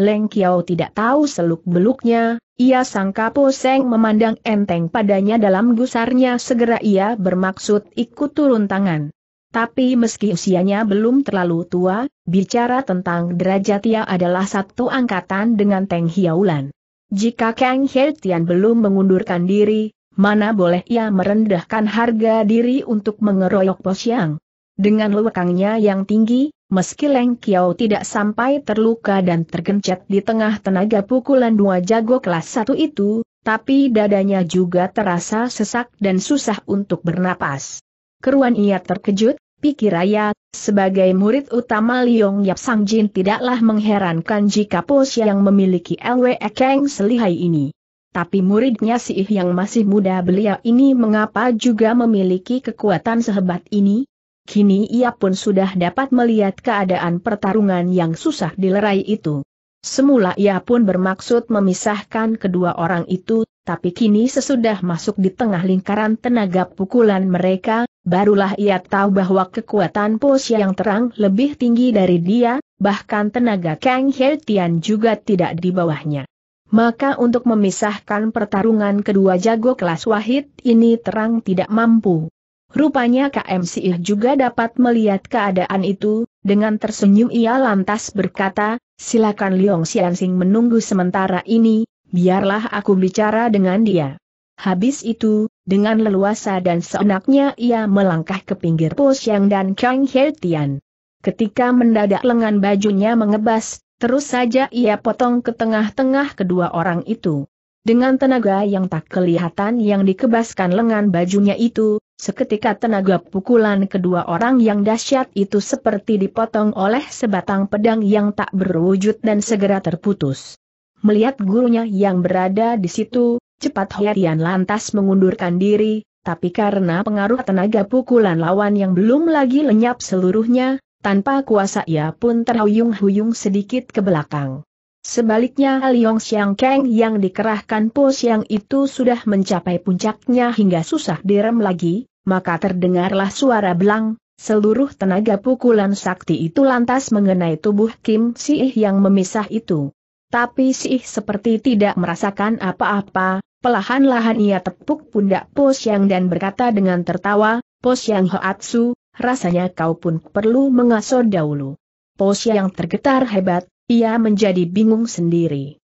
Leng Kiao tidak tahu seluk-beluknya, ia sangka Po Seng memandang enteng padanya dalam gusarnya segera ia bermaksud ikut turun tangan. Tapi meski usianya belum terlalu tua, bicara tentang derajat ia adalah satu angkatan dengan Teng Hiaulan. Jika Kang He belum mengundurkan diri, mana boleh ia merendahkan harga diri untuk mengeroyok Po Siang. Dengan lewakangnya yang tinggi, meski Leng Kiao tidak sampai terluka dan tergencet di tengah tenaga pukulan dua jago kelas satu itu, tapi dadanya juga terasa sesak dan susah untuk bernapas. Keruan ia terkejut, pikir ayat. sebagai murid utama Liong Yap Sang Jin tidaklah mengherankan jika pos yang memiliki LW Ekeng selihai ini. Tapi muridnya si Ih yang masih muda belia ini mengapa juga memiliki kekuatan sehebat ini? Kini ia pun sudah dapat melihat keadaan pertarungan yang susah dilerai itu. Semula ia pun bermaksud memisahkan kedua orang itu, tapi kini sesudah masuk di tengah lingkaran tenaga pukulan mereka, barulah ia tahu bahwa kekuatan Posya yang terang lebih tinggi dari dia, bahkan tenaga Kang Hertian juga tidak di bawahnya. Maka untuk memisahkan pertarungan kedua jago kelas wahid ini terang tidak mampu. Rupanya KM Siih juga dapat melihat keadaan itu, dengan tersenyum ia lantas berkata, silakan Liong Xiansing menunggu sementara ini, biarlah aku bicara dengan dia. Habis itu, dengan leluasa dan seenaknya ia melangkah ke pinggir Po Xiang dan Kang He Tian. Ketika mendadak lengan bajunya mengebas, terus saja ia potong ke tengah-tengah kedua orang itu. Dengan tenaga yang tak kelihatan yang dikebaskan lengan bajunya itu, Seketika tenaga pukulan kedua orang yang dahsyat itu seperti dipotong oleh sebatang pedang yang tak berwujud dan segera terputus. Melihat gurunya yang berada di situ, cepat Herian lantas mengundurkan diri, tapi karena pengaruh tenaga pukulan lawan yang belum lagi lenyap seluruhnya, tanpa kuasa ia pun terhuyung-huyung sedikit ke belakang. Sebaliknya Liong Xiang Kang yang dikerahkan pos yang itu sudah mencapai puncaknya hingga susah direm lagi, maka terdengarlah suara belang, seluruh tenaga pukulan sakti itu lantas mengenai tubuh Kim Si Ih yang memisah itu. Tapi Si Ih seperti tidak merasakan apa-apa, pelahan-lahan ia tepuk pundak Po Xiang dan berkata dengan tertawa, Po Xiang Hoatsu, rasanya kau pun perlu mengasuh dahulu. Po Xiang tergetar hebat, ia menjadi bingung sendiri.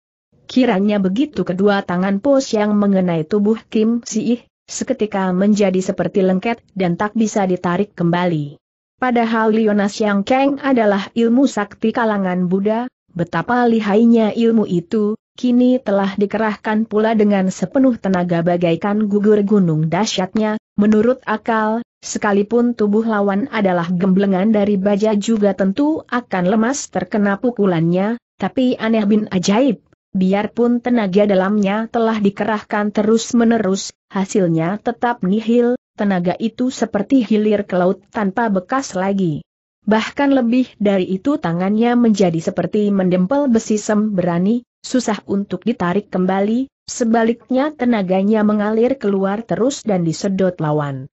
Kiranya begitu kedua tangan Po Xiang mengenai tubuh Kim Si Ih seketika menjadi seperti lengket dan tak bisa ditarik kembali. Padahal Lionas Yang Kang adalah ilmu sakti kalangan Buddha, betapa lihainya ilmu itu, kini telah dikerahkan pula dengan sepenuh tenaga bagaikan gugur gunung dahsyatnya, menurut akal, sekalipun tubuh lawan adalah gemblengan dari baja juga tentu akan lemas terkena pukulannya, tapi aneh bin ajaib, biarpun tenaga dalamnya telah dikerahkan terus-menerus, hasilnya tetap nihil, tenaga itu seperti hilir ke laut tanpa bekas lagi. Bahkan lebih dari itu tangannya menjadi seperti mendempel besi sem berani, susah untuk ditarik kembali, sebaliknya tenaganya mengalir keluar terus dan disedot lawan.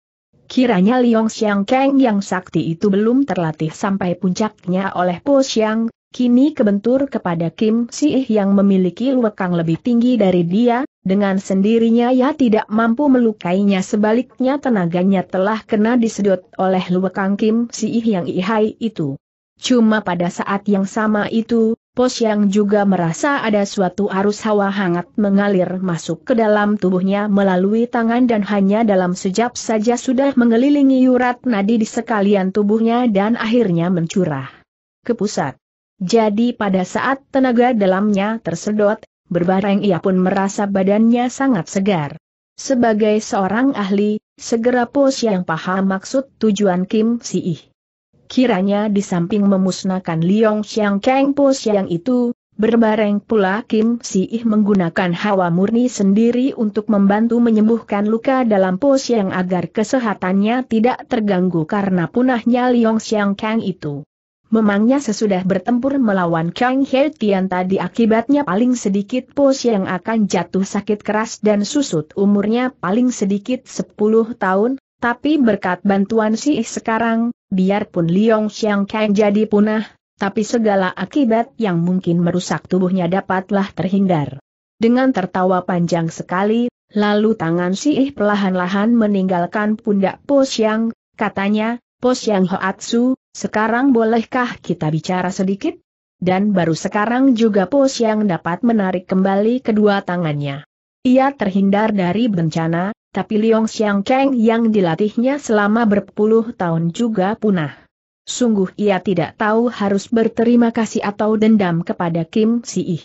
Kiranya Liong Xiang Kang yang sakti itu belum terlatih sampai puncaknya oleh Po Xiang, Kini kebentur kepada Kim si Siih yang memiliki lekang lebih tinggi dari dia, dengan sendirinya ia tidak mampu melukainya sebaliknya tenaganya telah kena disedot oleh lekang Kim si Siih yang ihai itu. Cuma pada saat yang sama itu, Pos yang juga merasa ada suatu arus hawa hangat mengalir masuk ke dalam tubuhnya melalui tangan dan hanya dalam sejap saja sudah mengelilingi urat nadi di sekalian tubuhnya dan akhirnya mencurah ke pusat. Jadi pada saat tenaga dalamnya tersedot, berbareng ia pun merasa badannya sangat segar. Sebagai seorang ahli, segera pos yang paham maksud tujuan Kim Si Ih. Kiranya di samping memusnahkan Liong Xiang Kang pos yang itu, berbareng pula Kim Si Ih menggunakan hawa murni sendiri untuk membantu menyembuhkan luka dalam pos yang agar kesehatannya tidak terganggu karena punahnya Liong Xiang Kang itu. Memangnya sesudah bertempur melawan Kang He Tian tadi akibatnya paling sedikit pos yang akan jatuh sakit keras dan susut umurnya paling sedikit 10 tahun, tapi berkat bantuan si sekarang, biarpun Liong Xiang Kang jadi punah, tapi segala akibat yang mungkin merusak tubuhnya dapatlah terhindar. Dengan tertawa panjang sekali, lalu tangan si pelahan-lahan meninggalkan pundak Po yang katanya, Pos Yang Hoatsu, sekarang bolehkah kita bicara sedikit? Dan baru sekarang juga Pos Yang dapat menarik kembali kedua tangannya. Ia terhindar dari bencana, tapi Liong Xiang Cheng yang dilatihnya selama berpuluh tahun juga punah. Sungguh ia tidak tahu harus berterima kasih atau dendam kepada Kim Si Ih.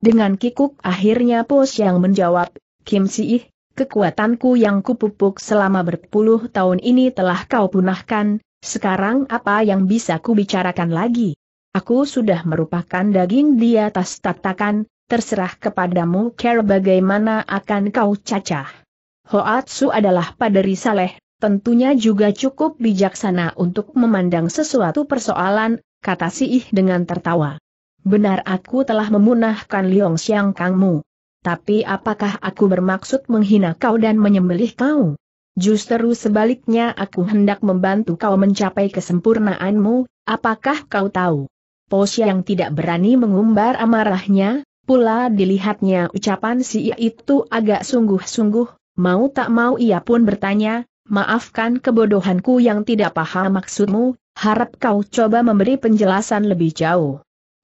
Dengan kikuk akhirnya Pos yang menjawab, Kim Si Ih, kekuatanku yang kupupuk selama berpuluh tahun ini telah kau punahkan, sekarang apa yang bisa kubicarakan lagi? Aku sudah merupakan daging di atas tatakan, terserah kepadamu care bagaimana akan kau cacah. Hoatsu adalah paderi saleh, tentunya juga cukup bijaksana untuk memandang sesuatu persoalan, kata si Ih dengan tertawa. Benar aku telah memunahkan Liong Xiang Kangmu. Tapi apakah aku bermaksud menghina kau dan menyembelih kau? Justru sebaliknya aku hendak membantu kau mencapai kesempurnaanmu, apakah kau tahu? Posya yang tidak berani mengumbar amarahnya, pula dilihatnya ucapan si itu agak sungguh-sungguh, mau tak mau ia pun bertanya, maafkan kebodohanku yang tidak paham maksudmu, harap kau coba memberi penjelasan lebih jauh.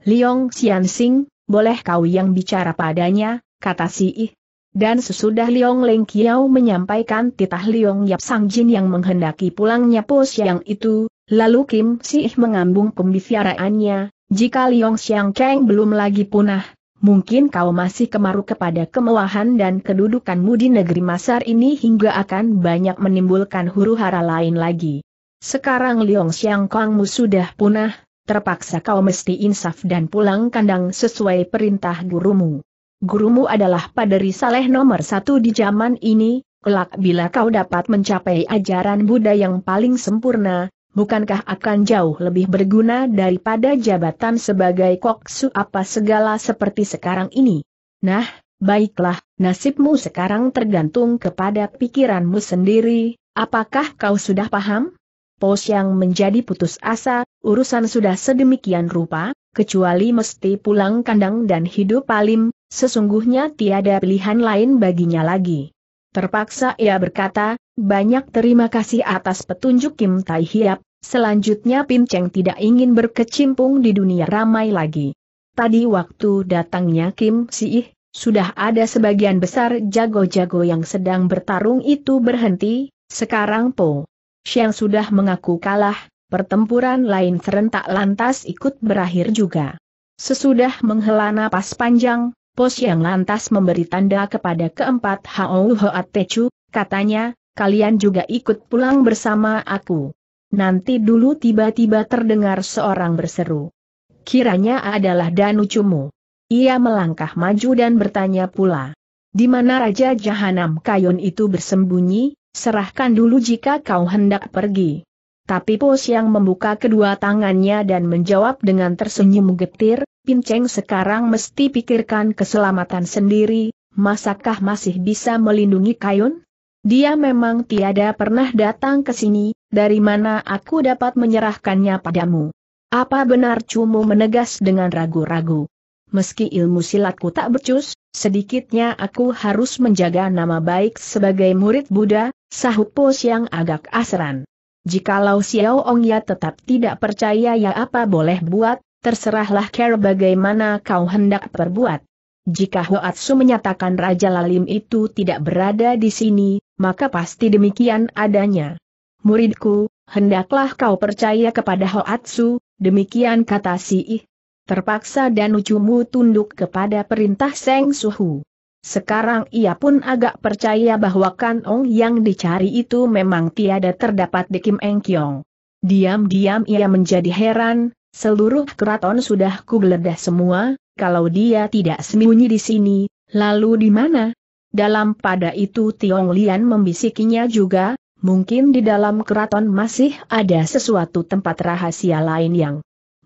Liong Xianxing, boleh kau yang bicara padanya, kata si Ih. Dan sesudah Liong Leng Kiao menyampaikan titah Liong Yap Sang Jin yang menghendaki pulangnya Po Siang itu, lalu Kim Si Ih mengambung pembicaraannya, jika Liong Siang Keng belum lagi punah, mungkin kau masih kemaru kepada kemewahan dan kedudukanmu di negeri Masar ini hingga akan banyak menimbulkan huru-hara lain lagi. Sekarang Liong Siang Kangmu sudah punah, terpaksa kau mesti insaf dan pulang kandang sesuai perintah gurumu gurumu adalah paderi saleh nomor satu di zaman ini, kelak bila kau dapat mencapai ajaran Buddha yang paling sempurna, bukankah akan jauh lebih berguna daripada jabatan sebagai koksu apa segala seperti sekarang ini? Nah, baiklah, nasibmu sekarang tergantung kepada pikiranmu sendiri, apakah kau sudah paham? Pos yang menjadi putus asa, urusan sudah sedemikian rupa, kecuali mesti pulang kandang dan hidup alim, Sesungguhnya tiada pilihan lain baginya lagi. Terpaksa ia berkata, banyak terima kasih atas petunjuk Kim Tai Hiap, selanjutnya Pin Cheng tidak ingin berkecimpung di dunia ramai lagi. Tadi waktu datangnya Kim Si Ih, sudah ada sebagian besar jago-jago yang sedang bertarung itu berhenti, sekarang Po Xiang sudah mengaku kalah, pertempuran lain serentak lantas ikut berakhir juga. Sesudah menghela napas panjang, Pos yang lantas memberi tanda kepada keempat Hao Hoat Techu, katanya, kalian juga ikut pulang bersama aku. Nanti dulu tiba-tiba terdengar seorang berseru. Kiranya adalah Danu Danucumu. Ia melangkah maju dan bertanya pula. Di mana Raja Jahanam Kayon itu bersembunyi, serahkan dulu jika kau hendak pergi. Tapi pos yang membuka kedua tangannya dan menjawab dengan tersenyum getir, Pinceng sekarang mesti pikirkan keselamatan sendiri, masakah masih bisa melindungi Kayun? Dia memang tiada pernah datang ke sini, dari mana aku dapat menyerahkannya padamu? Apa benar Cumu menegas dengan ragu-ragu? Meski ilmu silatku tak becus, sedikitnya aku harus menjaga nama baik sebagai murid Buddha, sahut pos yang agak asran. Jikalau Xiao Ong ya tetap tidak percaya ya apa boleh buat, terserahlah care bagaimana kau hendak perbuat. Jika Hoatsu menyatakan Raja Lalim itu tidak berada di sini, maka pasti demikian adanya. Muridku, hendaklah kau percaya kepada Hoatsu, demikian kata si Ih. Terpaksa dan ucumu tunduk kepada perintah Seng Suhu. Sekarang ia pun agak percaya bahwa kanong yang dicari itu memang tiada terdapat di Kim Eng Kiong. Diam-diam ia menjadi heran, Seluruh keraton sudah kugeledah semua, kalau dia tidak sembunyi di sini, lalu di mana? Dalam pada itu Tiong Lian membisikinya juga, mungkin di dalam keraton masih ada sesuatu tempat rahasia lain yang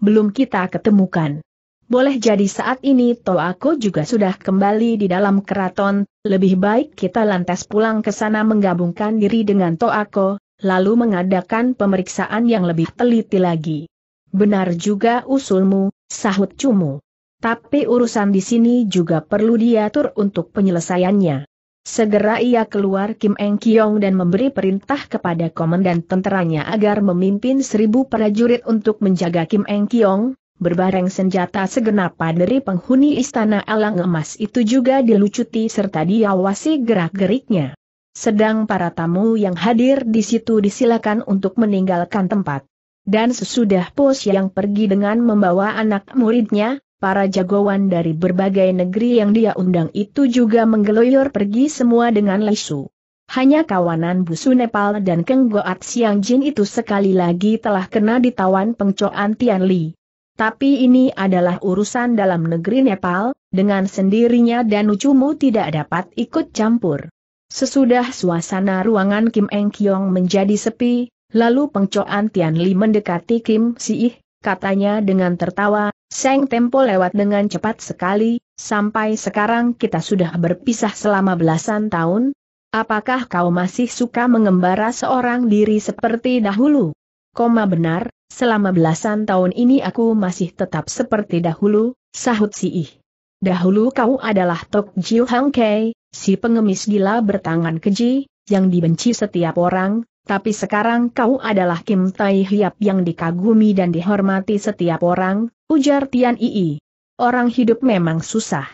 belum kita ketemukan. Boleh jadi saat ini aku juga sudah kembali di dalam keraton, lebih baik kita lantas pulang ke sana menggabungkan diri dengan aku, lalu mengadakan pemeriksaan yang lebih teliti lagi. Benar juga usulmu, sahut Cumu. Tapi urusan di sini juga perlu diatur untuk penyelesaiannya. Segera ia keluar Kim Eng Kiong dan memberi perintah kepada komandan tenteranya agar memimpin seribu prajurit untuk menjaga Kim Eng Kiong, berbareng senjata segenap dari penghuni istana alang emas itu juga dilucuti serta diawasi gerak-geriknya. Sedang para tamu yang hadir di situ disilakan untuk meninggalkan tempat. Dan sesudah pos yang pergi dengan membawa anak muridnya, para jagoan dari berbagai negeri yang dia undang itu juga menggeloyor pergi semua dengan lesu. Hanya kawanan busu Nepal dan kenggoat Siang Jin itu sekali lagi telah kena ditawan pengcoan Tian Li. Tapi ini adalah urusan dalam negeri Nepal, dengan sendirinya dan Ucumu tidak dapat ikut campur. Sesudah suasana ruangan Kim Eng Kiong menjadi sepi, Lalu pengcoan Tian Li mendekati Kim Ih, katanya dengan tertawa, Seng Tempo lewat dengan cepat sekali, sampai sekarang kita sudah berpisah selama belasan tahun. Apakah kau masih suka mengembara seorang diri seperti dahulu? Koma benar, selama belasan tahun ini aku masih tetap seperti dahulu, sahut Siih. Dahulu kau adalah Tok Jiu Hang Kei, si pengemis gila bertangan keji, yang dibenci setiap orang, tapi sekarang kau adalah Kim Tai Hiap yang dikagumi dan dihormati setiap orang, ujar Tian Ii. Orang hidup memang susah.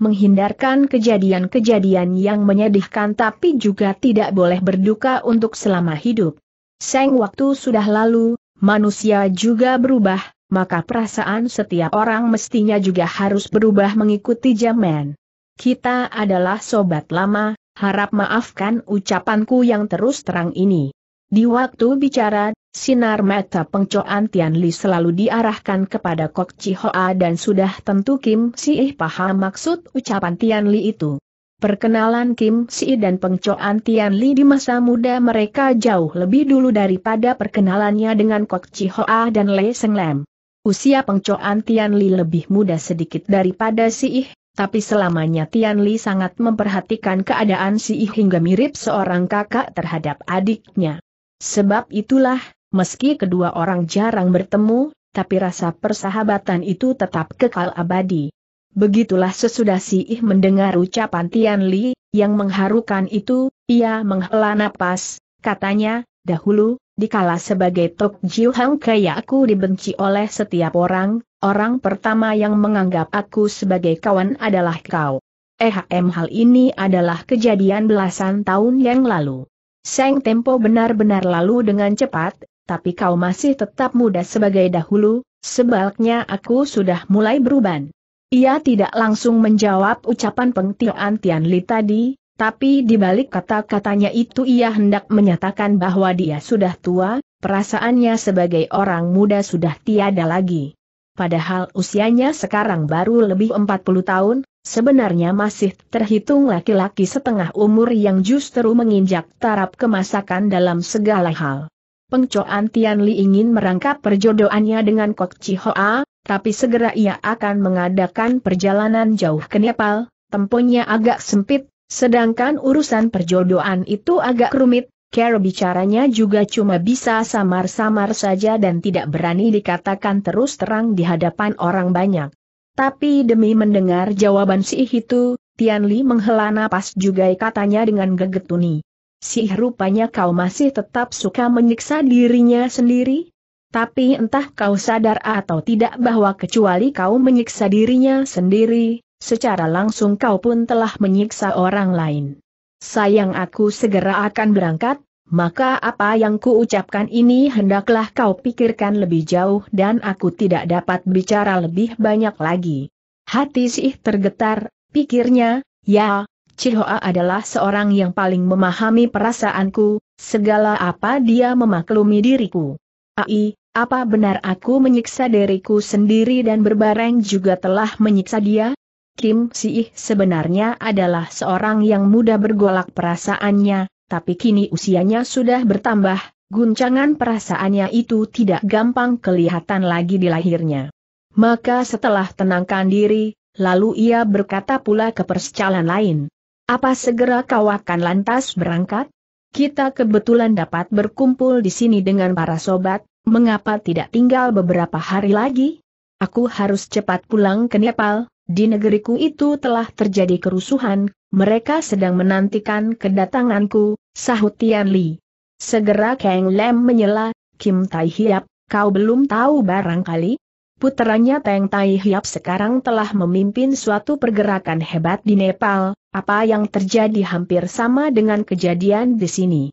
Menghindarkan kejadian-kejadian yang menyedihkan tapi juga tidak boleh berduka untuk selama hidup. Seng waktu sudah lalu, manusia juga berubah, maka perasaan setiap orang mestinya juga harus berubah mengikuti zaman. Kita adalah sobat lama, harap maafkan ucapanku yang terus terang ini. Di waktu bicara, sinar mata pengcoan Tian Li selalu diarahkan kepada Kok Chi Hoa dan sudah tentu Kim Si paham maksud ucapan Tian Li itu. Perkenalan Kim Si dan pengcoan Tian Li di masa muda mereka jauh lebih dulu daripada perkenalannya dengan Kok Chi Hoa dan Lei Seng Lam. Usia pengcoan Tian Li lebih muda sedikit daripada Si Ih, tapi selamanya Tian Li sangat memperhatikan keadaan si I hingga mirip seorang kakak terhadap adiknya. Sebab itulah, meski kedua orang jarang bertemu, tapi rasa persahabatan itu tetap kekal abadi. Begitulah sesudah si Ih mendengar ucapan Tian Li, yang mengharukan itu, ia menghela napas, katanya, dahulu, dikala sebagai Tok Jiu Hang kaya aku dibenci oleh setiap orang, orang pertama yang menganggap aku sebagai kawan adalah kau. Eh, EHM hal ini adalah kejadian belasan tahun yang lalu. Seng Tempo benar-benar lalu dengan cepat, tapi kau masih tetap muda sebagai dahulu, sebaliknya aku sudah mulai berubah. Ia tidak langsung menjawab ucapan pengtian Tian Li tadi, tapi di balik kata-katanya itu ia hendak menyatakan bahwa dia sudah tua, perasaannya sebagai orang muda sudah tiada lagi padahal usianya sekarang baru lebih 40 tahun, sebenarnya masih terhitung laki-laki setengah umur yang justru menginjak taraf kemasakan dalam segala hal. Pengcoan Tian Li ingin merangkap perjodohannya dengan Kok Chi tapi segera ia akan mengadakan perjalanan jauh ke Nepal, temponya agak sempit, sedangkan urusan perjodohan itu agak rumit, Cara bicaranya juga cuma bisa samar-samar saja dan tidak berani dikatakan terus terang di hadapan orang banyak. Tapi demi mendengar jawaban si itu, Tian Li menghela napas juga katanya dengan gegetuni. Si rupanya kau masih tetap suka menyiksa dirinya sendiri? Tapi entah kau sadar atau tidak bahwa kecuali kau menyiksa dirinya sendiri, secara langsung kau pun telah menyiksa orang lain. Sayang aku segera akan berangkat, maka apa yang kuucapkan ini hendaklah kau pikirkan lebih jauh dan aku tidak dapat bicara lebih banyak lagi. Hati Sih tergetar, pikirnya, ya, Cihoa adalah seorang yang paling memahami perasaanku, segala apa dia memaklumi diriku. Ai, apa benar aku menyiksa diriku sendiri dan berbareng juga telah menyiksa dia? Kim sih sebenarnya adalah seorang yang mudah bergolak perasaannya, tapi kini usianya sudah bertambah, guncangan perasaannya itu tidak gampang kelihatan lagi di lahirnya. Maka setelah tenangkan diri, lalu ia berkata pula ke perscalan lain. Apa segera kau akan lantas berangkat? Kita kebetulan dapat berkumpul di sini dengan para sobat, mengapa tidak tinggal beberapa hari lagi? Aku harus cepat pulang ke Nepal, di negeriku itu telah terjadi kerusuhan, mereka sedang menantikan kedatanganku, sahut Tian Li. Segera Kang Lem menyela, Kim Tai Hiap, kau belum tahu barangkali? Puteranya Teng Tai Hiap sekarang telah memimpin suatu pergerakan hebat di Nepal, apa yang terjadi hampir sama dengan kejadian di sini.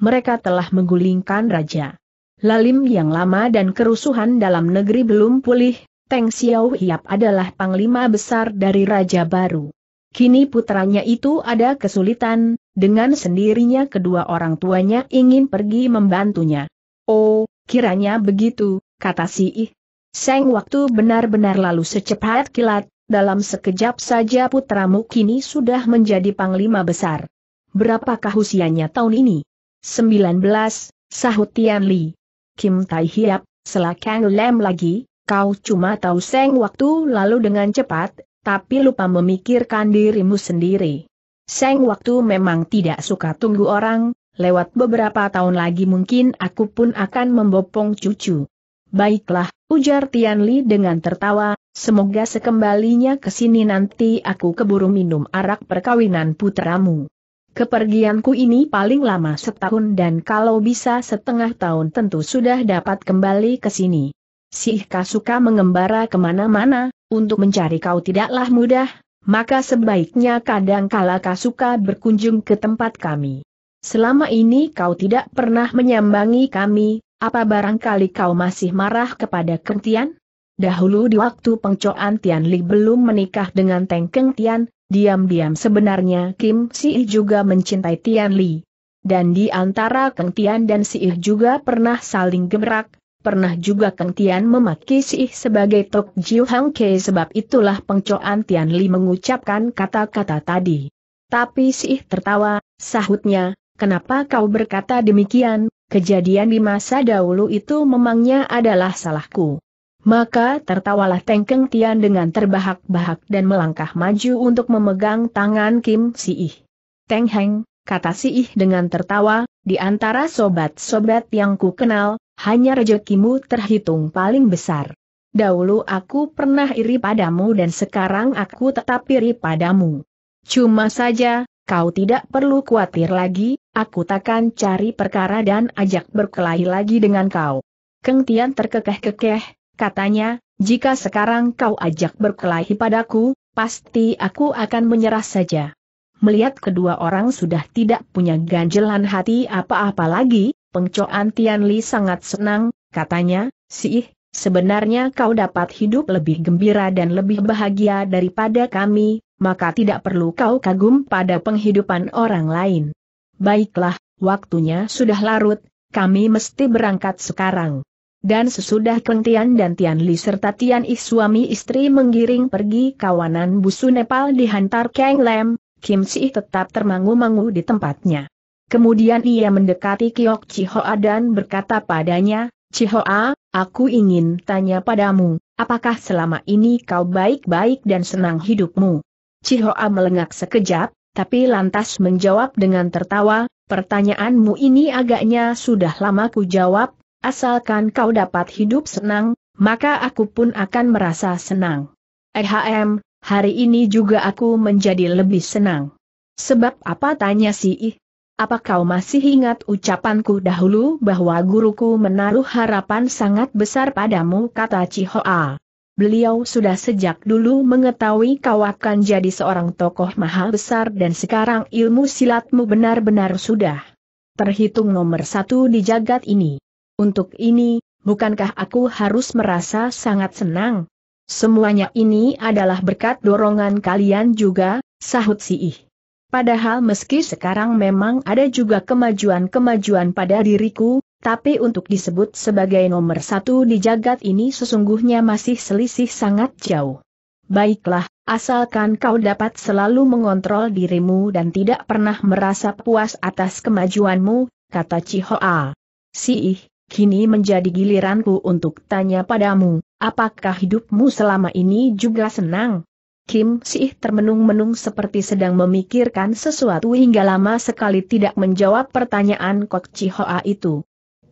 Mereka telah menggulingkan raja. Lalim yang lama dan kerusuhan dalam negeri belum pulih, Teng Xiao Hiap adalah panglima besar dari raja baru. Kini putranya itu ada kesulitan, dengan sendirinya kedua orang tuanya ingin pergi membantunya. Oh, kiranya begitu, kata si Ih. Seng waktu benar-benar lalu secepat kilat, dalam sekejap saja putramu kini sudah menjadi panglima besar. Berapakah usianya tahun ini? 19, sahut Tian Li. Kim Tai Hiap, selakang lem lagi, kau cuma tahu seng waktu lalu dengan cepat, tapi lupa memikirkan dirimu sendiri. Seng waktu memang tidak suka tunggu orang, lewat beberapa tahun lagi mungkin aku pun akan membopong cucu. Baiklah, ujar Tianli dengan tertawa, semoga sekembalinya ke sini nanti aku keburu minum arak perkawinan putramu. Kepergianku ini paling lama setahun dan kalau bisa setengah tahun tentu sudah dapat kembali ke sini. Si Ika suka mengembara kemana-mana, untuk mencari kau tidaklah mudah, maka sebaiknya kadangkala kau suka berkunjung ke tempat kami. Selama ini kau tidak pernah menyambangi kami, apa barangkali kau masih marah kepada Kentian? Dahulu di waktu pengcoan Tian Li belum menikah dengan Teng Keng Tian, diam-diam sebenarnya Kim Si juga mencintai Tian Li. Dan di antara Tian dan Si juga pernah saling gemerak. Pernah juga Kang Tian memaki Siih sebagai Tok Jiu Hang Ke sebab itulah pengcoan Tian Li mengucapkan kata-kata tadi. Tapi Sih tertawa, sahutnya, kenapa kau berkata demikian, kejadian di masa dahulu itu memangnya adalah salahku. Maka tertawalah Tengkeng Tian dengan terbahak-bahak dan melangkah maju untuk memegang tangan Kim Ih. Teng Heng, kata Sih dengan tertawa, di antara sobat-sobat yang ku kenal, hanya rejekimu terhitung paling besar. Dahulu aku pernah iri padamu dan sekarang aku tetap iri padamu. Cuma saja, kau tidak perlu khawatir lagi, aku takkan cari perkara dan ajak berkelahi lagi dengan kau. Keng Tian terkekeh-kekeh, katanya, jika sekarang kau ajak berkelahi padaku, pasti aku akan menyerah saja. Melihat kedua orang sudah tidak punya ganjelan hati apa-apa lagi, Pengcoan Tian Li sangat senang, katanya, Sih, sebenarnya kau dapat hidup lebih gembira dan lebih bahagia daripada kami, maka tidak perlu kau kagum pada penghidupan orang lain. Baiklah, waktunya sudah larut, kami mesti berangkat sekarang. Dan sesudah Keng Tian dan Tian Li serta Tian Ih suami istri menggiring pergi kawanan busu Nepal dihantar Kang Lem, Kim Si tetap termangu-mangu di tempatnya. Kemudian ia mendekati Kiok Chihoa dan berkata padanya, Chihoa, aku ingin tanya padamu, apakah selama ini kau baik-baik dan senang hidupmu? Chihoa melengak sekejap, tapi lantas menjawab dengan tertawa, pertanyaanmu ini agaknya sudah lama ku jawab, asalkan kau dapat hidup senang, maka aku pun akan merasa senang. Ehm, hari ini juga aku menjadi lebih senang. Sebab apa tanya si ih, apa kau masih ingat ucapanku dahulu bahwa guruku menaruh harapan sangat besar padamu kata Cihoa. Beliau sudah sejak dulu mengetahui kau akan jadi seorang tokoh maha besar dan sekarang ilmu silatmu benar-benar sudah terhitung nomor satu di jagat ini. Untuk ini, bukankah aku harus merasa sangat senang? Semuanya ini adalah berkat dorongan kalian juga, sahut ih. Padahal meski sekarang memang ada juga kemajuan-kemajuan pada diriku, tapi untuk disebut sebagai nomor satu di jagat ini sesungguhnya masih selisih sangat jauh. Baiklah, asalkan kau dapat selalu mengontrol dirimu dan tidak pernah merasa puas atas kemajuanmu, kata Cihoa. sih. kini menjadi giliranku untuk tanya padamu, apakah hidupmu selama ini juga senang? Kim Sih termenung-menung seperti sedang memikirkan sesuatu hingga lama sekali tidak menjawab pertanyaan Kok Hoa itu.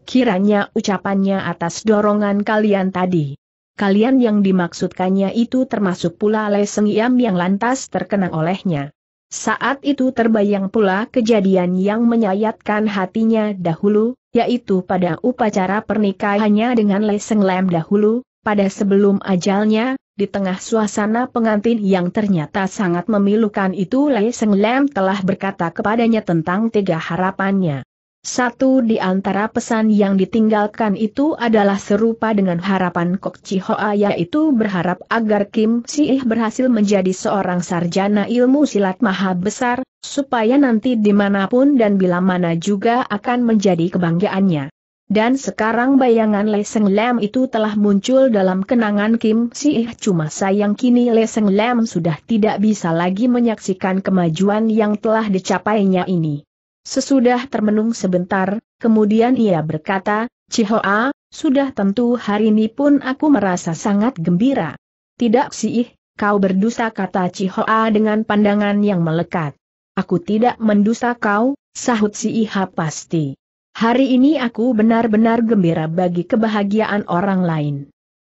Kiranya ucapannya atas dorongan kalian tadi. Kalian yang dimaksudkannya itu termasuk pula Seng Yam yang lantas terkenang olehnya. Saat itu terbayang pula kejadian yang menyayatkan hatinya dahulu, yaitu pada upacara pernikahannya dengan Seng Lam dahulu, pada sebelum ajalnya, di tengah suasana pengantin yang ternyata sangat memilukan itu Lei Seng Lam telah berkata kepadanya tentang tiga harapannya. Satu di antara pesan yang ditinggalkan itu adalah serupa dengan harapan Kok Chi Hoa yaitu berharap agar Kim Si Ih berhasil menjadi seorang sarjana ilmu silat maha besar, supaya nanti dimanapun dan bila mana juga akan menjadi kebanggaannya. Dan sekarang bayangan Leseng Lam itu telah muncul dalam kenangan Kim Si Ih. cuma sayang kini Leseng Lam sudah tidak bisa lagi menyaksikan kemajuan yang telah dicapainya ini. Sesudah termenung sebentar, kemudian ia berkata, Cihoa, sudah tentu hari ini pun aku merasa sangat gembira. Tidak Si kau berdusta kata Cihoa dengan pandangan yang melekat. Aku tidak mendusta kau, sahut Si pasti. Hari ini aku benar-benar gembira bagi kebahagiaan orang lain.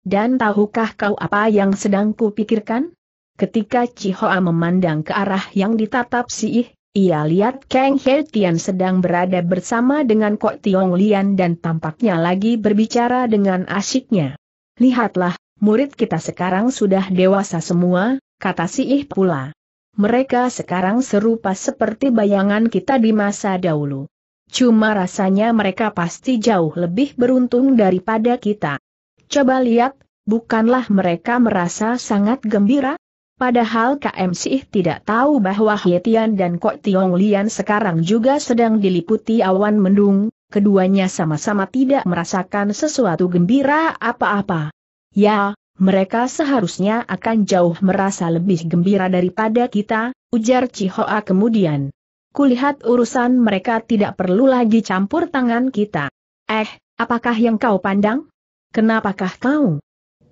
Dan tahukah kau apa yang sedang kupikirkan? Ketika Cihoa memandang ke arah yang ditatap si Ih, ia lihat Kang He Tian sedang berada bersama dengan Kok Tiong Lian dan tampaknya lagi berbicara dengan asyiknya. Lihatlah, murid kita sekarang sudah dewasa semua, kata si Ih pula. Mereka sekarang serupa seperti bayangan kita di masa dahulu. Cuma rasanya mereka pasti jauh lebih beruntung daripada kita. Coba lihat, bukanlah mereka merasa sangat gembira? Padahal KMC tidak tahu bahwa Hietian dan Kok Tiong Lian sekarang juga sedang diliputi awan mendung, keduanya sama-sama tidak merasakan sesuatu gembira apa-apa. Ya, mereka seharusnya akan jauh merasa lebih gembira daripada kita, ujar Cihoa kemudian kulihat urusan mereka tidak perlu lagi campur tangan kita. Eh, apakah yang kau pandang? Kenapakah kau?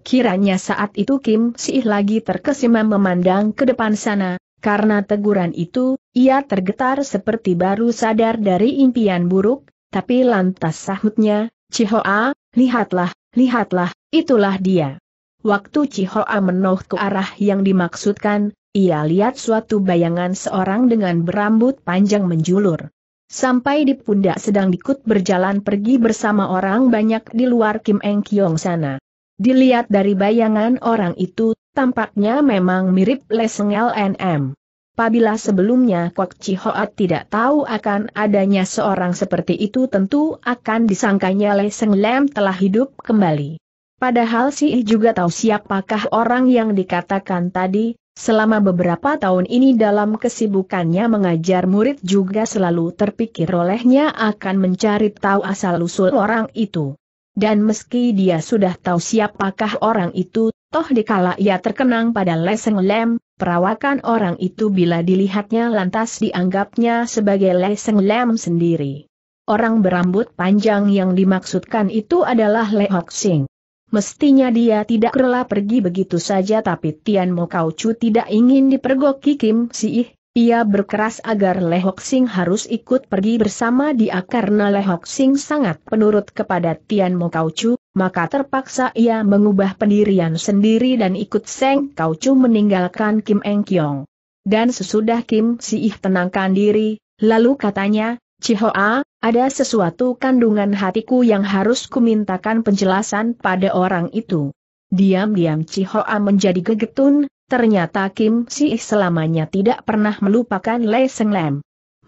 Kiranya saat itu Kim Sih lagi terkesima memandang ke depan sana, karena teguran itu, ia tergetar seperti baru sadar dari impian buruk, tapi lantas sahutnya, Cihoa, lihatlah, lihatlah, itulah dia. Waktu Cihoa menoh ke arah yang dimaksudkan, ia lihat suatu bayangan seorang dengan berambut panjang menjulur. Sampai di pundak sedang dikut berjalan pergi bersama orang banyak di luar Kim Eng Kiong sana. Dilihat dari bayangan orang itu, tampaknya memang mirip Leseng LNM. Pabila sebelumnya Kwak Hoat tidak tahu akan adanya seorang seperti itu tentu akan disangkanya Leseng Lem telah hidup kembali. Padahal si juga tahu siapakah orang yang dikatakan tadi, Selama beberapa tahun ini dalam kesibukannya mengajar murid juga selalu terpikir olehnya akan mencari tahu asal-usul orang itu. Dan meski dia sudah tahu siapakah orang itu, toh dikala ia terkenang pada leseng lem, perawakan orang itu bila dilihatnya lantas dianggapnya sebagai leseng lem sendiri. Orang berambut panjang yang dimaksudkan itu adalah Lehok Sing. Mestinya dia tidak rela pergi begitu saja tapi Tian Mo Kau Chu tidak ingin dipergoki Kim Si Ih. Ia berkeras agar Lehok Sing harus ikut pergi bersama dia karena Lehok Sing sangat penurut kepada Tian Mo Kau Chu, maka terpaksa ia mengubah pendirian sendiri dan ikut Seng Kau Chu meninggalkan Kim Eng Kyong. Dan sesudah Kim Si Ih tenangkan diri, lalu katanya, Cihoa, ada sesuatu kandungan hatiku yang harus kumintakan penjelasan pada orang itu. Diam-diam Cihoa menjadi gegetun, ternyata Kim Si selamanya tidak pernah melupakan Lei Seng Lem.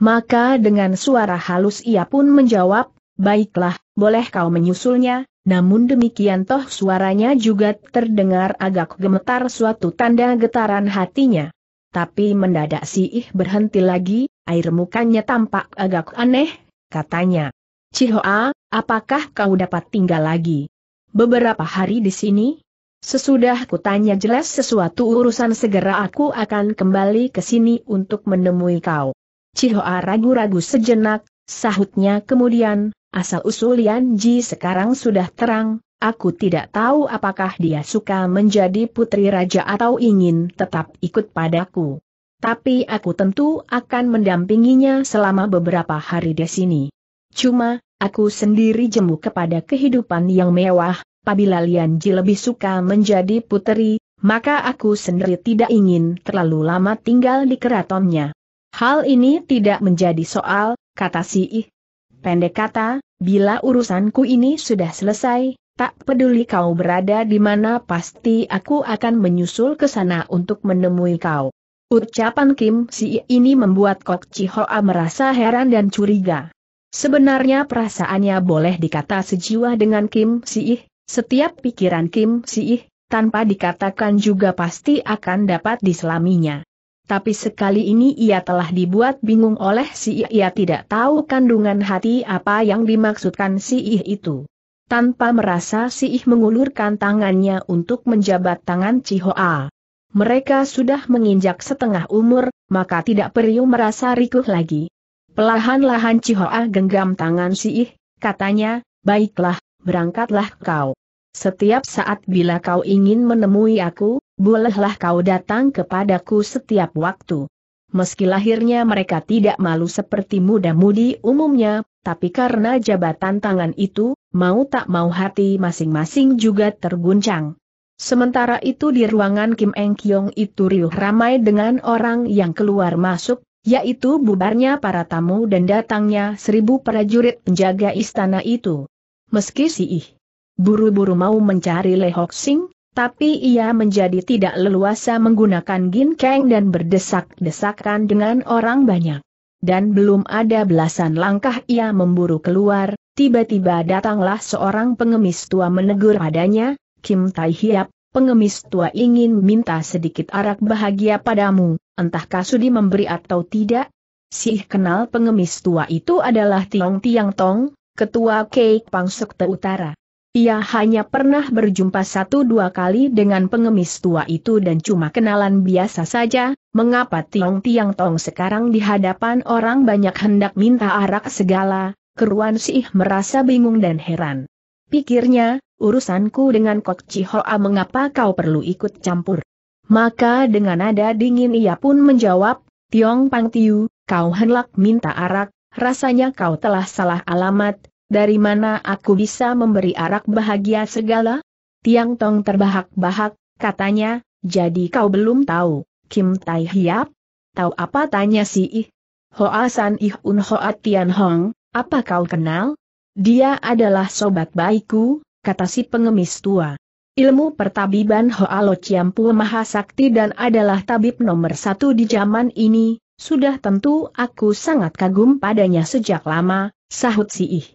Maka dengan suara halus ia pun menjawab, baiklah, boleh kau menyusulnya, namun demikian toh suaranya juga terdengar agak gemetar suatu tanda getaran hatinya. Tapi mendadak si Ih berhenti lagi, air mukanya tampak agak aneh, katanya. Cihoa, apakah kau dapat tinggal lagi? Beberapa hari di sini? Sesudah kutanya jelas sesuatu urusan segera aku akan kembali ke sini untuk menemui kau. Cihoa ragu-ragu sejenak, sahutnya kemudian, asal usulian Ji sekarang sudah terang, Aku tidak tahu apakah dia suka menjadi putri raja atau ingin tetap ikut padaku. Tapi aku tentu akan mendampinginya selama beberapa hari di sini. Cuma, aku sendiri jemu kepada kehidupan yang mewah, apabila Lianji lebih suka menjadi putri, maka aku sendiri tidak ingin terlalu lama tinggal di keratonnya. Hal ini tidak menjadi soal, kata si Ih. Pendek kata, bila urusanku ini sudah selesai, tak peduli kau berada di mana pasti aku akan menyusul ke sana untuk menemui kau. Ucapan Kim Si ini membuat Kok Chi Hoa merasa heran dan curiga. Sebenarnya perasaannya boleh dikata sejiwa dengan Kim Si ih setiap pikiran Kim Si ih tanpa dikatakan juga pasti akan dapat diselaminya. Tapi sekali ini ia telah dibuat bingung oleh Si ih Ia tidak tahu kandungan hati apa yang dimaksudkan Si ih itu. Tanpa merasa si Ih mengulurkan tangannya untuk menjabat tangan Cihoa. Mereka sudah menginjak setengah umur, maka tidak perlu merasa rikuh lagi. Pelahan-lahan Cihoa genggam tangan si Ih, katanya, baiklah, berangkatlah kau. Setiap saat bila kau ingin menemui aku, bolehlah kau datang kepadaku setiap waktu. Meski lahirnya mereka tidak malu seperti muda-mudi umumnya, tapi karena jabatan tangan itu, mau tak mau hati masing-masing juga terguncang. Sementara itu di ruangan Kim Eng Kyong itu riuh ramai dengan orang yang keluar masuk, yaitu bubarnya para tamu dan datangnya seribu prajurit penjaga istana itu. Meski si ih buru-buru mau mencari Le Hok Sing, tapi ia menjadi tidak leluasa menggunakan gin ginkeng dan berdesak-desakan dengan orang banyak. Dan belum ada belasan langkah ia memburu keluar, Tiba-tiba datanglah seorang pengemis tua menegur adanya. Kim Tai Hiap, pengemis tua ingin minta sedikit arak bahagia padamu, entah kasudi memberi atau tidak? Sih kenal pengemis tua itu adalah Tiong Tiang Tong, ketua Kek Pang Sekte Utara. Ia hanya pernah berjumpa satu dua kali dengan pengemis tua itu dan cuma kenalan biasa saja, mengapa Tiong Tiang Tong sekarang di hadapan orang banyak hendak minta arak segala, Keruan Sih merasa bingung dan heran. Pikirnya, urusanku dengan Kok Chihoa mengapa kau perlu ikut campur? Maka dengan nada dingin ia pun menjawab, Tiong Pang Tiu, kau hendak minta arak, rasanya kau telah salah alamat, dari mana aku bisa memberi arak bahagia segala? Tiang Tong terbahak-bahak, katanya, jadi kau belum tahu, Kim Tai Hiap? Tahu apa tanya si Ih? Hoa San Ih Un Hoa Tian Hong, apa kau kenal? Dia adalah sobat baikku, kata si pengemis tua. Ilmu pertabiban Hoalo Ciampu Mahasakti dan adalah tabib nomor satu di zaman ini, sudah tentu aku sangat kagum padanya sejak lama, sahut si ih.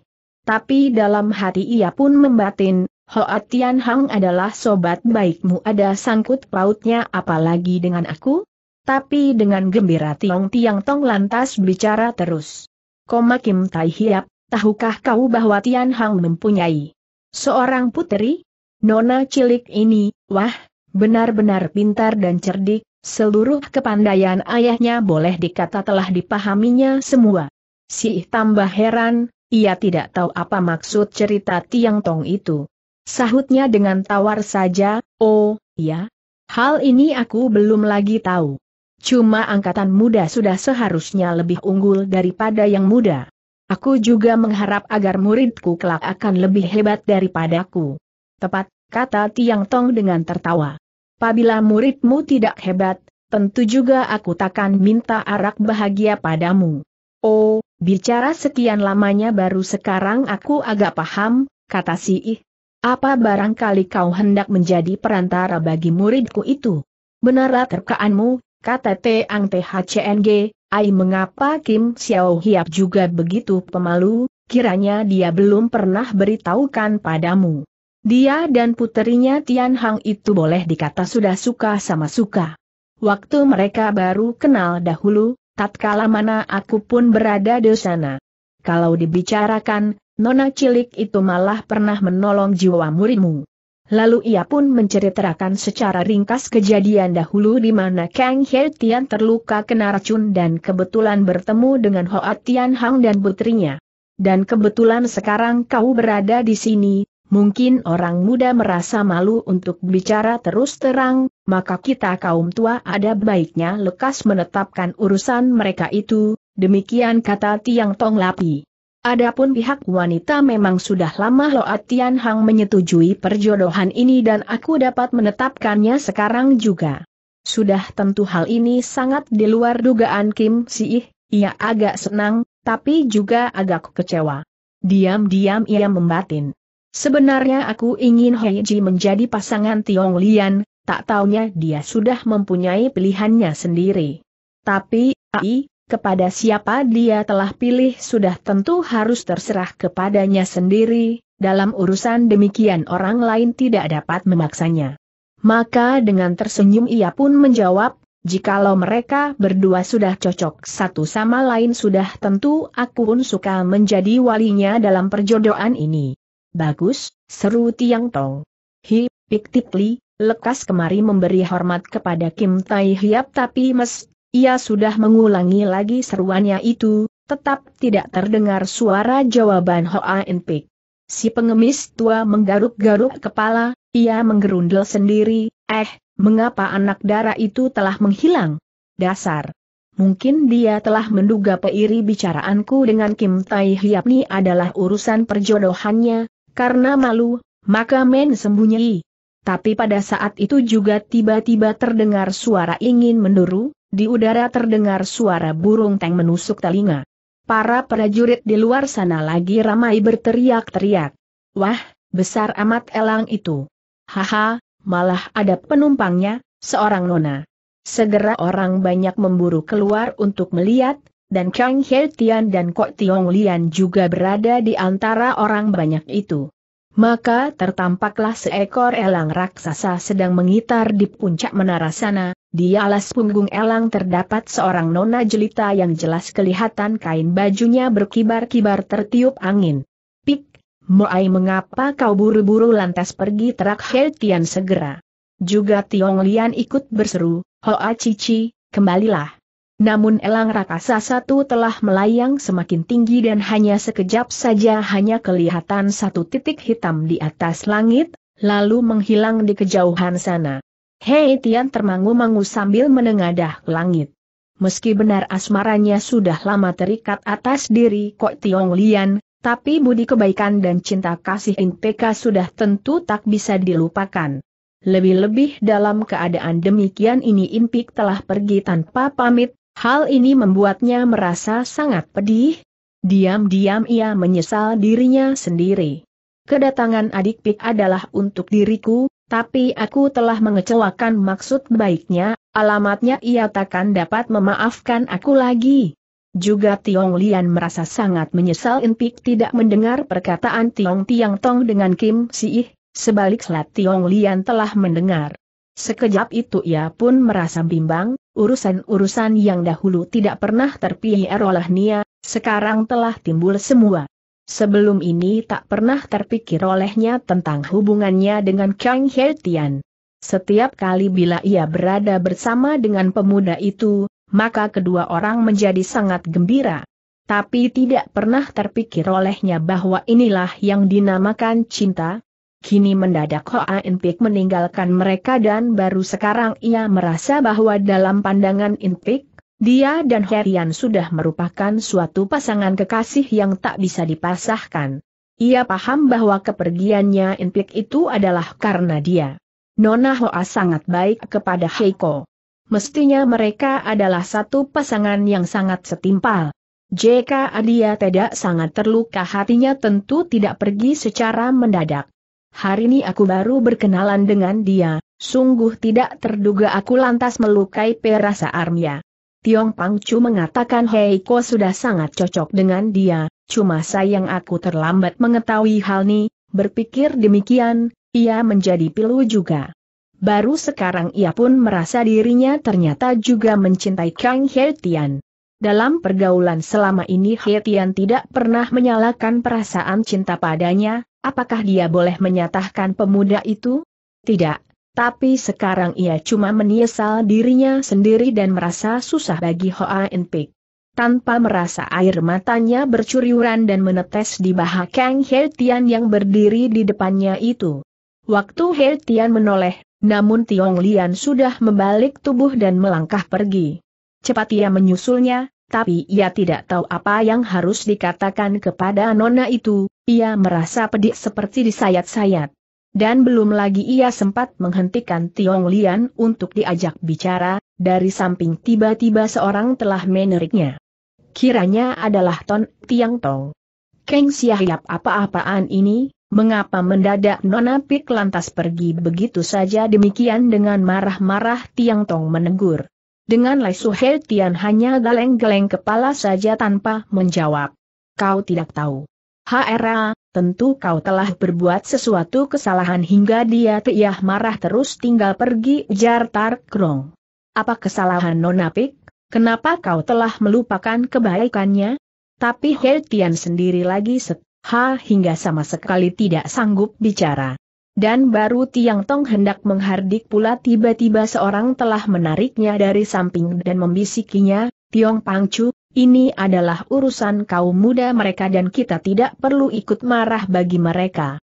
Tapi dalam hati ia pun membatin, Hoa Tian Hang adalah sobat baikmu ada sangkut pautnya apalagi dengan aku? Tapi dengan gembira Tiong Tiang Tong lantas bicara terus. Koma Kim Tai Hiap, tahukah kau bahwa Tian Hang mempunyai seorang putri? Nona cilik ini, wah, benar-benar pintar dan cerdik, seluruh kepandaian ayahnya boleh dikata telah dipahaminya semua. Si tambah heran, ia tidak tahu apa maksud cerita Tiang Tong itu. Sahutnya dengan tawar saja, oh, ya. Hal ini aku belum lagi tahu. Cuma angkatan muda sudah seharusnya lebih unggul daripada yang muda. Aku juga mengharap agar muridku kelak akan lebih hebat daripadaku. Tepat, kata Tiang Tong dengan tertawa. Pabila muridmu tidak hebat, tentu juga aku takkan minta arak bahagia padamu. Oh, bicara sekian lamanya baru sekarang aku agak paham, kata si Ih. Apa barangkali kau hendak menjadi perantara bagi muridku itu? Benarlah terkaanmu, KTT Ang THCNG, ai mengapa Kim Xiao Hiap juga begitu pemalu, kiranya dia belum pernah beritahukan padamu. Dia dan puterinya Tian Hang itu boleh dikata sudah suka sama suka. Waktu mereka baru kenal dahulu, tatkala mana aku pun berada di sana. Kalau dibicarakan, nona cilik itu malah pernah menolong jiwa muridmu. Lalu ia pun menceritakan secara ringkas kejadian dahulu di mana Kang He Tian terluka kena racun dan kebetulan bertemu dengan Hoa Tian Hang dan putrinya. Dan kebetulan sekarang kau berada di sini, mungkin orang muda merasa malu untuk bicara terus terang, maka kita kaum tua ada baiknya lekas menetapkan urusan mereka itu, demikian kata Tiang Tong Lapi. Adapun pihak wanita memang sudah lama Loat Tian Hang menyetujui perjodohan ini dan aku dapat menetapkannya sekarang juga. Sudah tentu hal ini sangat di luar dugaan Kim Si Ih, ia agak senang, tapi juga agak kecewa. Diam-diam ia membatin. Sebenarnya aku ingin Heiji menjadi pasangan Tiong Lian, tak taunya dia sudah mempunyai pilihannya sendiri. Tapi, Ai, kepada siapa dia telah pilih sudah tentu harus terserah kepadanya sendiri, dalam urusan demikian orang lain tidak dapat memaksanya. Maka dengan tersenyum ia pun menjawab, jikalau mereka berdua sudah cocok satu sama lain sudah tentu aku pun suka menjadi walinya dalam perjodohan ini. Bagus, seru Tiang Tong. Hi, Pik Li, lekas kemari memberi hormat kepada Kim Tai Hiap tapi mes, ia sudah mengulangi lagi seruannya itu, tetap tidak terdengar suara jawaban Hoa Enpik. Si pengemis tua menggaruk-garuk kepala, ia menggerundel sendiri, eh, mengapa anak dara itu telah menghilang? Dasar. Mungkin dia telah menduga peiri bicaraanku dengan Kim Tai Hyapni adalah urusan perjodohannya, karena malu, maka men sembunyi. Tapi pada saat itu juga tiba-tiba terdengar suara ingin menduru, di udara terdengar suara burung teng menusuk telinga. Para prajurit di luar sana lagi ramai berteriak-teriak. Wah, besar amat elang itu. Haha, malah ada penumpangnya, seorang nona. Segera orang banyak memburu keluar untuk melihat, dan Kang He Tian dan Kok Tiong Lian juga berada di antara orang banyak itu. Maka tertampaklah seekor elang raksasa sedang mengitar di puncak menara sana, di alas punggung elang terdapat seorang nona jelita yang jelas kelihatan kain bajunya berkibar-kibar tertiup angin. Pik, Moai mengapa kau buru-buru lantas pergi terak Heltian Tian segera. Juga Tiong Lian ikut berseru, Hoa Cici, kembalilah. Namun elang rakasa satu telah melayang semakin tinggi dan hanya sekejap saja hanya kelihatan satu titik hitam di atas langit, lalu menghilang di kejauhan sana. Hei Tian termangu-mangu sambil menengadah ke langit. Meski benar asmaranya sudah lama terikat atas diri Kok Tiong Lian, tapi budi kebaikan dan cinta kasih NPK sudah tentu tak bisa dilupakan. Lebih-lebih dalam keadaan demikian ini Impik telah pergi tanpa pamit, hal ini membuatnya merasa sangat pedih. Diam-diam ia menyesal dirinya sendiri. Kedatangan adik Pik adalah untuk diriku, tapi aku telah mengecewakan maksud baiknya, alamatnya ia takkan dapat memaafkan aku lagi. Juga Tiong Lian merasa sangat menyesal Inpik tidak mendengar perkataan Tiong Tiang Tong dengan Kim Si Siih, sebaliknya Tiong Lian telah mendengar. Sekejap itu ia pun merasa bimbang, urusan-urusan yang dahulu tidak pernah terpilih oleh Nia, sekarang telah timbul semua. Sebelum ini tak pernah terpikir olehnya tentang hubungannya dengan Kang He Tian. Setiap kali bila ia berada bersama dengan pemuda itu, maka kedua orang menjadi sangat gembira. Tapi tidak pernah terpikir olehnya bahwa inilah yang dinamakan cinta. Kini mendadak Hoa Inpik meninggalkan mereka dan baru sekarang ia merasa bahwa dalam pandangan Inpik, dia dan Herian sudah merupakan suatu pasangan kekasih yang tak bisa dipasahkan. Ia paham bahwa kepergiannya Inpik itu adalah karena dia. Nona Hoa sangat baik kepada Heiko. Mestinya mereka adalah satu pasangan yang sangat setimpal. Jk Adia tidak sangat terluka hatinya tentu tidak pergi secara mendadak. Hari ini aku baru berkenalan dengan dia, sungguh tidak terduga aku lantas melukai perasa Armia. Tiong Pangcu mengatakan Heiko sudah sangat cocok dengan dia, cuma sayang aku terlambat mengetahui hal ini, berpikir demikian, ia menjadi pilu juga. Baru sekarang ia pun merasa dirinya ternyata juga mencintai Kang He Tian. Dalam pergaulan selama ini He Tian tidak pernah menyalakan perasaan cinta padanya, apakah dia boleh menyatakan pemuda itu? Tidak, tapi sekarang ia cuma menyesal dirinya sendiri dan merasa susah bagi Hoa Enpik. Tanpa merasa air matanya bercuriuran dan menetes di baha Kang He Tian yang berdiri di depannya itu. Waktu He Tian menoleh, namun Tiong Lian sudah membalik tubuh dan melangkah pergi. Cepat ia menyusulnya, tapi ia tidak tahu apa yang harus dikatakan kepada nona itu, ia merasa pedih seperti disayat-sayat. Dan belum lagi ia sempat menghentikan Tiong Lian untuk diajak bicara, dari samping tiba-tiba seorang telah meneriknya. Kiranya adalah Ton Tiang Tong. Keng Siahiap apa-apaan ini, mengapa mendadak Nona Pik lantas pergi begitu saja demikian dengan marah-marah Tiang Tong menegur. Dengan Lai He Tian hanya geleng-geleng kepala saja tanpa menjawab. Kau tidak tahu. Hera, tentu kau telah berbuat sesuatu kesalahan hingga dia piah marah terus tinggal pergi ujar Tarkrong. Apa kesalahan Nonapik? Kenapa kau telah melupakan kebaikannya? Tapi Heltian sendiri lagi set, ha hingga sama sekali tidak sanggup bicara. Dan baru Tiang Tong hendak menghardik pula tiba-tiba seorang telah menariknya dari samping dan membisikinya, Tiong Pangcu, ini adalah urusan kaum muda mereka dan kita tidak perlu ikut marah bagi mereka.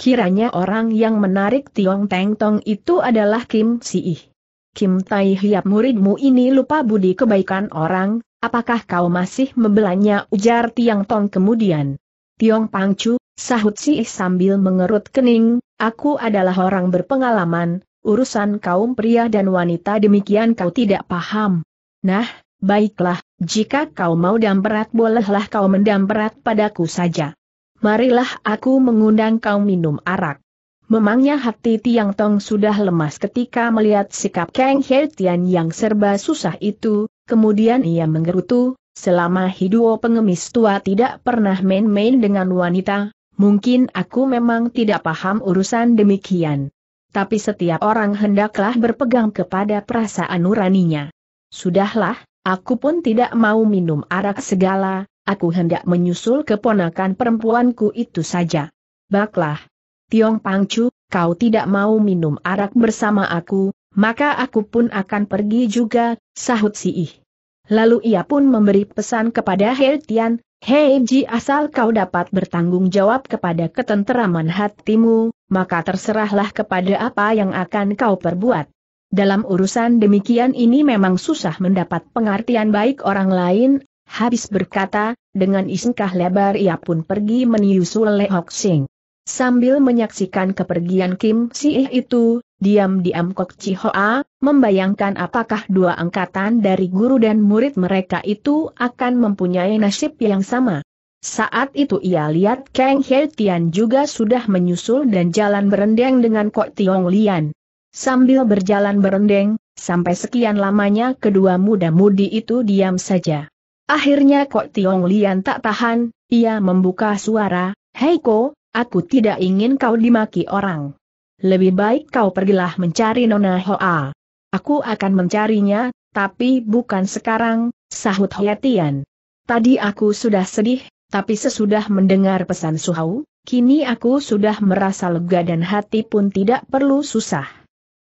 Kiranya orang yang menarik Tiong Teng Tong itu adalah Kim Ih. Kim Tai Hiap muridmu ini lupa budi kebaikan orang, apakah kau masih membelanya ujar Tiong Tong kemudian. Tiong Chu, sahut Ih sambil mengerut kening, aku adalah orang berpengalaman, urusan kaum pria dan wanita demikian kau tidak paham. Nah, Baiklah, jika kau mau damperat bolehlah kau mendamperat padaku saja. Marilah aku mengundang kau minum arak. Memangnya hati Tiang Tong sudah lemas ketika melihat sikap Kang He Tian yang serba susah itu, kemudian ia menggerutu, selama hidup pengemis tua tidak pernah main-main dengan wanita, mungkin aku memang tidak paham urusan demikian. Tapi setiap orang hendaklah berpegang kepada perasaan nuraninya. Sudahlah, Aku pun tidak mau minum arak segala, aku hendak menyusul keponakan perempuanku itu saja. Baklah. Tiong Pangcu, kau tidak mau minum arak bersama aku, maka aku pun akan pergi juga, sahut si Ih. Lalu ia pun memberi pesan kepada He Tian, Hei Ji asal kau dapat bertanggung jawab kepada ketenteraman hatimu, maka terserahlah kepada apa yang akan kau perbuat. Dalam urusan demikian ini memang susah mendapat pengertian baik orang lain, habis berkata, dengan isengkah lebar ia pun pergi menyusul Le Hok Sing. Sambil menyaksikan kepergian Kim Si eh itu, diam-diam Kok Chi Hoa, membayangkan apakah dua angkatan dari guru dan murid mereka itu akan mempunyai nasib yang sama. Saat itu ia lihat Kang Hei Tian juga sudah menyusul dan jalan berendang dengan Kok Tiong Lian. Sambil berjalan berendeng, sampai sekian lamanya kedua muda-mudi itu diam saja. Akhirnya Kok Tiong Lian tak tahan, ia membuka suara, Hei Ko, aku tidak ingin kau dimaki orang. Lebih baik kau pergilah mencari Nona Hoa. Aku akan mencarinya, tapi bukan sekarang, sahut Hoetian. Tadi aku sudah sedih, tapi sesudah mendengar pesan Suhau, kini aku sudah merasa lega dan hati pun tidak perlu susah.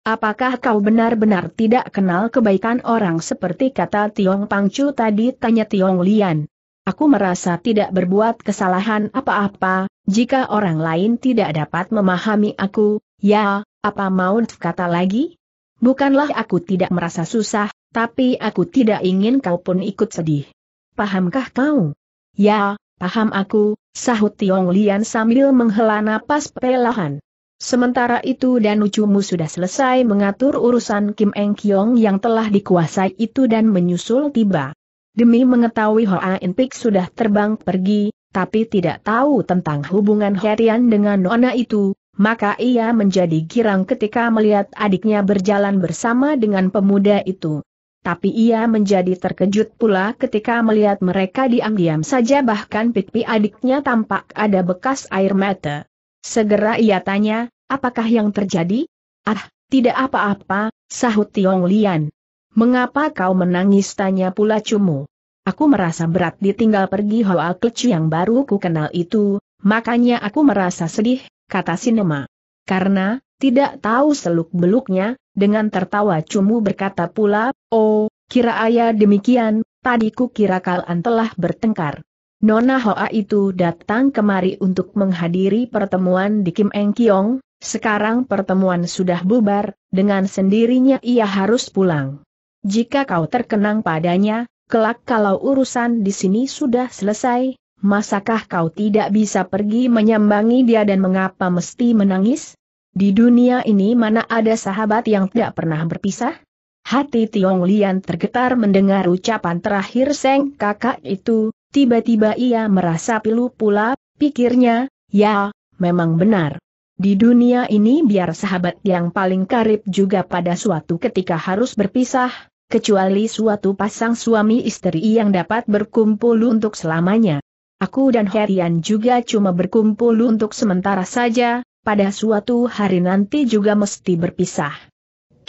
Apakah kau benar-benar tidak kenal kebaikan orang seperti kata Tiong Pangcu tadi tanya Tiong Lian? Aku merasa tidak berbuat kesalahan apa-apa, jika orang lain tidak dapat memahami aku, ya, apa mau kata lagi? Bukanlah aku tidak merasa susah, tapi aku tidak ingin kau pun ikut sedih. Pahamkah kau? Ya, paham aku, sahut Tiong Lian sambil menghela napas pelahan. Sementara itu dan ucumu sudah selesai mengatur urusan Kim Eng Kyong yang telah dikuasai itu dan menyusul tiba. Demi mengetahui Hoa In Pik sudah terbang pergi, tapi tidak tahu tentang hubungan Herian dengan Nona itu, maka ia menjadi girang ketika melihat adiknya berjalan bersama dengan pemuda itu. Tapi ia menjadi terkejut pula ketika melihat mereka diam-diam saja bahkan pipi adiknya tampak ada bekas air mata. Segera ia tanya, apakah yang terjadi? Ah, tidak apa-apa, sahut Tiong Lian. Mengapa kau menangis tanya pula Cumu? Aku merasa berat ditinggal pergi Hoa Kecu yang baru ku kenal itu, makanya aku merasa sedih, kata Sinema. Karena, tidak tahu seluk-beluknya, dengan tertawa Cumu berkata pula, oh, kira ayah demikian, tadi ku kira kalian telah bertengkar. Nona Hoa itu datang kemari untuk menghadiri pertemuan di Kim Eng Kiong, sekarang pertemuan sudah bubar, dengan sendirinya ia harus pulang. Jika kau terkenang padanya, kelak kalau urusan di sini sudah selesai, masakah kau tidak bisa pergi menyambangi dia dan mengapa mesti menangis? Di dunia ini mana ada sahabat yang tidak pernah berpisah? Hati Tiong Lian tergetar mendengar ucapan terakhir Seng kakak itu, Tiba-tiba ia merasa pilu pula, pikirnya, ya, memang benar. Di dunia ini biar sahabat yang paling karib juga pada suatu ketika harus berpisah, kecuali suatu pasang suami istri yang dapat berkumpul untuk selamanya. Aku dan Herian juga cuma berkumpul untuk sementara saja, pada suatu hari nanti juga mesti berpisah.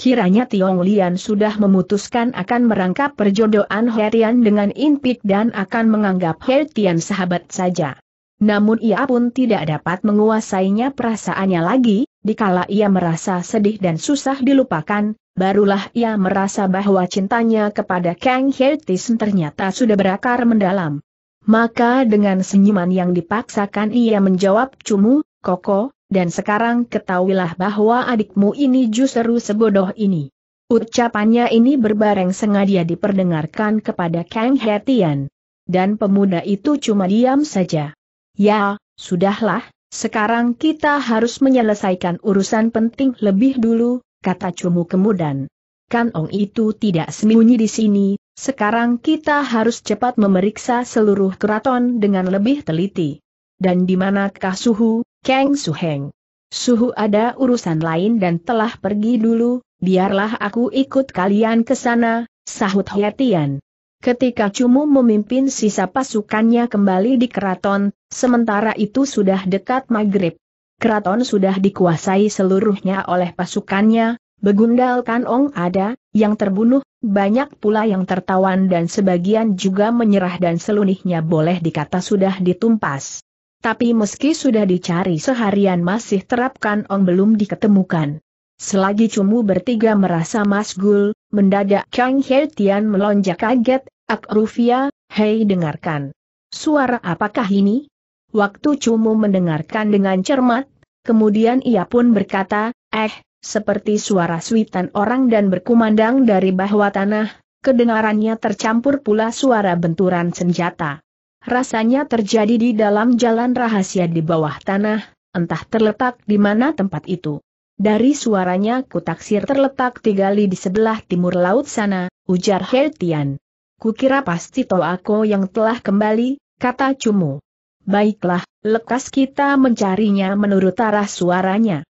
Kiranya Tiong Lian sudah memutuskan akan merangkap perjodohan He dengan In dan akan menganggap He Tian sahabat saja. Namun ia pun tidak dapat menguasainya perasaannya lagi, dikala ia merasa sedih dan susah dilupakan, barulah ia merasa bahwa cintanya kepada Kang Hertis ternyata sudah berakar mendalam. Maka dengan senyuman yang dipaksakan ia menjawab cumu, Koko, dan sekarang ketahuilah bahwa adikmu ini justru sebodoh ini. Ucapannya ini berbareng sengaja diperdengarkan kepada Kang Hetian. Dan pemuda itu cuma diam saja. Ya, sudahlah, sekarang kita harus menyelesaikan urusan penting lebih dulu, kata Cumu kemudian. Kan Ong itu tidak sembunyi di sini, sekarang kita harus cepat memeriksa seluruh keraton dengan lebih teliti. Dan di manakah suhu, Kang Suheng. Suhu ada urusan lain dan telah pergi dulu, biarlah aku ikut kalian ke sana, sahut Hoetian. Ketika Cumu memimpin sisa pasukannya kembali di keraton, sementara itu sudah dekat Maghrib. Keraton sudah dikuasai seluruhnya oleh pasukannya, begundal Kanong ada, yang terbunuh, banyak pula yang tertawan dan sebagian juga menyerah dan selunihnya boleh dikata sudah ditumpas. Tapi meski sudah dicari seharian masih terapkan ong belum diketemukan. Selagi Cumu bertiga merasa masgul, mendadak Kang He melonjak kaget, Ak Rufia, hei dengarkan. Suara apakah ini? Waktu Cumu mendengarkan dengan cermat, kemudian ia pun berkata, eh, seperti suara suitan orang dan berkumandang dari bawah tanah, kedengarannya tercampur pula suara benturan senjata. Rasanya terjadi di dalam jalan rahasia di bawah tanah, entah terletak di mana tempat itu. Dari suaranya kutaksir terletak tiga li di sebelah timur laut sana, ujar Hertian. Kukira pasti toh aku yang telah kembali, kata Cumu. Baiklah, lekas kita mencarinya menurut arah suaranya.